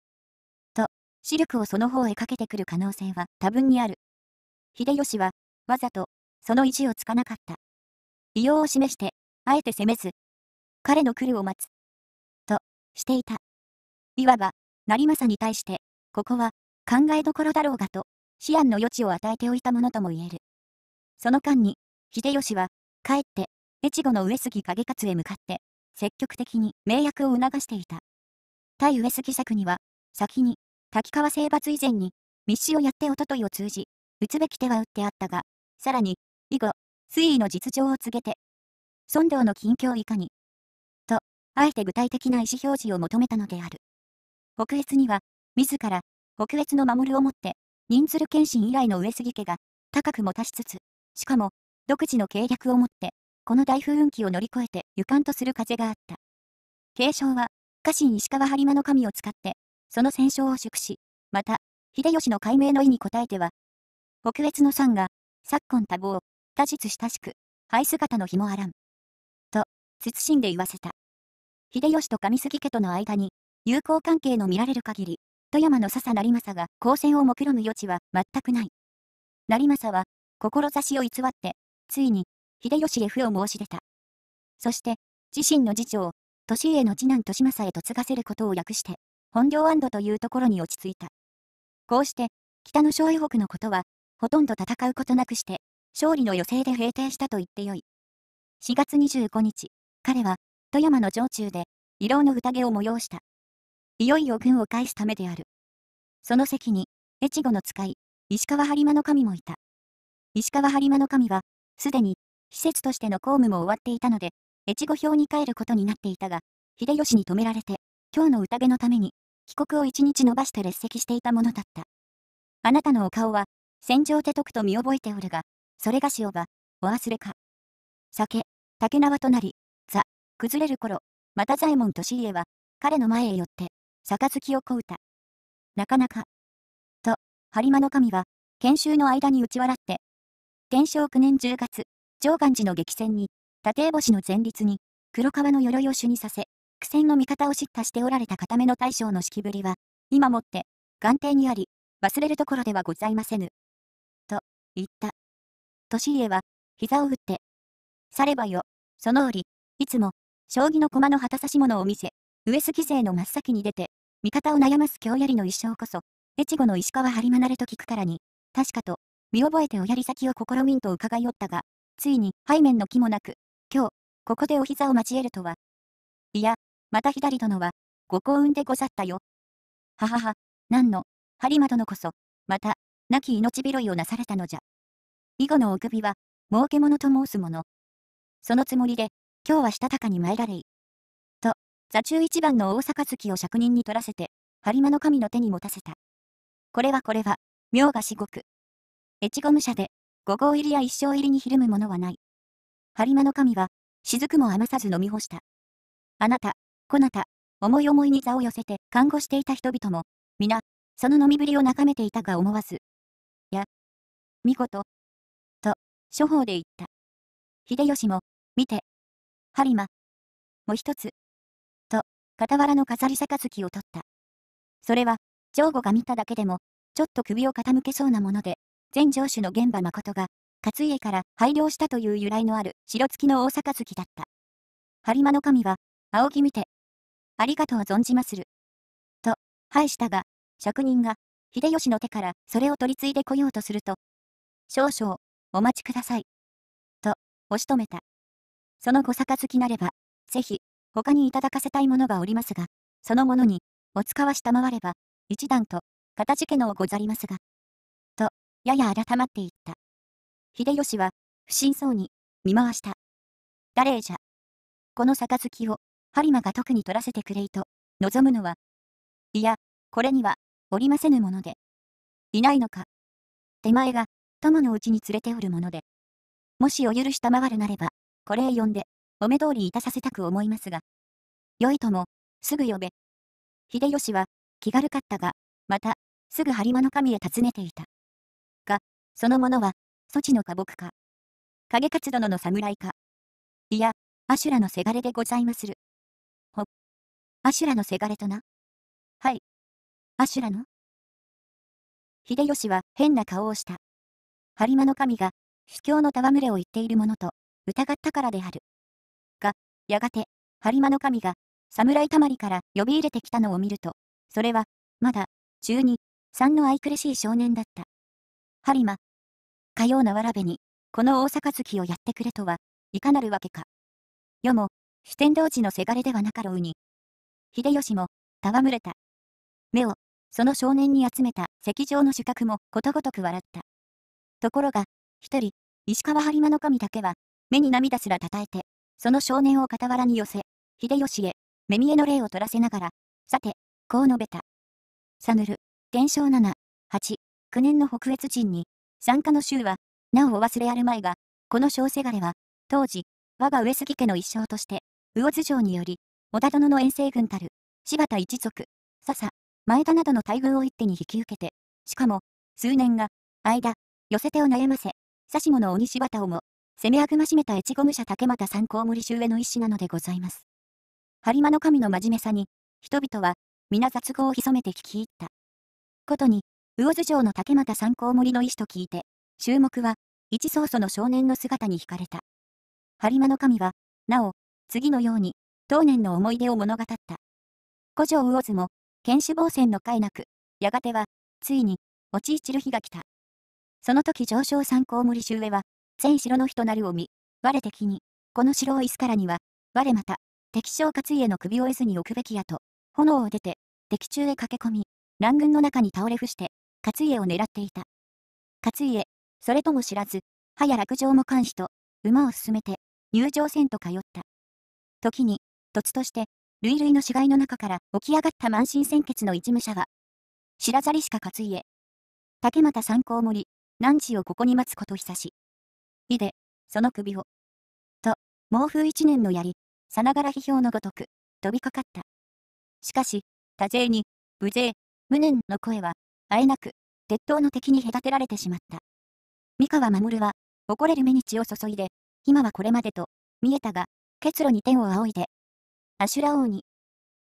と、視力をその方へかけてくる可能性は多分にある。秀吉は、わざと、その意地をつかなかった。異様を示して、あえて攻めず、彼の来るを待つ。と、していた。いわば、成政に対して、ここは、考えどころだろうがと、思案の余地を与えておいたものとも言える。その間に、秀吉は、かえって、越後の上杉景勝へ向かって、積極的に名役を促していた。対上杉作には、先に、滝川征伐以前に、密使をやっておとといを通じ、打つべき手は打ってあったが、さらに、以後、推移の実情を告げて、尊道の近況いかに、と、あえて具体的な意思表示を求めたのである。北越には、自ら、北越の守るをもって、人鶴謙信以来の上杉家が、高くもたしつつ、しかも、独自の計略をもって、この大風雲期を乗り越えて勇敢とする風があった。継承は、家臣石川播磨の神を使って、その戦勝を祝し、また、秀吉の解明の意に応えては、北越の山が、昨今多忙、多実親しく、灰姿の日もあらん。と、謹んで言わせた。秀吉と上杉家との間に、友好関係の見られる限り、富山の笹成政が交戦を目論む余地は全くない。成政は、志を偽って、ついに、秀吉へ負を申し出た。そして、自身の次長、利家の次男利政へと継がせることを訳して、本領安堵というところに落ち着いた。こうして、北の小北のことは、ほとんど戦うことなくして、勝利の予定で平定したと言ってよい。4月25日、彼は、富山の城中で、慰労の宴を催した。いよいよ軍を返すためである。その席に、越後の使い、石川播磨の神もいた。石川播磨の神は、すでに、施設としての公務も終わっていたので、越後表に帰ることになっていたが、秀吉に止められて、今日の宴のために、帰国を一日延ばして列席していたものだった。あなたのお顔は、戦場でとくと見覚えておるが、それがしおば、お忘れか。酒、竹縄となり、座、崩れる頃、又左衛門利家は、彼の前へ寄って、杯を請うた。なかなか。と、播磨の神は、研修の間に打ち笑って、天正9年10月、上岸寺の激戦に、立江星の前立に、黒川の鎧を主にさせ、苦戦の味方を叱咤しておられた固めの大将の式ぶりは、今もって、眼底にあり、忘れるところではございませぬ。と、言った。利家は、膝を打って、さればよ、その折、いつも、将棋の駒の旗差し物を見せ、上杉勢の真っ先に出て、味方を悩ます京槍の一生こそ、越後の石川張真れと聞くからに、確かと、見覚えてお槍先を試みんと伺いおったが、ついに背面の気もなく、今日、ここでお膝を交えるとは。いや、また左殿は、ご幸運でござったよ。ははは、何の、張真殿こそ、また、亡き命拾いをなされたのじゃ。以後のお首は、儲け者と申すもの。そのつもりで、今日はしたたかに参られい。座中一番の大阪月を職人に取らせて、播磨の神の手に持たせた。これはこれは、妙が至極。越後武者で、五合入りや一生入りにひるむものはない。播磨の神は、雫も余さず飲み干した。あなた、こなた、思い思いに座を寄せて看護していた人々も、皆、その飲みぶりを眺めていたが思わず、や、見事、と、処方で言った。秀吉も、見て、播磨、もう一つ、傍らの飾り杯を取った。それは、上吾が見ただけでも、ちょっと首を傾けそうなもので、前城主の現馬誠が、勝家から拝領したという由来のある白月の大杯だった。播磨の神は、仰ぎ見て、ありがとう存じまする。と、拝したが、職人が、秀吉の手からそれを取り継いでこようとすると、少々、お待ちください。と、押し止めた。その後杯なれば、ぜひ、他にいただかせたいものがおりますが、そのものに、お使わしたまわれば、一段と、かたじけのをござりますが。と、やや改まっていった。秀吉は、不審そうに、見回した。誰じゃ。この杯を、播磨が特に取らせてくれいと、望むのは、いや、これには、おりませぬもので。いないのか。手前が、友のうちに連れておるもので。もしお許したまわるなれば、これへ呼んで、お目通りいたさせたく思いますが。よいとも、すぐ呼べ。秀吉は、気軽かったが、また、すぐ播磨の神へ訪ねていた。が、その者は、措置の花木か。影勝殿の侍か。いや、アシュラのせがれでございまする。ほ。アシュラのせがれとな。はい。アシュラの秀吉は変な顔をした。播磨の神が、秘境の戯れを言っているものと、疑ったからである。やがて、播磨の神が、侍たまりから呼び入れてきたのを見ると、それは、まだ、中二、三の愛くるしい少年だった。播磨。かようなわらべに、この大阪月をやってくれとは、いかなるわけか。世も、四天童寺のせがれではなかろうに。秀吉も、戯れた。目を、その少年に集めた石上の主角もことごとく笑った。ところが、一人、石川播磨の神だけは、目に涙すらたたえて、その少年を傍らに寄せ、秀吉へ、目見えの霊を取らせながら、さて、こう述べた。サヌル、天正七、八、九年の北越陣に、参加の衆は、なおお忘れあるまいが、この小せがれは、当時、我が上杉家の一生として、魚津城により、織田殿の遠征軍たる、柴田一族、笹、前田などの大軍を一手に引き受けて、しかも、数年が、間、寄せ手を悩ませ、指物鬼柴田をも、攻めあぐましめた越後武者竹俣参考森周への一子なのでございます。播磨の神の真面目さに、人々は、皆雑語を潜めて聞き入った。ことに、魚津城の竹俣参考森の意志と聞いて、注目は、一曹操の少年の姿に惹かれた。播磨の神は、なお、次のように、当年の思い出を物語った。古城魚津も、剣守防戦の快なく、やがては、ついに、落ち散る日が来た。その時上昇参考森周上は、全城の人なるを見、我敵に、この城をいすからには、我また、敵将勝家の首を得ずに置くべきやと、炎を出て、敵中へ駆け込み、乱軍の中に倒れ伏して、勝家を狙っていた。勝家、それとも知らず、はや落城も監視と、馬を進めて、入城戦と通った。時に、突として、類類の死骸の中から起き上がった満身鮮血の一武者は、知らざりしか勝家。竹又三光森、何時をここに待つこと久し。いで、その首を。と、猛風一年の槍、さながら批評のごとく、飛びかかった。しかし、多勢に、無勢、無念の声は、あえなく、鉄塔の敵に隔てられてしまった。三河守は、誇れる目に血を注いで、今はこれまでと、見えたが、結露に天を仰いで、アシュラ王に、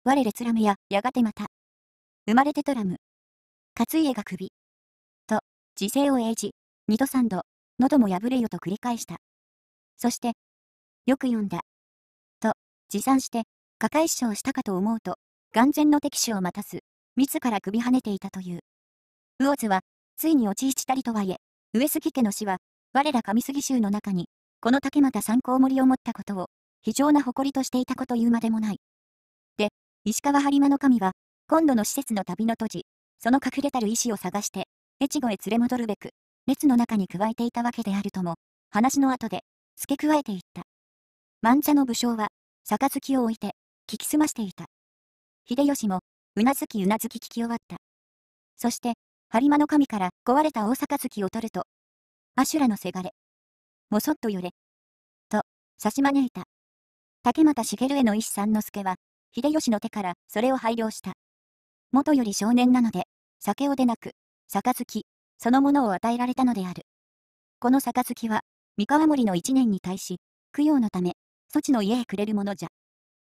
我列ラムややがてまた、生まれてトラム、勝家が首、と、時勢を英じ、二度三度、喉も破れよと繰り返した。そして、よく読んだ。と、持参して、加解をしたかと思うと、眼前の敵手を待たす、自ら首跳ねていたという。魚津は、ついに落ちしたりとはいえ、上杉家の死は、我ら上杉衆の中に、この竹又三考森を持ったことを、非常な誇りとしていたこと言うまでもない。で、石川播磨の神は、今度の施設の旅の途じ、その隠れたる意志を探して、越後へ連れ戻るべく、列の中に加えていたわけであるとも、話の後で、付け加えていった。万茶の武将は、杯を置いて、聞き澄ましていた。秀吉も、うなずきうなずき聞き終わった。そして、播磨の神から壊れた大杯を取ると、阿修羅のせがれ。もそっとよれ。と、差し招いた。竹俣茂への石三之助は、秀吉の手からそれを拝領した。元より少年なので、酒をでなく、杯そのものを与えられたのである。この杯は、三河森の一年に対し、供養のため、措置の家へくれるものじゃ。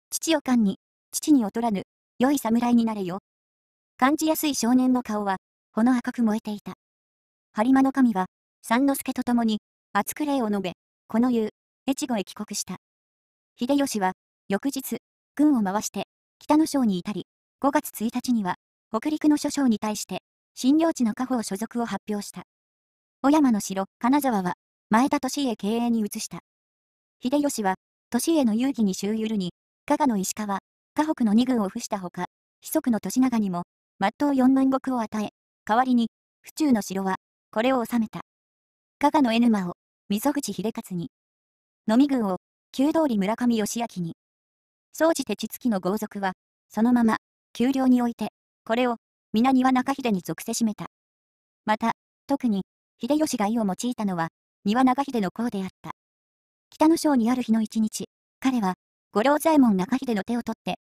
父を官に、父に劣らぬ、良い侍になれよ。感じやすい少年の顔は、ほの赤く燃えていた。播磨の神は、三之助と共に、厚く礼を述べ、この夕、越後へ帰国した。秀吉は、翌日、軍を回して、北の省に至り、5月1日には、北陸の諸将に対して、新領地の家宝所属を発表した。小山の城、金沢は、前田利家経営に移した。秀吉は、利家の遊戯に周ゆるに、加賀の石川、河北の二軍を付したほか、貴族の利長にも、まっとう四万石を与え、代わりに、府中の城は、これを治めた。加賀の絵沼を、溝口秀勝に。飲み軍を、旧通り村上義明に。総じて地付きの豪族は、そのまま、丘陵において、これを、皆庭中秀に属せしめた。また、特に、秀吉が意を用いたのは、庭長秀の功であった。北の省にある日の一日、彼は、五郎左衛門中秀の手を取って、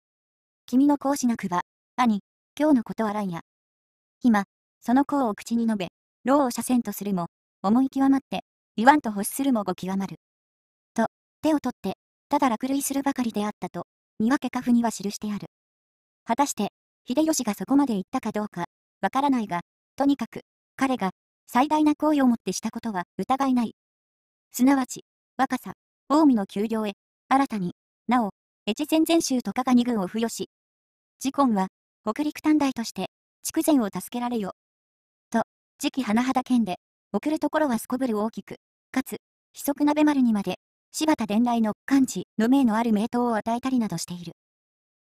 君の功しなくば、兄、今日のことあらんや。今、その功を口に述べ、老を斜線とするも、思い極まって、言わんと欲するもご極まる。と、手を取って、ただ落類するばかりであったと、庭わけ家父には記してある。果たして、秀吉がそこまで言ったかどうか、わからないが、とにかく、彼が、最大な行為をもってしたことは疑いない。すなわち、若さ、近江の丘陵へ、新たに、なお、越前全州と加賀二軍を付与し、次婚は、北陸短大として、筑前を助けられよ。と、次期花だ。県で、送るところはすこぶる大きく、かつ、秘則鍋丸にまで、柴田伝来の漢字の名のある名刀を与えたりなどしている。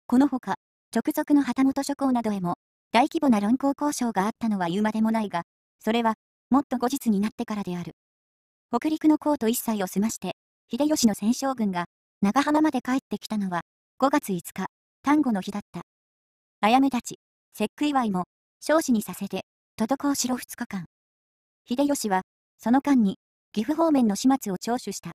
このほか、直属の旗本諸侯などへも、大規模な論考交渉があったのは言うまでもないが、それは、もっと後日になってからである。北陸の公と一切を済まして、秀吉の戦勝軍が、長浜まで帰ってきたのは、5月5日、丹後の日だった。あやめたち、節句祝いも、少子にさせて、滞しろ2日間。秀吉は、その間に、岐阜方面の始末を聴取した。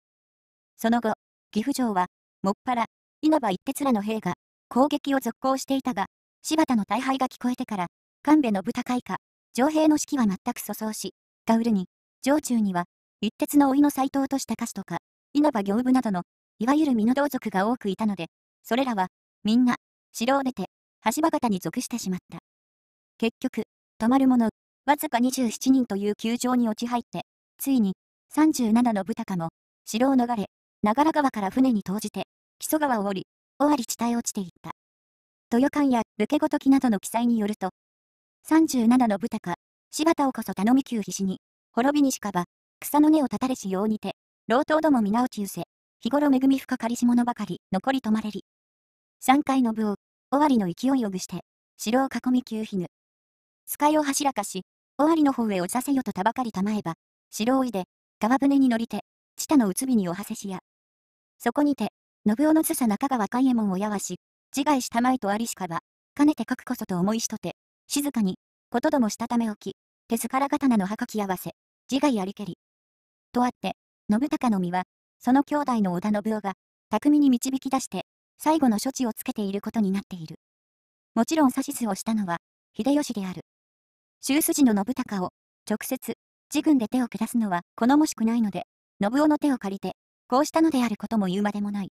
その後、岐阜城は、もっぱら、稲葉一徹らの兵が、攻撃を続行していたが、柴田の大敗が聞こえてから、神戸信高以下、城兵の指揮は全く粗相し、ガウルに、城中には、一徹の老いの斎藤とした歌手とか、稲葉行部などの、いわゆる美濃同族が多くいたので、それらは、みんな、城を出て、橋場方に属してしまった。結局、泊まる者、わずか27人という球場に落ち入って、ついに、37の豚高も、城を逃れ、長良川から船に投じて、木曽川を降り、尾張地帯落ちていった。豊館や武家ごときなどの記載によると、37の部高、柴田をこそ頼み級必死に、滅びにしかば、草の根を断たれしようにて、老頭ども皆落ちうせ、日頃恵み深かりし者ばかり、残り止まれり。三階の部を、尾張の勢いをぐして、城を囲み級ひぬ。使いを柱かし、尾張の方へおさせよとたばかりたまえば、城をいで、川舟に乗りて、地下のうつびにおはせしや。そこにて、信夫の図さ中川海右衛門をやわし、自害したまいとありしかば、かねて書くこそと思いしとて、静かに、ことどもしたためおき、手すから刀のはかき合わせ、自害ありけり。とあって、信孝の身は、その兄弟の織田信夫が、巧みに導き出して、最後の処置をつけていることになっている。もちろん指図をしたのは、秀吉である。周筋の信孝を、直接、自軍で手を下すのは好もしくないので、信夫の手を借りて、こうしたのであることも言うまでもない。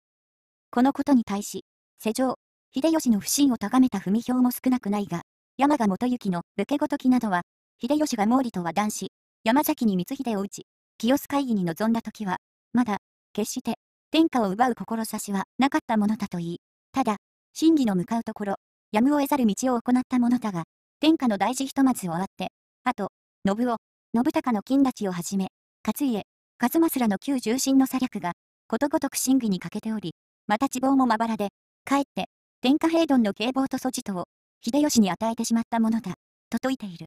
このことに対し、世上、秀吉の不信を高めた踏み票も少なくないが、山賀元行の武家ごときなどは、秀吉が毛利とは男子、山崎に光秀を討ち、清須会議に臨んだ時は、まだ、決して、天下を奪う志はなかったものだと言い、ただ、真偽の向かうところ、やむを得ざる道を行ったものだが、天下の大事ひとまず終わって、あと、信夫、信孝の金立をはじめ、勝家、勝政らの旧重臣の左略が、ことごとく真偽に欠けており、また地望もまばらで、かえって、天下平凡の警棒と素地とを、秀吉に与えてしまったものだ、と説いている。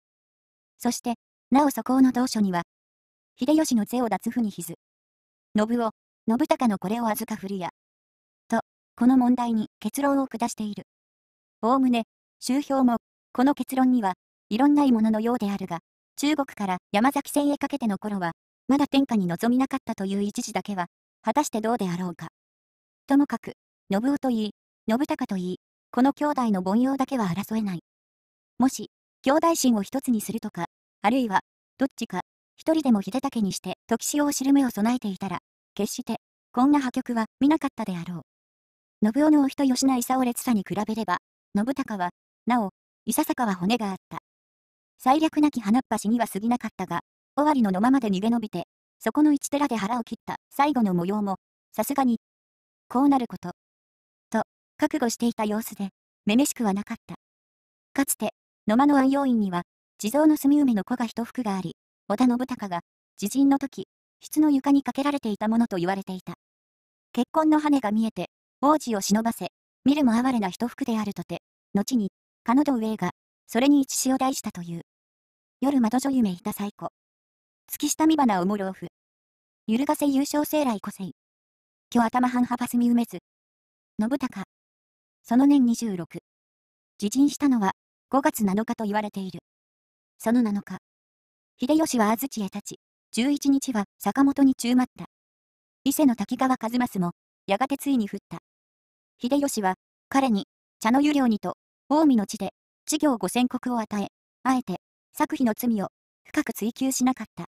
そして、なおそこの同書には、秀吉の是を脱不にひず。信を、信孝のこれを預かふるや。と、この問題に結論を下している。おおむね、周表も、この結論には、いろんないもののようであるが、中国から山崎戦へかけての頃は、まだ天下に望みなかったという一時だけは、果たしてどうであろうか。ともかく、信夫といい、信孝といい、この兄弟の凡庸だけは争えない。もし、兄弟心を一つにするとか、あるいは、どっちか、一人でも秀武にして、時潮を知る目を備えていたら、決して、こんな破局は見なかったであろう。信夫のお人吉な勲列さに比べれば、信孝は、なお、いささかは骨があった。最略なき花っ端には過ぎなかったが、尾張の野間まで逃げ延びて、そこの一寺で腹を切った最後の模様も、さすがにこうなること。と、覚悟していた様子で、めめしくはなかった。かつて、野間の安養院には、地蔵の墨梅の子が一服があり、織田信孝が、自陣の時、室の床にかけられていたものと言われていた。結婚の羽が見えて、王子を忍ばせ、見るも哀れな一服であるとて、後に、彼女上が、それに一死を題したという。夜窓女夢いた最古。月下見花をも老ふ。揺るがせ優勝生来個性。今日頭半派パ埋めず。信孝。その年26。自陣したのは、5月7日と言われている。その7日。秀吉は安土へ立ち、11日は坂本に中まった。伊勢の滝川一益も、やがてついに降った。秀吉は、彼に、茶の湯量にと、近江の地で、事業五千石を与え、あえて、作費の罪を、深く追求しなかった。